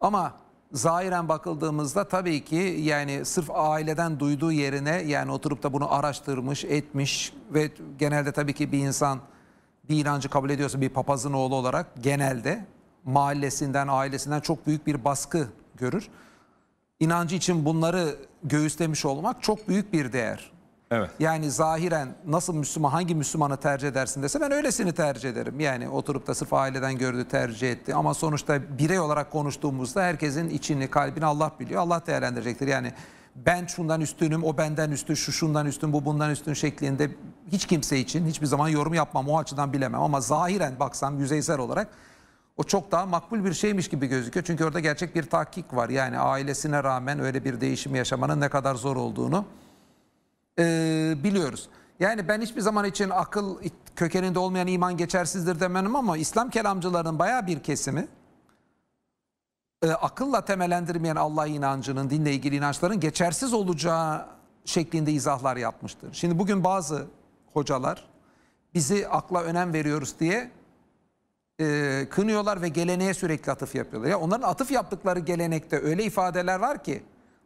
Ama zahiren bakıldığımızda tabii ki yani sırf aileden duyduğu yerine yani oturup da bunu araştırmış, etmiş ve genelde tabii ki bir insan bir inancı kabul ediyorsa bir papazın oğlu olarak genelde mahallesinden, ailesinden çok büyük bir baskı görür inancı için bunları göğüslemiş olmak çok büyük bir değer. Evet. Yani zahiren nasıl Müslüman hangi Müslümanı tercih edersin dese ben öylesini tercih ederim. Yani oturup da sırf aileden gördü tercih etti. Ama sonuçta birey olarak konuştuğumuzda herkesin içini kalbini Allah biliyor. Allah değerlendirecektir. Yani ben şundan üstünüm, o benden üstün, şu şundan üstün, bu bundan üstün şeklinde hiç kimse için hiçbir zaman yorum yapmam. O açıdan bilemem ama zahiren baksam yüzeysel olarak o çok daha makbul bir şeymiş gibi gözüküyor. Çünkü orada gerçek bir tahkik var. Yani ailesine rağmen öyle bir değişim yaşamanın ne kadar zor olduğunu e, biliyoruz. Yani ben hiçbir zaman için akıl kökeninde olmayan iman geçersizdir demem ama İslam kelamcılarının baya bir kesimi e, akılla temelendirmeyen Allah inancının, dinle ilgili inançların geçersiz olacağı şeklinde izahlar yapmıştır. Şimdi bugün bazı hocalar bizi akla önem veriyoruz diye e, kınıyorlar ve geleneğe sürekli atıf yapıyorlar. Ya onların atıf yaptıkları gelenekte öyle ifadeler var ki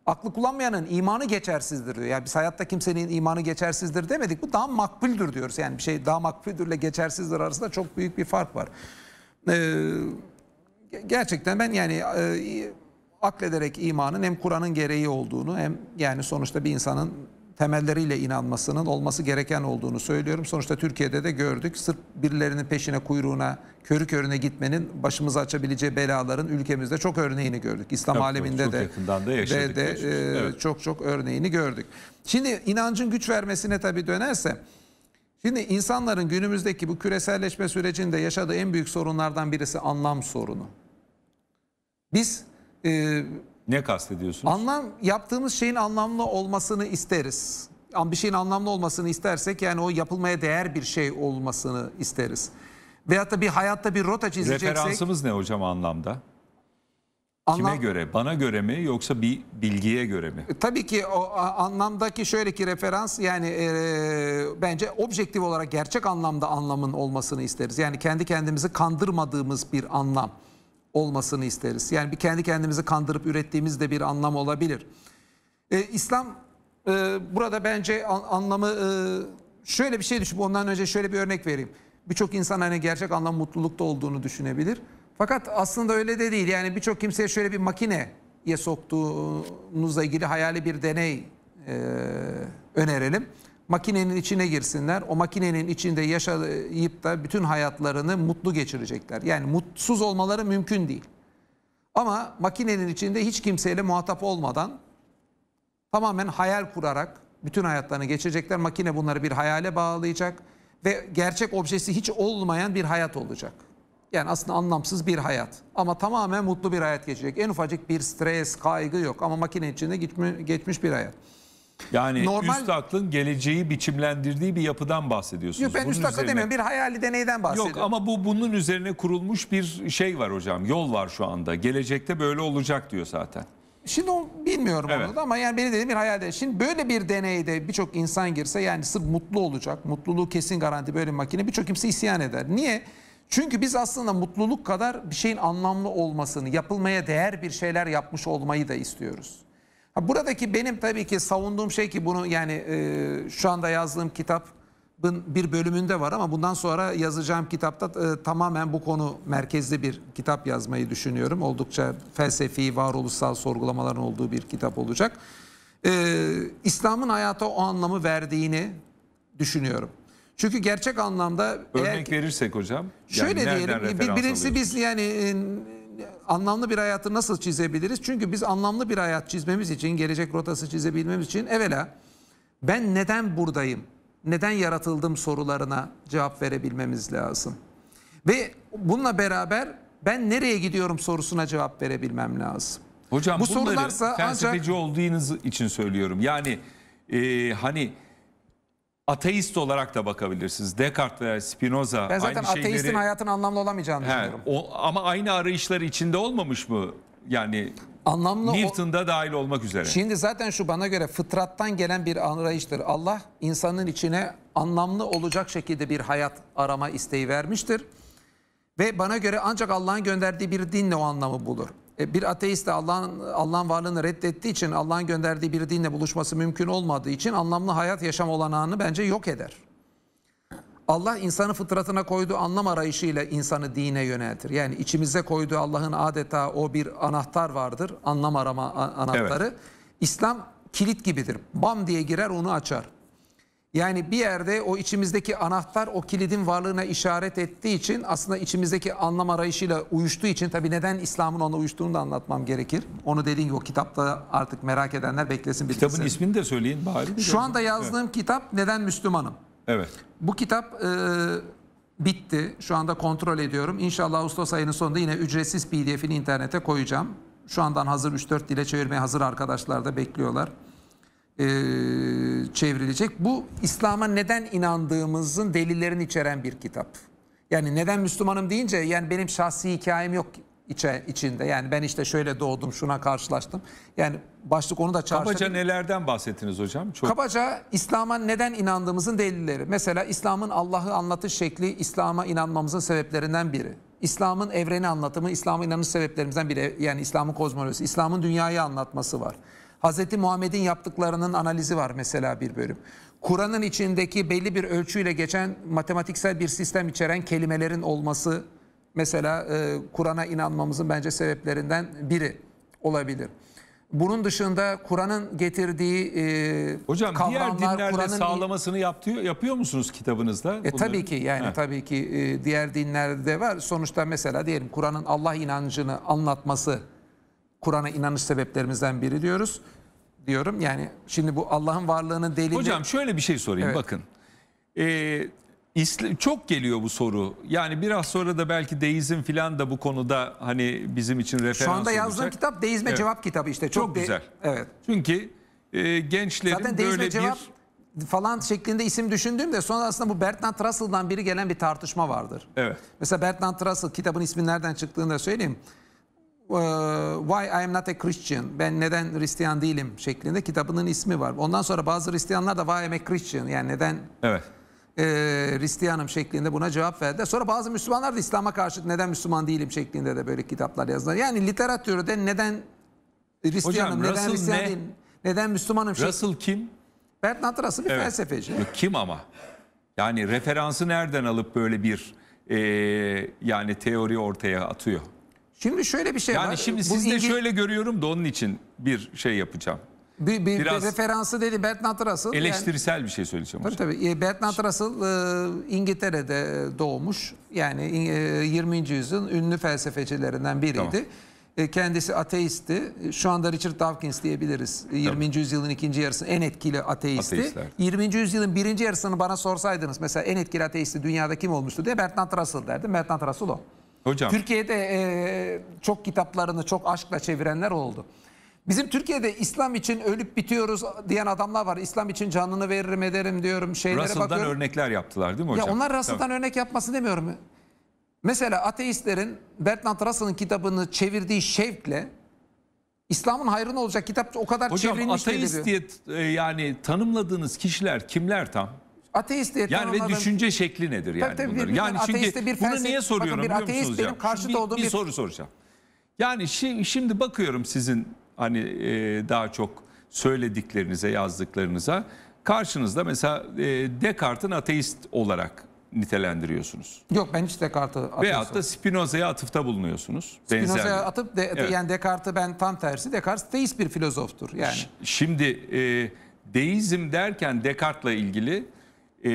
aklı kullanmayanın imanı geçersizdir diyor. Yani biz hayatta kimsenin imanı geçersizdir demedik. Bu daha makbuldür diyoruz. Yani bir şey daha makbuldürle geçersizdir arasında çok büyük bir fark var. Ee, gerçekten ben yani e, aklederek imanın hem Kur'an'ın gereği olduğunu hem yani sonuçta bir insanın temelleriyle inanmasının olması gereken olduğunu söylüyorum. Sonuçta Türkiye'de de gördük. Sırf birilerinin peşine kuyruğuna, körü körüne gitmenin başımıza açabileceği belaların ülkemizde çok örneğini gördük. İslam evet, aleminde de da de, de e, evet. çok çok örneğini gördük. Şimdi inancın güç vermesine tabi dönerse Şimdi insanların günümüzdeki bu küreselleşme sürecinde yaşadığı en büyük sorunlardan birisi anlam sorunu. Biz e, ne kastediyorsunuz? Anlam yaptığımız şeyin anlamlı olmasını isteriz. Bir şeyin anlamlı olmasını istersek yani o yapılmaya değer bir şey olmasını isteriz. Veyahut da bir hayatta bir rota çizeceksek... Referansımız ne hocam anlamda? Anlam... Kime göre? Bana göre mi yoksa bir bilgiye göre mi? E, tabii ki o anlamdaki şöyle ki referans yani e, bence objektif olarak gerçek anlamda anlamın olmasını isteriz. Yani kendi kendimizi kandırmadığımız bir anlam olmasını isteriz. Yani bir kendi kendimizi kandırıp ürettiğimiz de bir anlam olabilir. E, İslam e, burada bence an, anlamı e, şöyle bir şey düşünüp ondan önce şöyle bir örnek vereyim. Birçok insan hani gerçek anlam mutlulukta olduğunu düşünebilir. Fakat aslında öyle de değil. Yani birçok kimseye şöyle bir makineye soktuğunuzla ilgili hayali bir deney e, önerelim makinenin içine girsinler. O makinenin içinde yaşayıp da bütün hayatlarını mutlu geçirecekler. Yani mutsuz olmaları mümkün değil. Ama makinenin içinde hiç kimseyle muhatap olmadan tamamen hayal kurarak bütün hayatlarını geçirecekler. Makine bunları bir hayale bağlayacak ve gerçek objesi hiç olmayan bir hayat olacak. Yani aslında anlamsız bir hayat ama tamamen mutlu bir hayat geçecek. En ufacık bir stres, kaygı yok ama makine içinde geçmiş bir hayat. Yani Normal- üst aklın geleceği biçimlendirdiği bir yapıdan bahsediyorsunuz. Yok ben Bunun üst akıl demiyorum. Bir hayali deneyden bahsediyorum. Yok ama bu bunun üzerine kurulmuş bir şey var hocam. Yol var şu anda. Gelecekte böyle olacak diyor zaten. Şimdi o bilmiyorum onu da ama yani beni dediğim bir hayal değil. Şimdi böyle bir deneyde birçok insan girse yani sırf mutlu olacak. Mutluluğu kesin garanti böyle bir makine birçok kimse isyan eder. Niye? Çünkü biz aslında mutluluk kadar bir şeyin anlamlı olmasını, yapılmaya değer bir şeyler yapmış olmayı da istiyoruz. Buradaki benim tabii ki savunduğum şey ki bunu yani e, şu anda yazdığım kitabın bir bölümünde var ama bundan sonra yazacağım kitapta e, tamamen bu konu merkezli bir kitap yazmayı düşünüyorum. Oldukça felsefi, varoluşsal sorgulamaların olduğu bir kitap olacak. E, İslam'ın hayata o anlamı verdiğini düşünüyorum. Çünkü gerçek anlamda örnek eğer, verirsek hocam şöyle yani diyelim bir, birincisi biz yani e, anlamlı bir hayatı nasıl çizebiliriz? Çünkü biz anlamlı bir hayat çizmemiz için, gelecek rotası çizebilmemiz için evvela ben neden buradayım? Neden yaratıldım sorularına cevap verebilmemiz lazım. Ve bununla beraber ben nereye gidiyorum sorusuna cevap verebilmem lazım. Hocam bu sorularsa felsefeci ancak... olduğunuz için söylüyorum. Yani e, hani ateist olarak da bakabilirsiniz. Descartes veya Spinoza Ben zaten aynı şeyleri... hayatın anlamlı olamayacağını He, düşünüyorum. o, ama aynı arayışlar içinde olmamış mı? Yani Anlamlı o- Newton'da dahil olmak üzere. Şimdi zaten şu bana göre fıtrattan gelen bir arayıştır. Allah insanın içine anlamlı olacak şekilde bir hayat arama isteği vermiştir. Ve bana göre ancak Allah'ın gönderdiği bir dinle o anlamı bulur. E, bir ateist de Allah'ın Allah'ın varlığını reddettiği için Allah'ın gönderdiği bir dinle buluşması mümkün olmadığı için anlamlı hayat yaşam olanağını bence yok eder. Allah insanı fıtratına koyduğu anlam arayışıyla insanı dine yöneltir. Yani içimize koyduğu Allah'ın adeta o bir anahtar vardır. Anlam arama anahtarı. Evet. İslam kilit gibidir. Bam diye girer onu açar. Yani bir yerde o içimizdeki anahtar o kilidin varlığına işaret ettiği için aslında içimizdeki anlam arayışıyla uyuştuğu için tabii neden İslam'ın ona uyuştuğunu da anlatmam gerekir. Onu dediğim gibi o kitapta artık merak edenler beklesin bitirsin. Kitabın ismini de söyleyin bari. Şu anda yazdığım evet. kitap Neden Müslümanım? Evet. Bu kitap e, bitti. Şu anda kontrol ediyorum. İnşallah Ağustos ayının sonunda yine ücretsiz PDF'ini internete koyacağım. Şu andan hazır 3-4 dile çevirmeye hazır arkadaşlar da bekliyorlar e, çevrilecek. Bu İslam'a neden inandığımızın delillerini içeren bir kitap. Yani neden Müslümanım deyince yani benim şahsi hikayem yok içe, içinde. Yani ben işte şöyle doğdum, şuna karşılaştım. Yani başlık onu da çağrıştırdı. Kabaca nelerden bahsettiniz hocam? Çok... Kabaca İslam'a neden inandığımızın delilleri. Mesela İslam'ın Allah'ı anlatış şekli İslam'a inanmamızın sebeplerinden biri. İslam'ın evreni anlatımı, İslam'a inanış sebeplerimizden biri. Yani İslam'ın kozmolojisi, İslam'ın dünyayı anlatması var. Hz. Muhammed'in yaptıklarının analizi var mesela bir bölüm. Kur'an'ın içindeki belli bir ölçüyle geçen matematiksel bir sistem içeren kelimelerin olması mesela e, Kur'an'a inanmamızın bence sebeplerinden biri olabilir. Bunun dışında Kur'an'ın getirdiği e, Hocam kavramlar, diğer sağlamasını yapıyor, yapıyor musunuz kitabınızda? E, tabii ki yani Heh. tabii ki e, diğer dinlerde var. Sonuçta mesela diyelim Kur'an'ın Allah inancını anlatması Kur'an'a inanış sebeplerimizden biri diyoruz. Diyorum yani şimdi bu Allah'ın varlığını delili... Hocam şöyle bir şey sorayım evet. bakın. Ee, çok geliyor bu soru. Yani biraz sonra da belki deizm filan da bu konuda hani bizim için referans olacak. Şu anda yazdığım kitap deizme evet. cevap kitabı işte. Çok, çok güzel. Evet. Çünkü e, gençlerin Zaten böyle bir... cevap falan şeklinde isim düşündüğümde sonra aslında bu Bertrand Russell'dan biri gelen bir tartışma vardır. Evet. Mesela Bertrand Russell kitabın ismi nereden çıktığını da söyleyeyim. Why I Am Not a Christian, ben neden Hristiyan değilim şeklinde kitabının ismi var. Ondan sonra bazı Hristiyanlar da Why I Am a Christian, yani neden evet. e, Hristiyanım şeklinde buna cevap verdi. Sonra bazı Müslümanlar da İslam'a karşı neden Müslüman değilim şeklinde de böyle kitaplar yazdılar. Yani literatürde neden Hristiyanım, Hocam, neden Hristiyan ne? değilim, neden Müslümanım şeklinde. Russell kim? Bernard Russell bir evet. felsefeci. Kim ama? Yani referansı nereden alıp böyle bir e, yani teori ortaya atıyor? Şimdi şöyle bir şey yani var. Yani şimdi sizde İngil... şöyle görüyorum da onun için bir şey yapacağım. Bir, bir, Biraz bir referansı dedi Bertrand Russell. Eleştirisel yani, bir şey söyleyeceğim. Tabii hocam. tabii. E, Bertrand Russell e, İngiltere'de doğmuş. Yani 20. E, yüzyılın ünlü felsefecilerinden biriydi. Tamam. kendisi ateisti. Şu anda Richard Dawkins diyebiliriz. 20. Tabii. yüzyılın ikinci yarısının en etkili ateisti. Ateistler. 20. yüzyılın birinci yarısını bana sorsaydınız mesela en etkili ateisti dünyada kim olmuştu diye Bertrand Russell derdi. Bertrand Russell o. Hocam. Türkiye'de e, çok kitaplarını çok aşkla çevirenler oldu. Bizim Türkiye'de İslam için ölüp bitiyoruz diyen adamlar var. İslam için canını veririm ederim diyorum şeylere Russell'dan bakıyorum. örnekler yaptılar değil mi hocam? Ya onlar Russell'dan Tabii. örnek yapması demiyorum. Mesela ateistlerin Bertrand Russell'ın kitabını çevirdiği şevkle İslam'ın hayrını olacak kitap o kadar Hocam, çevrilmiş. Hocam ateist diye e, yani tanımladığınız kişiler kimler tam? Ateist diye yani ve düşünce şekli nedir yani tabii, tabii, bunların? Yani çünkü bir bunu niye soruyorum bakın, bir biliyor musunuz? Benim karşıt bir, olduğum bir, bir soru soracağım. Yani şi, şimdi bakıyorum sizin hani e, daha çok söylediklerinize, yazdıklarınıza. Karşınızda mesela e, Descartes'in ateist olarak nitelendiriyorsunuz. Yok ben hiç Descartes'i. ateist Veyahut da Spinoza'ya atıfta bulunuyorsunuz. Spinoza'ya atıp de, evet. yani Descartes'i ben tam tersi Descartes teist bir filozoftur yani. Şimdi e, deizm derken Descartes'la ilgili e,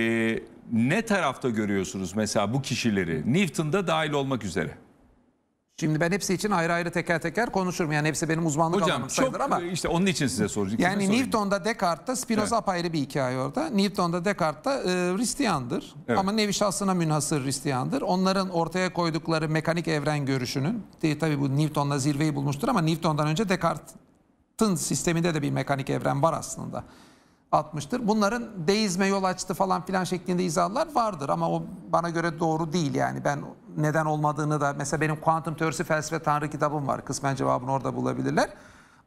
ne tarafta görüyorsunuz mesela bu kişileri? Newton'da dahil olmak üzere. Şimdi ben hepsi için ayrı ayrı teker teker konuşurum. Yani hepsi benim uzmanlık alanım sayılır çok, ama. E, işte onun için size soracağım. Yani sorayım? Newton'da Descartes'ta Spinoza evet. apayrı bir hikaye orada. Newton'da Descartes'ta e, Hristiyandır. Evet. Ama nevi şahsına münhasır Hristiyandır. Onların ortaya koydukları mekanik evren görüşünün, tabii bu Newton'la zirveyi bulmuştur ama Newton'dan önce Descartes'in sisteminde de bir mekanik evren var aslında atmıştır. Bunların deizme yol açtı falan filan şeklinde izahlar vardır ama o bana göre doğru değil yani. Ben neden olmadığını da mesela benim kuantum teorisi felsefe tanrı kitabım var. Kısmen cevabını orada bulabilirler.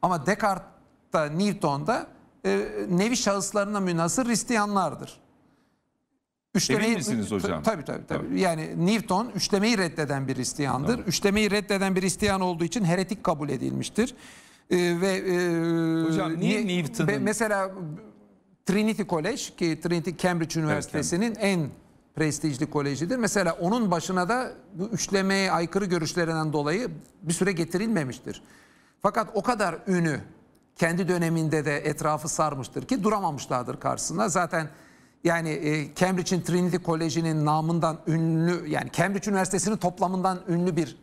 Ama Descartes'ta, Newton'da e, nevi şahıslarına münasır Hristiyanlardır. Üçlemeyi, Emin misiniz hocam? Tabii tabii. tabii. tabii. Yani Newton üçlemeyi reddeden bir Hristiyandır. Tamam. Üçlemeyi reddeden bir Hristiyan olduğu için heretik kabul edilmiştir. Ee, ve e, Hocam niye Newton'ın... Mesela Trinity College ki Trinity Cambridge Üniversitesi'nin en prestijli kolejidir. Mesela onun başına da bu üçlemeye aykırı görüşlerinden dolayı bir süre getirilmemiştir. Fakat o kadar ünü kendi döneminde de etrafı sarmıştır ki duramamışlardır karşısında. Zaten yani e, Cambridge'in Trinity Koleji'nin namından ünlü yani Cambridge Üniversitesi'nin toplamından ünlü bir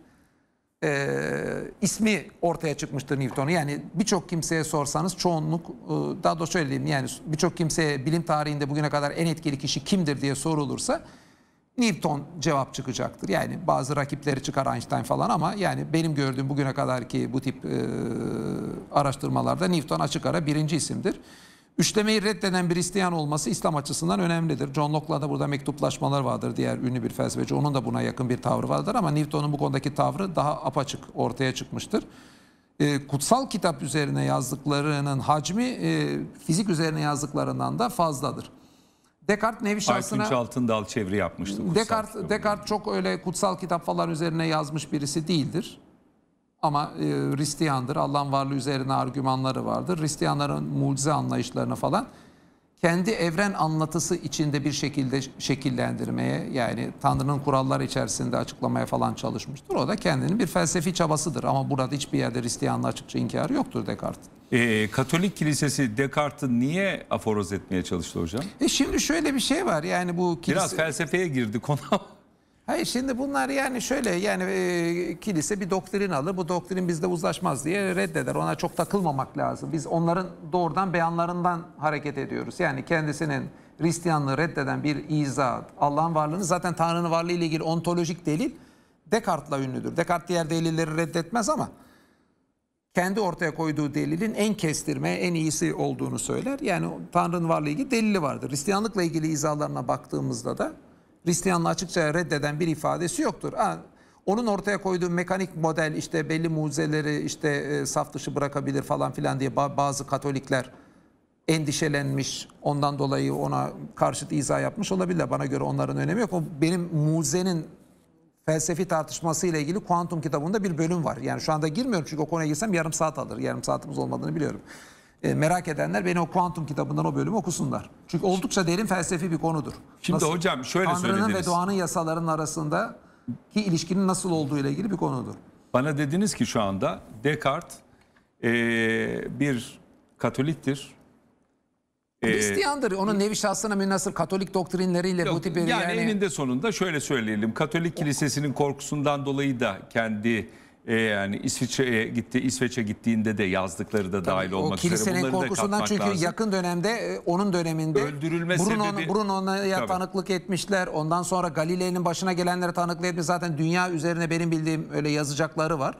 e, ismi ortaya çıkmıştır Newton'u. Yani birçok kimseye sorsanız çoğunluk e, daha doğrusu şöyle yani birçok kimseye bilim tarihinde bugüne kadar en etkili kişi kimdir diye sorulursa Newton cevap çıkacaktır. Yani bazı rakipleri çıkar Einstein falan ama yani benim gördüğüm bugüne kadar ki bu tip e, araştırmalarda Newton açık ara birinci isimdir. Üçlemeyi reddeden bir isteyen olması İslam açısından önemlidir. John Locke'la da burada mektuplaşmalar vardır. Diğer ünlü bir felsefeci onun da buna yakın bir tavrı vardır ama Newton'un bu konudaki tavrı daha apaçık ortaya çıkmıştır. E, kutsal kitap üzerine yazdıklarının hacmi e, fizik üzerine yazdıklarından da fazladır. Descartes nevi şahsına... Aytunç Altındal çeviri yapmıştı. Descartes, Descartes çok öyle kutsal kitap falan üzerine yazmış birisi değildir. Ama e, Hristiyandır. Allah'ın varlığı üzerine argümanları vardır. Hristiyanların mucize anlayışlarını falan kendi evren anlatısı içinde bir şekilde şekillendirmeye yani Tanrı'nın kuralları içerisinde açıklamaya falan çalışmıştır. O da kendinin bir felsefi çabasıdır ama burada hiçbir yerde Hristiyanlığı açıkça inkarı yoktur Descartes'in. E, e, Katolik Kilisesi Descartes'i niye aforoz etmeye çalıştı hocam? E şimdi şöyle bir şey var yani bu kilise... Biraz felsefeye girdi konu Hayır şimdi bunlar yani şöyle yani e, kilise bir doktrin alır. Bu doktrin bizde uzlaşmaz diye reddeder. Ona çok takılmamak lazım. Biz onların doğrudan beyanlarından hareket ediyoruz. Yani kendisinin Hristiyanlığı reddeden bir izah, Allah'ın varlığını zaten Tanrı'nın varlığı ile ilgili ontolojik delil Descartes'la ünlüdür. Descartes diğer delilleri reddetmez ama kendi ortaya koyduğu delilin en kestirme, en iyisi olduğunu söyler. Yani Tanrı'nın varlığı ile ilgili delili vardır. Hristiyanlıkla ilgili izahlarına baktığımızda da Hristiyanlığı açıkça reddeden bir ifadesi yoktur. Ha, onun ortaya koyduğu mekanik model işte belli muzeleri işte e, saf dışı bırakabilir falan filan diye bazı Katolikler endişelenmiş. Ondan dolayı ona karşıt izah yapmış olabilir. Bana göre onların önemi yok. O benim muzenin felsefi tartışması ile ilgili kuantum kitabında bir bölüm var. Yani şu anda girmiyorum çünkü o konuya girsem yarım saat alır. Yarım saatimiz olmadığını biliyorum e, merak edenler beni o kuantum kitabından o bölümü okusunlar. Çünkü oldukça derin felsefi bir konudur. Şimdi nasıl, hocam şöyle Tanrı'nın söylediniz. Tanrı'nın ve doğanın yasalarının arasında ki ilişkinin nasıl olduğu ile ilgili bir konudur. Bana dediniz ki şu anda Descartes e, bir Katoliktir. E, Hristiyandır. Onun nevi şahsına münasır Katolik doktrinleriyle yok, bu tip yani, yani eninde sonunda şöyle söyleyelim. Katolik kilisesinin korkusundan dolayı da kendi e, yani İsviçre'ye gitti, İsveç'e gittiğinde de yazdıkları da Tabii, dahil olmak üzere bunları da katmak korkusundan çünkü yakın dönemde e, onun döneminde Öldürülme Bruno, sebebi... Bruno'ya Tabii. tanıklık etmişler. Ondan sonra Galilei'nin başına gelenlere tanıklık etmiş. Zaten dünya üzerine benim bildiğim öyle yazacakları var.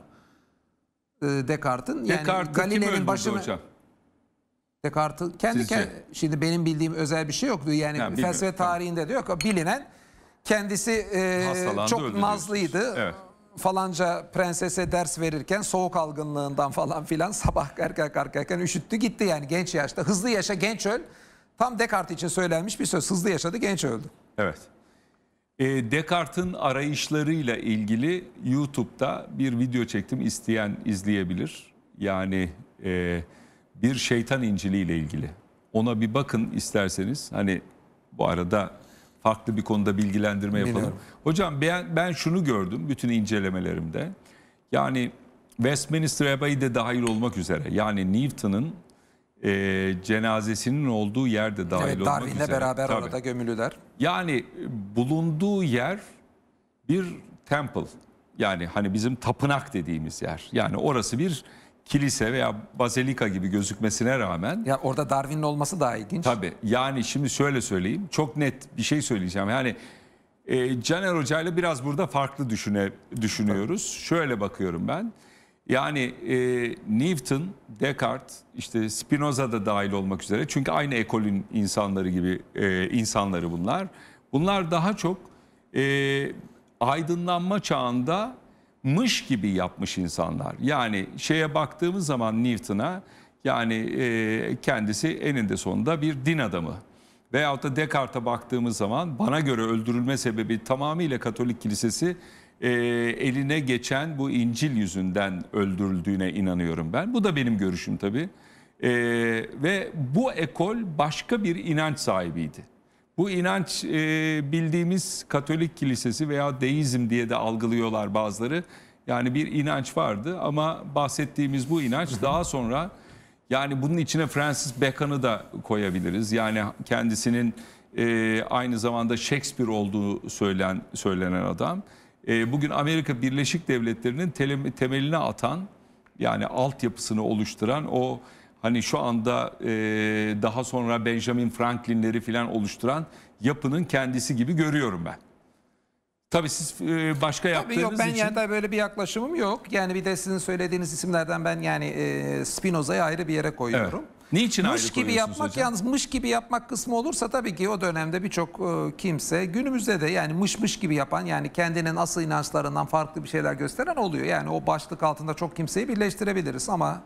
E, Descartes'in. Yani Descartes'i Galilei'nin başına... hocam? Descartes'in kendi, kendi şimdi benim bildiğim özel bir şey yoktu. Yani, yani felsefe tarihinde tamam. de yok. Bilinen kendisi e, çok nazlıydı. Evet falanca prensese ders verirken soğuk algınlığından falan filan sabah erken erken üşüttü gitti yani genç yaşta. Hızlı yaşa genç öl. Tam Descartes için söylenmiş bir söz. Hızlı yaşadı genç öldü. Evet. E, Descartes'in arayışlarıyla ilgili YouTube'da bir video çektim. isteyen izleyebilir. Yani e, bir şeytan İncili ile ilgili. Ona bir bakın isterseniz. Hani bu arada farklı bir konuda bilgilendirme yapalım. Biliyorum. Hocam ben, ben şunu gördüm bütün incelemelerimde. Yani Westminster Abbey'i de dahil olmak üzere. Yani Newton'ın e, cenazesinin olduğu yerde dahil evet, olmak üzere. Darwin'le beraber Tabii. orada gömülüler. Yani e, bulunduğu yer bir temple. Yani hani bizim tapınak dediğimiz yer. Yani orası bir kilise veya bazilika gibi gözükmesine rağmen... Ya orada Darwin'in olması daha ilginç. Tabii yani şimdi şöyle söyleyeyim çok net bir şey söyleyeceğim. Yani e, Caner Hoca ile biraz burada farklı düşüne, düşünüyoruz. Tabii. Şöyle bakıyorum ben. Yani e, Newton, Descartes, işte Spinoza da dahil olmak üzere çünkü aynı ekolün insanları gibi e, insanları bunlar. Bunlar daha çok e, aydınlanma çağında mış gibi yapmış insanlar. Yani şeye baktığımız zaman Newton'a yani e, kendisi eninde sonunda bir din adamı. Veyahut da Descartes'a baktığımız zaman bana göre öldürülme sebebi tamamıyla Katolik Kilisesi e, eline geçen bu İncil yüzünden öldürüldüğüne inanıyorum ben. Bu da benim görüşüm tabii. E, ve bu ekol başka bir inanç sahibiydi. Bu inanç e, bildiğimiz Katolik kilisesi veya deizm diye de algılıyorlar bazıları. Yani bir inanç vardı ama bahsettiğimiz bu inanç daha sonra yani bunun içine Francis Bacon'ı da koyabiliriz. Yani kendisinin e, aynı zamanda Shakespeare olduğu söylen, söylenen adam. E, bugün Amerika Birleşik Devletleri'nin temelini atan yani altyapısını oluşturan o hani şu anda e, daha sonra Benjamin Franklin'leri falan oluşturan yapının kendisi gibi görüyorum ben. Tabii siz başka Tabii yaptığınız yok, ben için... yani böyle bir yaklaşımım yok. Yani bir de sizin söylediğiniz isimlerden ben yani e, Spinoza'yı ayrı bir yere koyuyorum. Evet. Niçin mış ayrı gibi yapmak hocam? yalnız mış gibi yapmak kısmı olursa tabii ki o dönemde birçok e, kimse günümüzde de yani mış mış gibi yapan yani kendinin asıl inançlarından farklı bir şeyler gösteren oluyor. Yani o başlık altında çok kimseyi birleştirebiliriz ama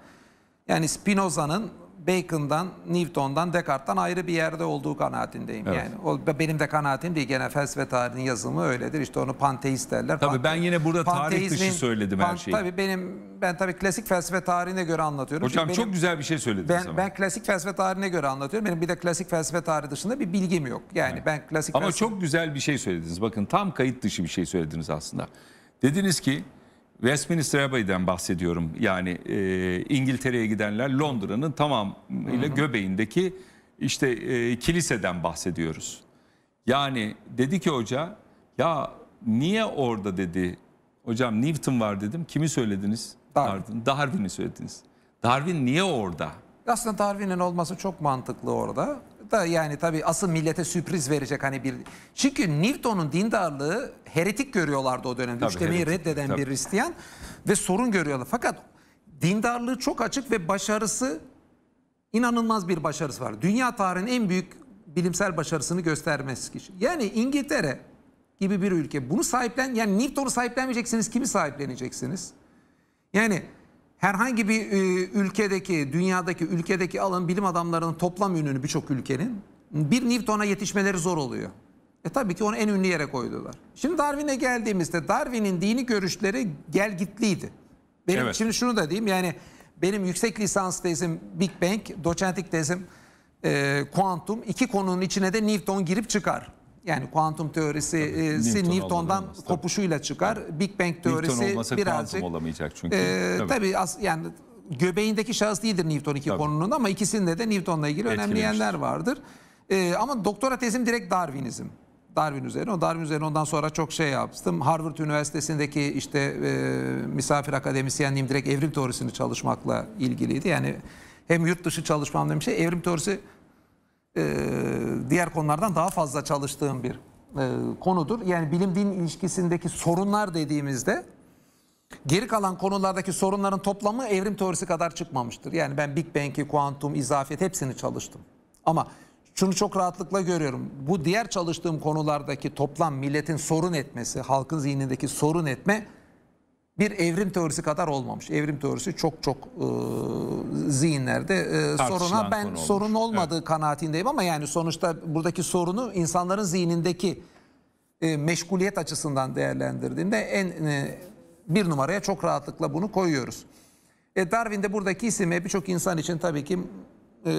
yani Spinoza'nın Bacon'dan, Newton'dan, Descartes'tan ayrı bir yerde olduğu kanaatindeyim. Evet. Yani o benim de kanaatim değil. Gene felsefe tarihinin yazımı öyledir. İşte onu panteist derler. Tabii Pante ben yine burada tarih dışı söyledim her şeyi. Tabii benim ben tabii klasik felsefe tarihine göre anlatıyorum. Hocam benim, çok güzel bir şey söylediniz ben, Ben klasik felsefe tarihine göre anlatıyorum. Benim bir de klasik felsefe tarihi dışında bir bilgim yok. Yani evet. ben klasik Ama felsefe... çok güzel bir şey söylediniz. Bakın tam kayıt dışı bir şey söylediniz aslında. Dediniz ki Westminster Abbey'den bahsediyorum. Yani e, İngiltere'ye gidenler Londra'nın tamamıyla göbeğindeki işte e, kiliseden bahsediyoruz. Yani dedi ki hoca ya niye orada dedi hocam Newton var dedim. Kimi söylediniz? Darwin. Darwin. Darwin'i söylediniz. Darwin niye orada? Aslında Darwin'in olması çok mantıklı orada da yani tabii asıl millete sürpriz verecek hani bir. Çünkü Newton'un dindarlığı heretik görüyorlardı o dönemde. Tabii, Üçlemeyi heretik. reddeden tabii. bir Hristiyan ve sorun görüyorlar. Fakat dindarlığı çok açık ve başarısı inanılmaz bir başarısı var. Dünya tarihinin en büyük bilimsel başarısını göstermesi kişi. Yani İngiltere gibi bir ülke bunu sahiplen yani Newton'u sahiplenmeyeceksiniz kimi sahipleneceksiniz? Yani herhangi bir e, ülkedeki, dünyadaki ülkedeki alın bilim adamlarının toplam ününü birçok ülkenin bir Newton'a yetişmeleri zor oluyor. E tabii ki onu en ünlü yere koydular. Şimdi Darwin'e geldiğimizde Darwin'in dini görüşleri gel gitliydi. Benim evet. şimdi şunu da diyeyim yani benim yüksek lisans tezim Big Bang, doçentlik tezim e, kuantum iki konunun içine de Newton girip çıkar. Yani kuantum teorisi e, Newton Newton'dan olamaz, kopuşuyla çıkar. Big Bang Newton teorisi olmasa birazcık kuantum olamayacak çünkü. e, tabii, as, yani göbeğindeki şahıs değildir Newton iki Tabii. konunun ama ikisinde de Newton'la ilgili önemli Etkilemiştir. yerler vardır. E, ama doktora tezim direkt Darwinizm. Darwin üzerine. O Darwin üzerine ondan sonra çok şey yaptım. Harvard Üniversitesi'ndeki işte e, misafir akademisyenliğim direkt evrim teorisini çalışmakla ilgiliydi. Yani hem yurt dışı çalışmam demiş şey evrim teorisi ee, diğer konulardan daha fazla çalıştığım bir e, konudur. Yani bilim din ilişkisindeki sorunlar dediğimizde geri kalan konulardaki sorunların toplamı evrim teorisi kadar çıkmamıştır. Yani ben Big Bang'i, kuantum, izafiyet hepsini çalıştım. Ama şunu çok rahatlıkla görüyorum. Bu diğer çalıştığım konulardaki toplam milletin sorun etmesi, halkın zihnindeki sorun etme bir evrim teorisi kadar olmamış. Evrim teorisi çok çok e, zihinlerde e, soruna ben olmuş. sorun olmadığı evet. kanaatindeyim ama yani sonuçta buradaki sorunu insanların zihnindeki e, meşguliyet açısından değerlendirdiğimde en e, bir numaraya çok rahatlıkla bunu koyuyoruz. E, Darwin de buradaki isime birçok insan için tabii ki e,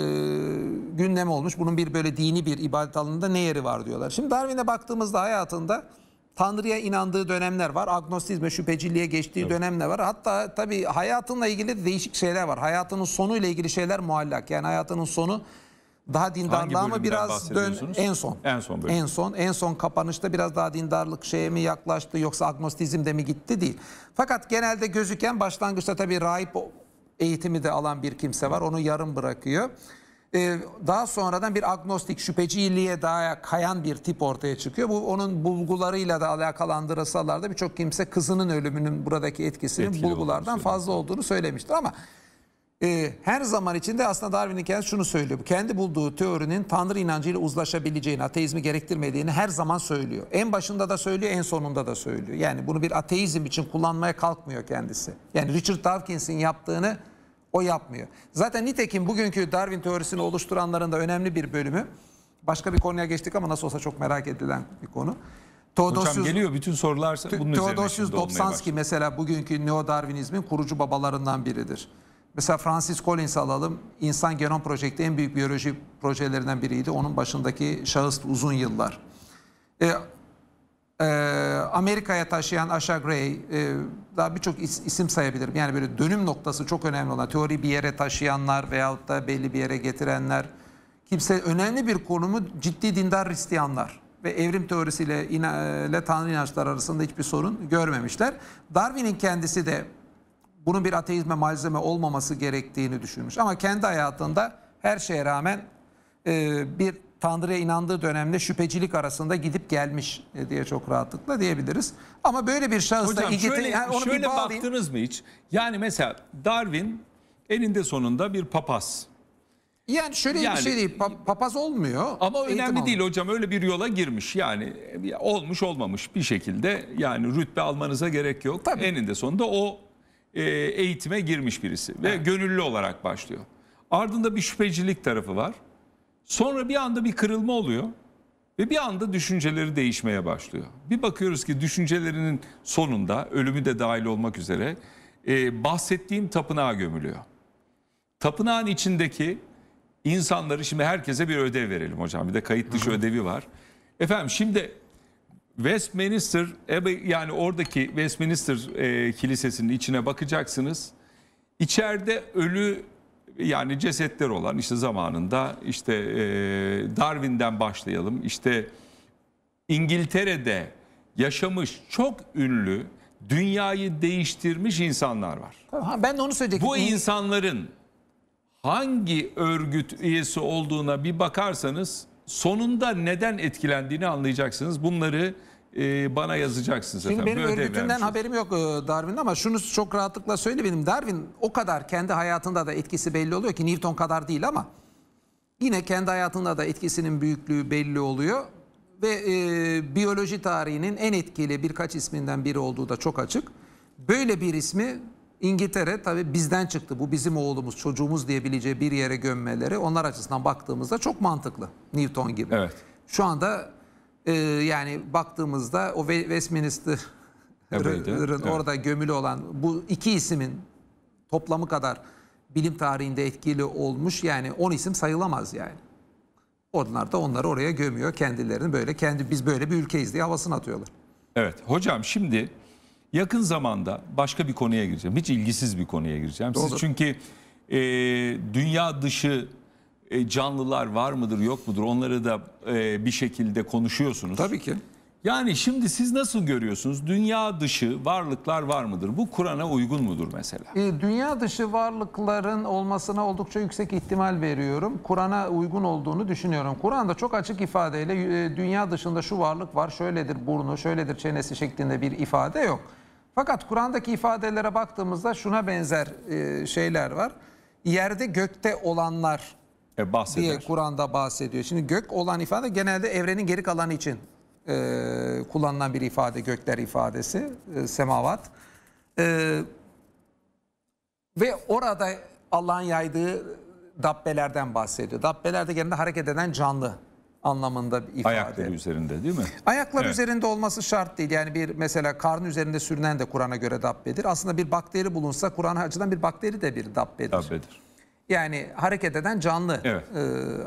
gündem olmuş. Bunun bir böyle dini bir ibadet alanında ne yeri var diyorlar. Şimdi Darwin'e baktığımızda hayatında Tanrı'ya inandığı dönemler var. Agnostizme, şüpheciliğe geçtiği evet. dönemler var. Hatta tabii hayatınla ilgili değişik şeyler var. Hayatının sonuyla ilgili şeyler muallak. Yani hayatının sonu daha dindarlığa mı biraz dön en son. En son bölüm. En son en son kapanışta biraz daha dindarlık şeye mi yaklaştı yoksa agnostizm de mi gitti değil. Fakat genelde gözüken başlangıçta tabii rahip eğitimi de alan bir kimse var. Onu yarım bırakıyor. Ee, daha sonradan bir agnostik şüpheciliğe daha kayan bir tip ortaya çıkıyor. Bu onun bulgularıyla da alakalandırsalar da birçok kimse kızının ölümünün buradaki etkisinin Etkili bulgulardan fazla olduğunu söylemiştir ama e, her zaman içinde aslında Darwin'in kendisi şunu söylüyor. Kendi bulduğu teorinin Tanrı inancıyla uzlaşabileceğini, ateizmi gerektirmediğini her zaman söylüyor. En başında da söylüyor, en sonunda da söylüyor. Yani bunu bir ateizm için kullanmaya kalkmıyor kendisi. Yani Richard Dawkins'in yaptığını o yapmıyor. Zaten nitekim bugünkü Darwin teorisini oluşturanların da önemli bir bölümü. Başka bir konuya geçtik ama nasıl olsa çok merak edilen bir konu. Theodosius, Hocam geliyor bütün sorular bunun Theodosius Dobzhansky mesela bugünkü Neo-Darwinizmin kurucu babalarından biridir. Mesela Francis Collins alalım. İnsan Genom Projekti en büyük biyoloji projelerinden biriydi. Onun başındaki şahıs uzun yıllar. E, e, Amerika'ya taşıyan Asha Gray, e, daha birçok is, isim sayabilirim. Yani böyle dönüm noktası çok önemli olan teori bir yere taşıyanlar veyahut da belli bir yere getirenler. Kimse önemli bir konumu ciddi dindar Hristiyanlar ve evrim teorisiyle ina, ile tanrı inançları arasında hiçbir sorun görmemişler. Darwin'in kendisi de bunun bir ateizme malzeme olmaması gerektiğini düşünmüş. Ama kendi hayatında her şeye rağmen e, bir Tanrı'ya inandığı dönemde şüphecilik arasında gidip gelmiş e, diye çok rahatlıkla diyebiliriz. Ama böyle bir şahısla Hocam, Şöyle, yani onu şöyle bir baktınız mı hiç? Yani mesela Darwin eninde sonunda bir papaz. Yani şöyle yani, bir şey değil, pa papaz olmuyor. Ama önemli almıyor. değil hocam, öyle bir yola girmiş yani e, olmuş olmamış bir şekilde yani rütbe almanıza gerek yok. Tabii. Eninde sonunda o e, eğitime girmiş birisi ve evet. gönüllü olarak başlıyor. Ardında bir şüphecilik tarafı var. Sonra bir anda bir kırılma oluyor ve bir anda düşünceleri değişmeye başlıyor. Bir bakıyoruz ki düşüncelerinin sonunda ölümü de dahil olmak üzere e, bahsettiğim tapınağa gömülüyor. Tapınağın içindeki insanları şimdi herkese bir ödev verelim hocam. Bir de kayıt dışı ödevi var. Efendim şimdi Westminster e, yani oradaki Westminster e, kilisesinin içine bakacaksınız. İçeride ölü yani cesetler olan işte zamanında işte e, Darwin'den başlayalım işte İngiltere'de yaşamış çok ünlü dünyayı değiştirmiş insanlar var. Ha, ben de onu söyleyecektim. Bu insanların hangi örgüt üyesi olduğuna bir bakarsanız sonunda neden etkilendiğini anlayacaksınız. Bunları e, bana yazacaksınız Şimdi efendim. Benim örgütünden haberim yok e, ama şunu çok rahatlıkla söyle benim Darwin o kadar kendi hayatında da etkisi belli oluyor ki Newton kadar değil ama yine kendi hayatında da etkisinin büyüklüğü belli oluyor ve e, biyoloji tarihinin en etkili birkaç isminden biri olduğu da çok açık. Böyle bir ismi İngiltere tabi bizden çıktı. Bu bizim oğlumuz, çocuğumuz diyebileceği bir yere gömmeleri onlar açısından baktığımızda çok mantıklı. Newton gibi. Evet. Şu anda ee, yani baktığımızda o Westminster'ın evet. orada gömülü olan bu iki isimin toplamı kadar bilim tarihinde etkili olmuş yani on isim sayılamaz yani. Onlar da onları oraya gömüyor kendilerini böyle kendi biz böyle bir ülkeyiz diye havasını atıyorlar. Evet hocam şimdi yakın zamanda başka bir konuya gireceğim. Hiç ilgisiz bir konuya gireceğim. Doğru. Siz çünkü e, dünya dışı e, canlılar var mıdır yok mudur onları da e, bir şekilde konuşuyorsunuz. Tabii ki. Yani şimdi siz nasıl görüyorsunuz? Dünya dışı varlıklar var mıdır? Bu Kur'an'a uygun mudur mesela? E, dünya dışı varlıkların olmasına oldukça yüksek ihtimal veriyorum. Kur'an'a uygun olduğunu düşünüyorum. Kur'an'da çok açık ifadeyle e, dünya dışında şu varlık var, şöyledir burnu, şöyledir çenesi şeklinde bir ifade yok. Fakat Kur'an'daki ifadelere baktığımızda şuna benzer e, şeyler var. Yerde gökte olanlar e, bahseder. diye Kur'an'da bahsediyor. Şimdi gök olan ifade genelde evrenin geri kalanı için e, kullanılan bir ifade gökler ifadesi e, semavat. E, ve orada Allah'ın yaydığı dabbelerden bahsediyor. Dabbeler de genelde hareket eden canlı anlamında bir ifade. Ayakları üzerinde değil mi? Ayaklar evet. üzerinde olması şart değil. Yani bir mesela karnı üzerinde sürünen de Kur'an'a göre dabbedir. Aslında bir bakteri bulunsa Kur'an açıdan bir bakteri de bir dabbedir. Dabbedir. Yani hareket eden canlı evet. e,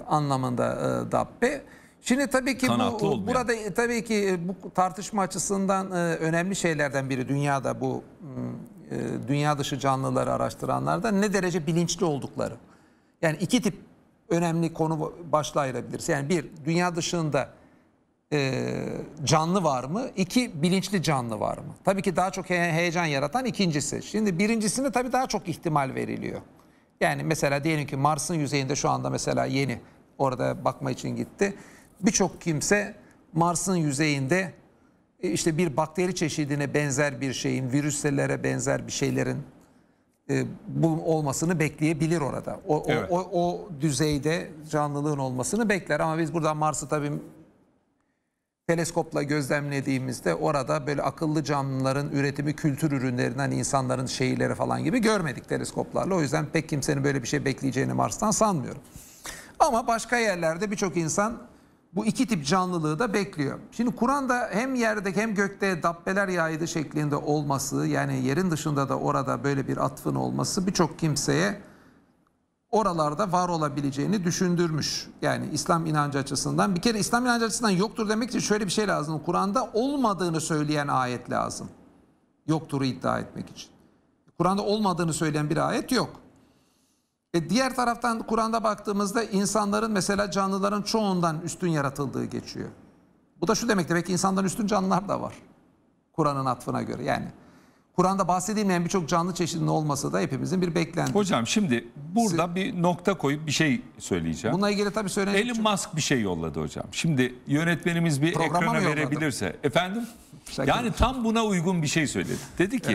anlamında e, dabbe. Şimdi tabii ki bu, burada e, tabii ki e, bu tartışma açısından e, önemli şeylerden biri dünyada bu e, dünya dışı canlıları araştıranlarda ne derece bilinçli oldukları. Yani iki tip önemli konu başlığı ayırabiliriz. Yani bir dünya dışında e, canlı var mı? İki bilinçli canlı var mı? Tabii ki daha çok heyecan yaratan ikincisi. Şimdi birincisini tabii daha çok ihtimal veriliyor. Yani mesela diyelim ki Mars'ın yüzeyinde şu anda mesela yeni orada bakma için gitti. Birçok kimse Mars'ın yüzeyinde e, işte bir bakteri çeşidine benzer bir şeyin, virüslere benzer bir şeylerin e, bu olmasını bekleyebilir orada. O, evet. o, o, o düzeyde canlılığın olmasını bekler ama biz buradan Mars'ı tabii teleskopla gözlemlediğimizde orada böyle akıllı canlıların üretimi kültür ürünlerinden insanların şeyleri falan gibi görmedik teleskoplarla. O yüzden pek kimsenin böyle bir şey bekleyeceğini Mars'tan sanmıyorum. Ama başka yerlerde birçok insan bu iki tip canlılığı da bekliyor. Şimdi Kur'an'da hem yerde hem gökte dabbeler yaydı şeklinde olması yani yerin dışında da orada böyle bir atfın olması birçok kimseye oralarda var olabileceğini düşündürmüş. Yani İslam inancı açısından. Bir kere İslam inancı açısından yoktur demek için şöyle bir şey lazım. Kur'an'da olmadığını söyleyen ayet lazım. Yokturu iddia etmek için. Kur'an'da olmadığını söyleyen bir ayet yok. E diğer taraftan Kur'an'da baktığımızda insanların mesela canlıların çoğundan üstün yaratıldığı geçiyor. Bu da şu demek demek ki insandan üstün canlılar da var. Kur'an'ın atfına göre yani. Kur'an'da bahsedilmeyen birçok canlı çeşidinin olması da hepimizin bir beklentisi. Hocam şimdi burada Siz... bir nokta koyup bir şey söyleyeceğim. Bununla ilgili tabii söyleyeceğim. Elon çok... Musk bir şey yolladı hocam. Şimdi yönetmenimiz bir Programa ekrana verebilirse. Efendim? Şakir. Yani tam buna uygun bir şey söyledi. Dedi ki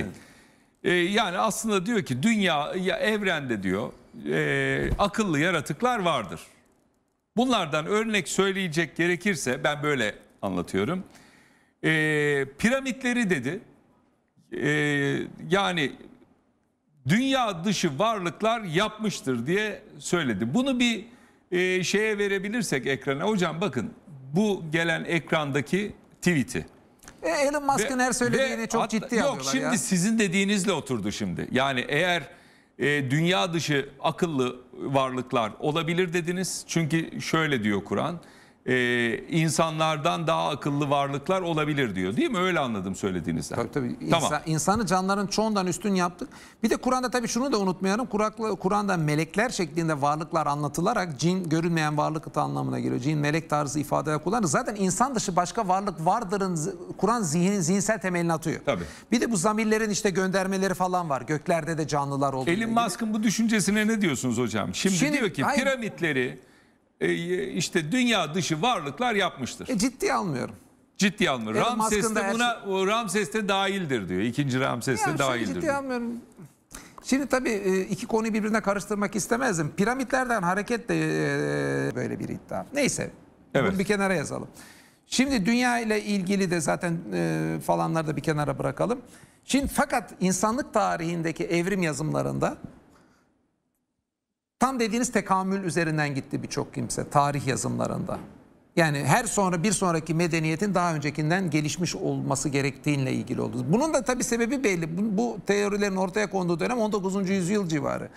evet. e, yani aslında diyor ki dünya ya evrende diyor e, akıllı yaratıklar vardır. Bunlardan örnek söyleyecek gerekirse ben böyle anlatıyorum. E, piramitleri dedi e, yani dünya dışı varlıklar yapmıştır diye söyledi. Bunu bir e, şeye verebilirsek ekrana. Hocam bakın bu gelen ekrandaki tweet'i. Elon Musk'ın her söylediğini çok ciddi ciddi yok, şimdi ya. sizin dediğinizle oturdu şimdi. Yani eğer e, dünya dışı akıllı varlıklar olabilir dediniz. Çünkü şöyle diyor Kur'an e, insanlardan daha akıllı varlıklar olabilir diyor. Değil mi? Öyle anladım söylediğinizden. Tabii tabii. İnsan, tamam. İnsanı canların çoğundan üstün yaptık. Bir de Kur'an'da tabii şunu da unutmayalım. Kur'an'da melekler şeklinde varlıklar anlatılarak cin görünmeyen varlık anlamına geliyor. Cin melek tarzı ifadeye kullanır. Zaten insan dışı başka varlık vardırın Kur'an zihnin zihinsel temelini atıyor. Tabii. Bir de bu zamirlerin işte göndermeleri falan var. Göklerde de canlılar olduğu Elin Musk'ın bu düşüncesine ne diyorsunuz hocam? Şimdi, Şimdi diyor ki hayır. piramitleri e, e, işte dünya dışı varlıklar yapmıştır. E, ciddiye almıyorum. Ciddi almıyor. Elon Ramses de buna şey... Ramses de dahildir diyor. İkinci Ramses de dahildir. Ciddiye almıyorum. Şimdi tabii e, iki konuyu birbirine karıştırmak istemezdim. Piramitlerden hareket de böyle bir iddia. Neyse. Evet. Bunu bir kenara yazalım. Şimdi dünya ile ilgili de zaten falanları da bir kenara bırakalım. Şimdi fakat insanlık tarihindeki evrim yazımlarında Tam dediğiniz tekamül üzerinden gitti birçok kimse tarih yazımlarında. Yani her sonra bir sonraki medeniyetin daha öncekinden gelişmiş olması gerektiğiyle ilgili oldu. Bunun da tabii sebebi belli. Bu, bu teorilerin ortaya konduğu dönem 19. yüzyıl civarı.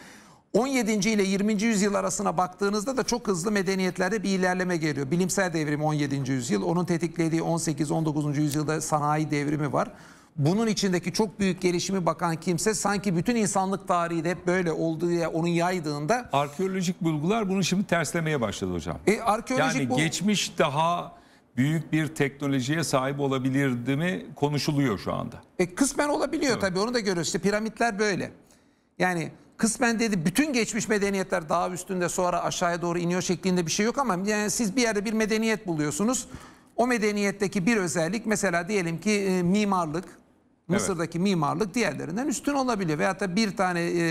17. ile 20. yüzyıl arasına baktığınızda da çok hızlı medeniyetlerde bir ilerleme geliyor. Bilimsel devrim 17. yüzyıl, onun tetiklediği 18-19. yüzyılda sanayi devrimi var bunun içindeki çok büyük gelişimi bakan kimse sanki bütün insanlık tarihi de hep böyle olduğu ya onun yaydığında arkeolojik bulgular bunu şimdi terslemeye başladı hocam. E, arkeolojik yani bu... geçmiş daha büyük bir teknolojiye sahip olabilirdi mi konuşuluyor şu anda. E, kısmen olabiliyor evet. tabii onu da görüyoruz. İşte piramitler böyle. Yani kısmen dedi bütün geçmiş medeniyetler daha üstünde sonra aşağıya doğru iniyor şeklinde bir şey yok ama yani siz bir yerde bir medeniyet buluyorsunuz. O medeniyetteki bir özellik mesela diyelim ki e, mimarlık Mısır'daki evet. mimarlık diğerlerinden üstün olabiliyor. Veyahut da bir tane e,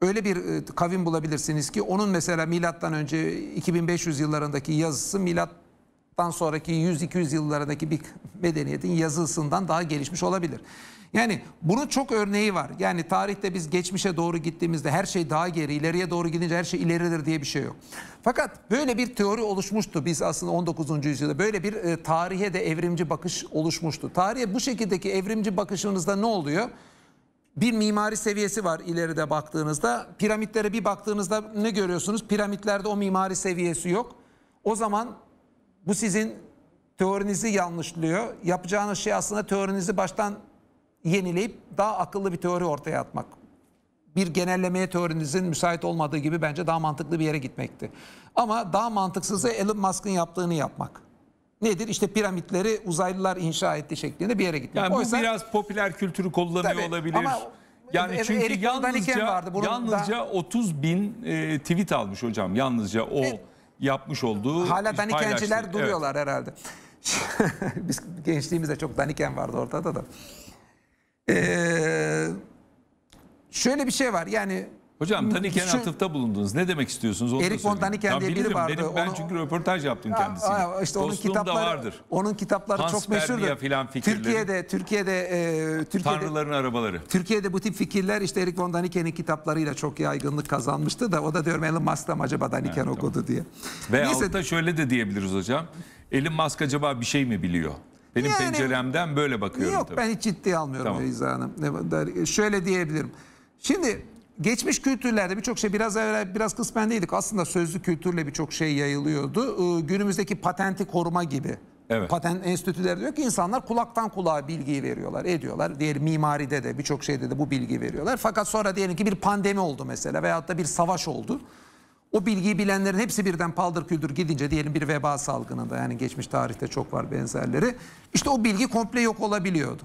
öyle bir e, kavim bulabilirsiniz ki onun mesela milattan önce 2500 yıllarındaki yazısı milattan sonraki 100-200 yıllarındaki bir medeniyetin yazısından daha gelişmiş olabilir. Yani bunun çok örneği var. Yani tarihte biz geçmişe doğru gittiğimizde her şey daha geri, ileriye doğru gidince her şey ileridir diye bir şey yok. Fakat böyle bir teori oluşmuştu. Biz aslında 19. yüzyılda böyle bir e, tarihe de evrimci bakış oluşmuştu. Tarihe bu şekildeki evrimci bakışınızda ne oluyor? Bir mimari seviyesi var ileride baktığınızda. Piramitlere bir baktığınızda ne görüyorsunuz? Piramitlerde o mimari seviyesi yok. O zaman bu sizin teorinizi yanlışlıyor. Yapacağınız şey aslında teorinizi baştan yenileyip daha akıllı bir teori ortaya atmak. Bir genellemeye teorinizin müsait olmadığı gibi bence daha mantıklı bir yere gitmekti. Ama daha mantıksızı Elon Musk'ın yaptığını yapmak. Nedir? İşte piramitleri uzaylılar inşa etti şeklinde bir yere gitmek. Yani bu Oysa, biraz popüler kültürü kullanıyor tabii, olabilir. Ama yani çünkü Eric yalnızca, vardı. yalnızca da... 30 bin e, tweet almış hocam. Yalnızca o e, yapmış olduğu Hala danikenciler duruyorlar evet. herhalde. Biz gençliğimizde çok daniken vardı ortada da. Ee, şöyle bir şey var yani Hocam Taniken şu, atıfta bulundunuz. Ne demek istiyorsunuz? Onu Erik von Daniken diye biri vardı. Benim, ben onu, çünkü röportaj yaptım kendisiyle. Aa, işte onun kitapları, da vardır. Onun kitapları Hans çok meşhurdur. filan fikirleri. Türkiye'de, Türkiye'de, e, Türkiye'de, Tanrıların arabaları. Türkiye'de bu tip fikirler işte Erik von Daniken'in kitaplarıyla çok yaygınlık kazanmıştı da o da diyorum Elon Musk'la acaba Daniken yani, okudu tamam. diye. Ve Neyse. da şöyle de diyebiliriz hocam. Elon Musk acaba bir şey mi biliyor? Benim yani, penceremden böyle bakıyorum. Yok tabii. ben hiç ciddiye almıyorum tamam. Beyza Hanım. Şöyle diyebilirim. Şimdi geçmiş kültürlerde birçok şey biraz evvel biraz kısmen değildik. Aslında sözlü kültürle birçok şey yayılıyordu. Ee, günümüzdeki patenti koruma gibi. Evet. Patent enstitüleri diyor ki insanlar kulaktan kulağa bilgiyi veriyorlar, ediyorlar. Diğer mimaride de birçok şeyde de bu bilgi veriyorlar. Fakat sonra diyelim ki bir pandemi oldu mesela veyahut da bir savaş oldu. O bilgiyi bilenlerin hepsi birden paldır küldür gidince diyelim bir veba salgınında yani geçmiş tarihte çok var benzerleri. İşte o bilgi komple yok olabiliyordu.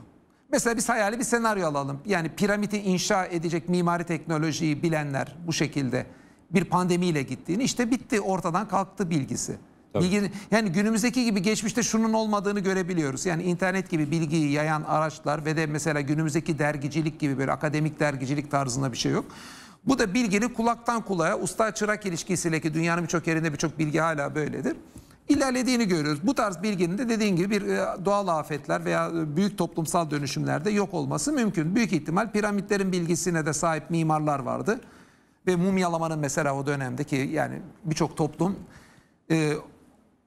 Mesela biz hayali bir senaryo alalım. Yani piramidi inşa edecek mimari teknolojiyi bilenler bu şekilde bir pandemiyle gittiğini işte bitti ortadan kalktı bilgisi. Tabii. yani günümüzdeki gibi geçmişte şunun olmadığını görebiliyoruz. Yani internet gibi bilgiyi yayan araçlar ve de mesela günümüzdeki dergicilik gibi böyle akademik dergicilik tarzında bir şey yok. Bu da bilginin kulaktan kulağa usta çırak ilişkisiyle ki dünyanın birçok yerinde birçok bilgi hala böyledir. İlerlediğini görüyoruz. Bu tarz bilginin de dediğin gibi bir e, doğal afetler veya e, büyük toplumsal dönüşümlerde yok olması mümkün. Büyük ihtimal piramitlerin bilgisine de sahip mimarlar vardı. Ve mumyalamanın mesela o dönemdeki yani birçok toplum e,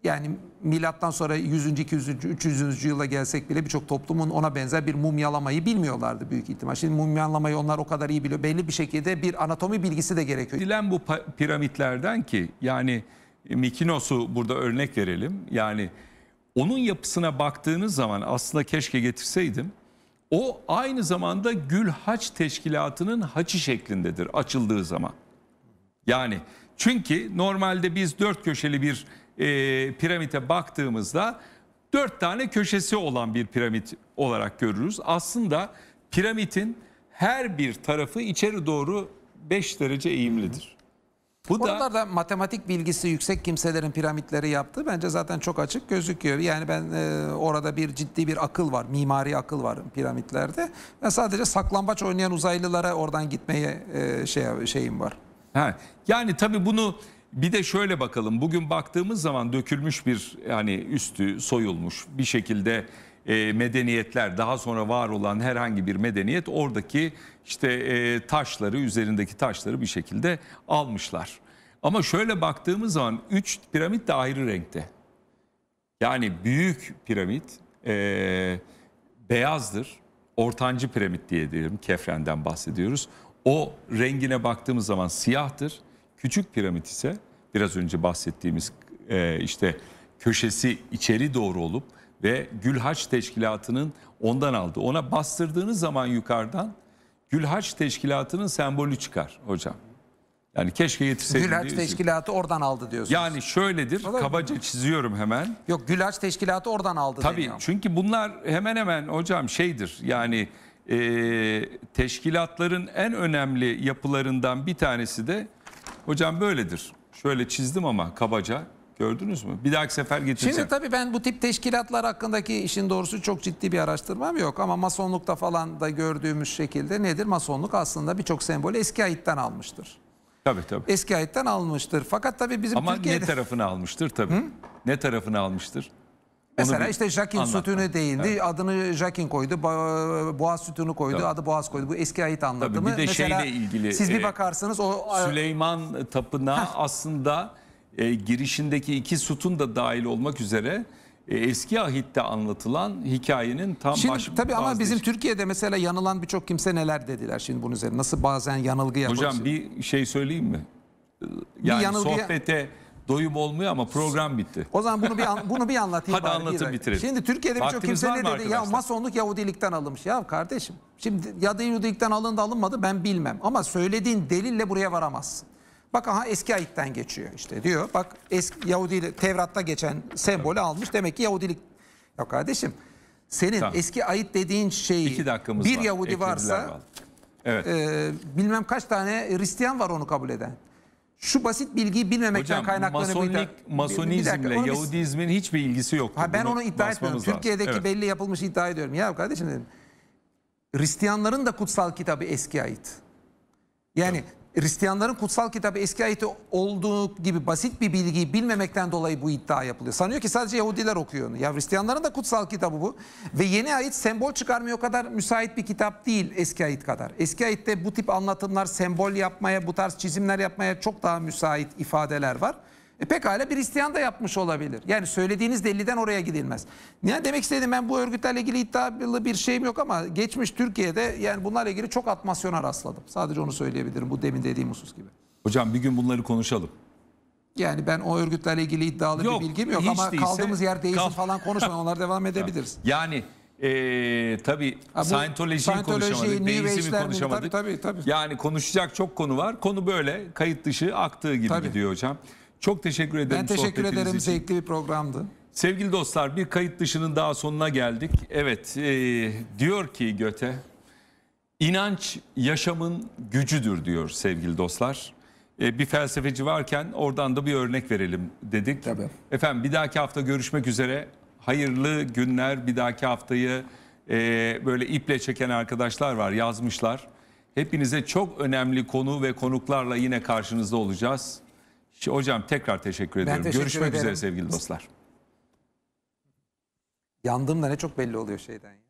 yani milattan sonra 100. 200. 300. yıla gelsek bile birçok toplumun ona benzer bir mumyalamayı bilmiyorlardı büyük ihtimal. Şimdi mumyalamayı onlar o kadar iyi biliyor. Belli bir şekilde bir anatomi bilgisi de gerekiyor. Dilen bu piramitlerden ki yani e, Mikinos'u burada örnek verelim. Yani onun yapısına baktığınız zaman aslında keşke getirseydim. O aynı zamanda Gül Haç Teşkilatı'nın haçı şeklindedir açıldığı zaman. Yani çünkü normalde biz dört köşeli bir e, piramite baktığımızda dört tane köşesi olan bir piramit olarak görürüz. Aslında piramitin her bir tarafı içeri doğru 5 derece eğimlidir. Bu Onlar da, da matematik bilgisi yüksek kimselerin piramitleri yaptı. Bence zaten çok açık gözüküyor. Yani ben e, orada bir ciddi bir akıl var, mimari akıl var piramitlerde. Ben sadece saklambaç oynayan uzaylılara oradan gitmeye e, şey şeyim var. Ha, yani tabii bunu bir de şöyle bakalım bugün baktığımız zaman dökülmüş bir yani üstü soyulmuş bir şekilde e, medeniyetler daha sonra var olan herhangi bir medeniyet oradaki işte e, taşları üzerindeki taşları bir şekilde almışlar. Ama şöyle baktığımız zaman 3 piramit de ayrı renkte. Yani büyük piramit e, beyazdır. Ortancı piramit diye diyelim Kefren'den bahsediyoruz. O rengine baktığımız zaman siyahtır. Küçük piramit ise biraz önce bahsettiğimiz e, işte köşesi içeri doğru olup ve Gülhaç Teşkilatı'nın ondan aldı. Ona bastırdığınız zaman yukarıdan Gülhaç Teşkilatı'nın sembolü çıkar hocam. Yani keşke yetişseydim. Gülhaç Teşkilatı oradan aldı diyorsunuz. Yani şöyledir Olabilir kabaca mi? çiziyorum hemen. Yok Gülhaç Teşkilatı oradan aldı Tabii deniyor. çünkü bunlar hemen hemen hocam şeydir yani e, teşkilatların en önemli yapılarından bir tanesi de Hocam böyledir. Şöyle çizdim ama kabaca gördünüz mü? Bir dahaki sefer getireceğim. Şimdi tabii ben bu tip teşkilatlar hakkındaki işin doğrusu çok ciddi bir araştırmam yok. Ama masonlukta falan da gördüğümüz şekilde nedir? Masonluk aslında birçok sembolü eski ayetten almıştır. Tabii tabii. Eski ayetten almıştır. Fakat tabii bizim Ama Türkiye'de... ne tarafını almıştır tabii. Hı? Ne tarafını almıştır? Mesela işte Jackin anlatma. sütünü değindi. Evet. Adını Jackin koydu. Boğaz sütünü koydu. Tabii. Adı Boğaz koydu. Bu eski ait anlatımı. Tabii bir de Mesela şeyle ilgili. Siz bir bakarsanız o Süleyman Tapınağı aslında e, girişindeki iki sütun da dahil olmak üzere e, eski ahitte anlatılan hikayenin tam şimdi, baş Tabii ama bizim değişik. Türkiye'de mesela yanılan birçok kimse neler dediler şimdi bunun üzerine. Nasıl bazen yanılgı yapıyorlar. Hocam bir şey söyleyeyim mi? Yani bir yanılgıya... sohbete doyum olmuyor ama program bitti. O zaman bunu bir an, bunu bir anlatayım. Hadi bari, anlatın bir bitirelim. Şimdi Türkiye'de birçok kimse ne dedi? Arkadaşlar? Ya masonluk Yahudilikten alınmış. Ya kardeşim şimdi ya da Yahudilikten alındı alınmadı ben bilmem. Ama söylediğin delille buraya varamazsın. Bak aha eski ayitten geçiyor işte diyor. Bak eski Yahudi Tevrat'ta geçen sembolü evet. almış. Demek ki Yahudilik. Ya kardeşim senin tamam. eski ayit dediğin şeyi bir var. Yahudi Eklediler varsa evet. e, bilmem kaç tane Hristiyan var onu kabul eden. Şu basit bilgiyi bilmemekten Hocam, Masonik, masonizmle Yahudizmin hiçbir ilgisi yok. Ha, ben onu iddia etmiyorum. Lazım. Türkiye'deki evet. belli yapılmış iddia ediyorum. Ya kardeşim dedim. Hristiyanların da kutsal kitabı eski ait. Yani evet. Hristiyanların kutsal kitabı eski ayeti olduğu gibi basit bir bilgiyi bilmemekten dolayı bu iddia yapılıyor. Sanıyor ki sadece Yahudiler okuyor onu. Ya Hristiyanların da kutsal kitabı bu. Ve yeni ayet sembol çıkarmıyor kadar müsait bir kitap değil eski ayet kadar. Eski ayette bu tip anlatımlar, sembol yapmaya, bu tarz çizimler yapmaya çok daha müsait ifadeler var. E pekala bir isteyan da yapmış olabilir. Yani söylediğiniz delilden oraya gidilmez. Ne demek istedim ben bu örgütlerle ilgili iddialı bir şeyim yok ama geçmiş Türkiye'de yani bunlarla ilgili çok atmasyona rastladım. Sadece onu söyleyebilirim bu demin dediğim husus gibi. Hocam bir gün bunları konuşalım. Yani ben o örgütlerle ilgili iddialı yok, bir bilgim yok ama değilse, kaldığımız yer değilsin kal falan konuşmayın. Onlar devam edebiliriz. yani ee, tabii ha, Scientology'yi konuşamadık, Deizm'i konuşamadık. Tabii, tabii, tabii. Yani konuşacak çok konu var. Konu böyle kayıt dışı aktığı gibi tabii. gidiyor hocam. Çok teşekkür ederim. Ben teşekkür ederim. Için. Zevkli bir programdı. Sevgili dostlar bir kayıt dışının daha sonuna geldik. Evet e, diyor ki Göte inanç yaşamın gücüdür diyor sevgili dostlar. E, bir felsefeci varken oradan da bir örnek verelim dedik. Tabii. Efendim bir dahaki hafta görüşmek üzere. Hayırlı günler bir dahaki haftayı e, böyle iple çeken arkadaşlar var yazmışlar. Hepinize çok önemli konu ve konuklarla yine karşınızda olacağız. Hocam tekrar teşekkür ediyorum. Teşekkür Görüşmek ederim. üzere sevgili dostlar. Yandığımda ne çok belli oluyor şeyden.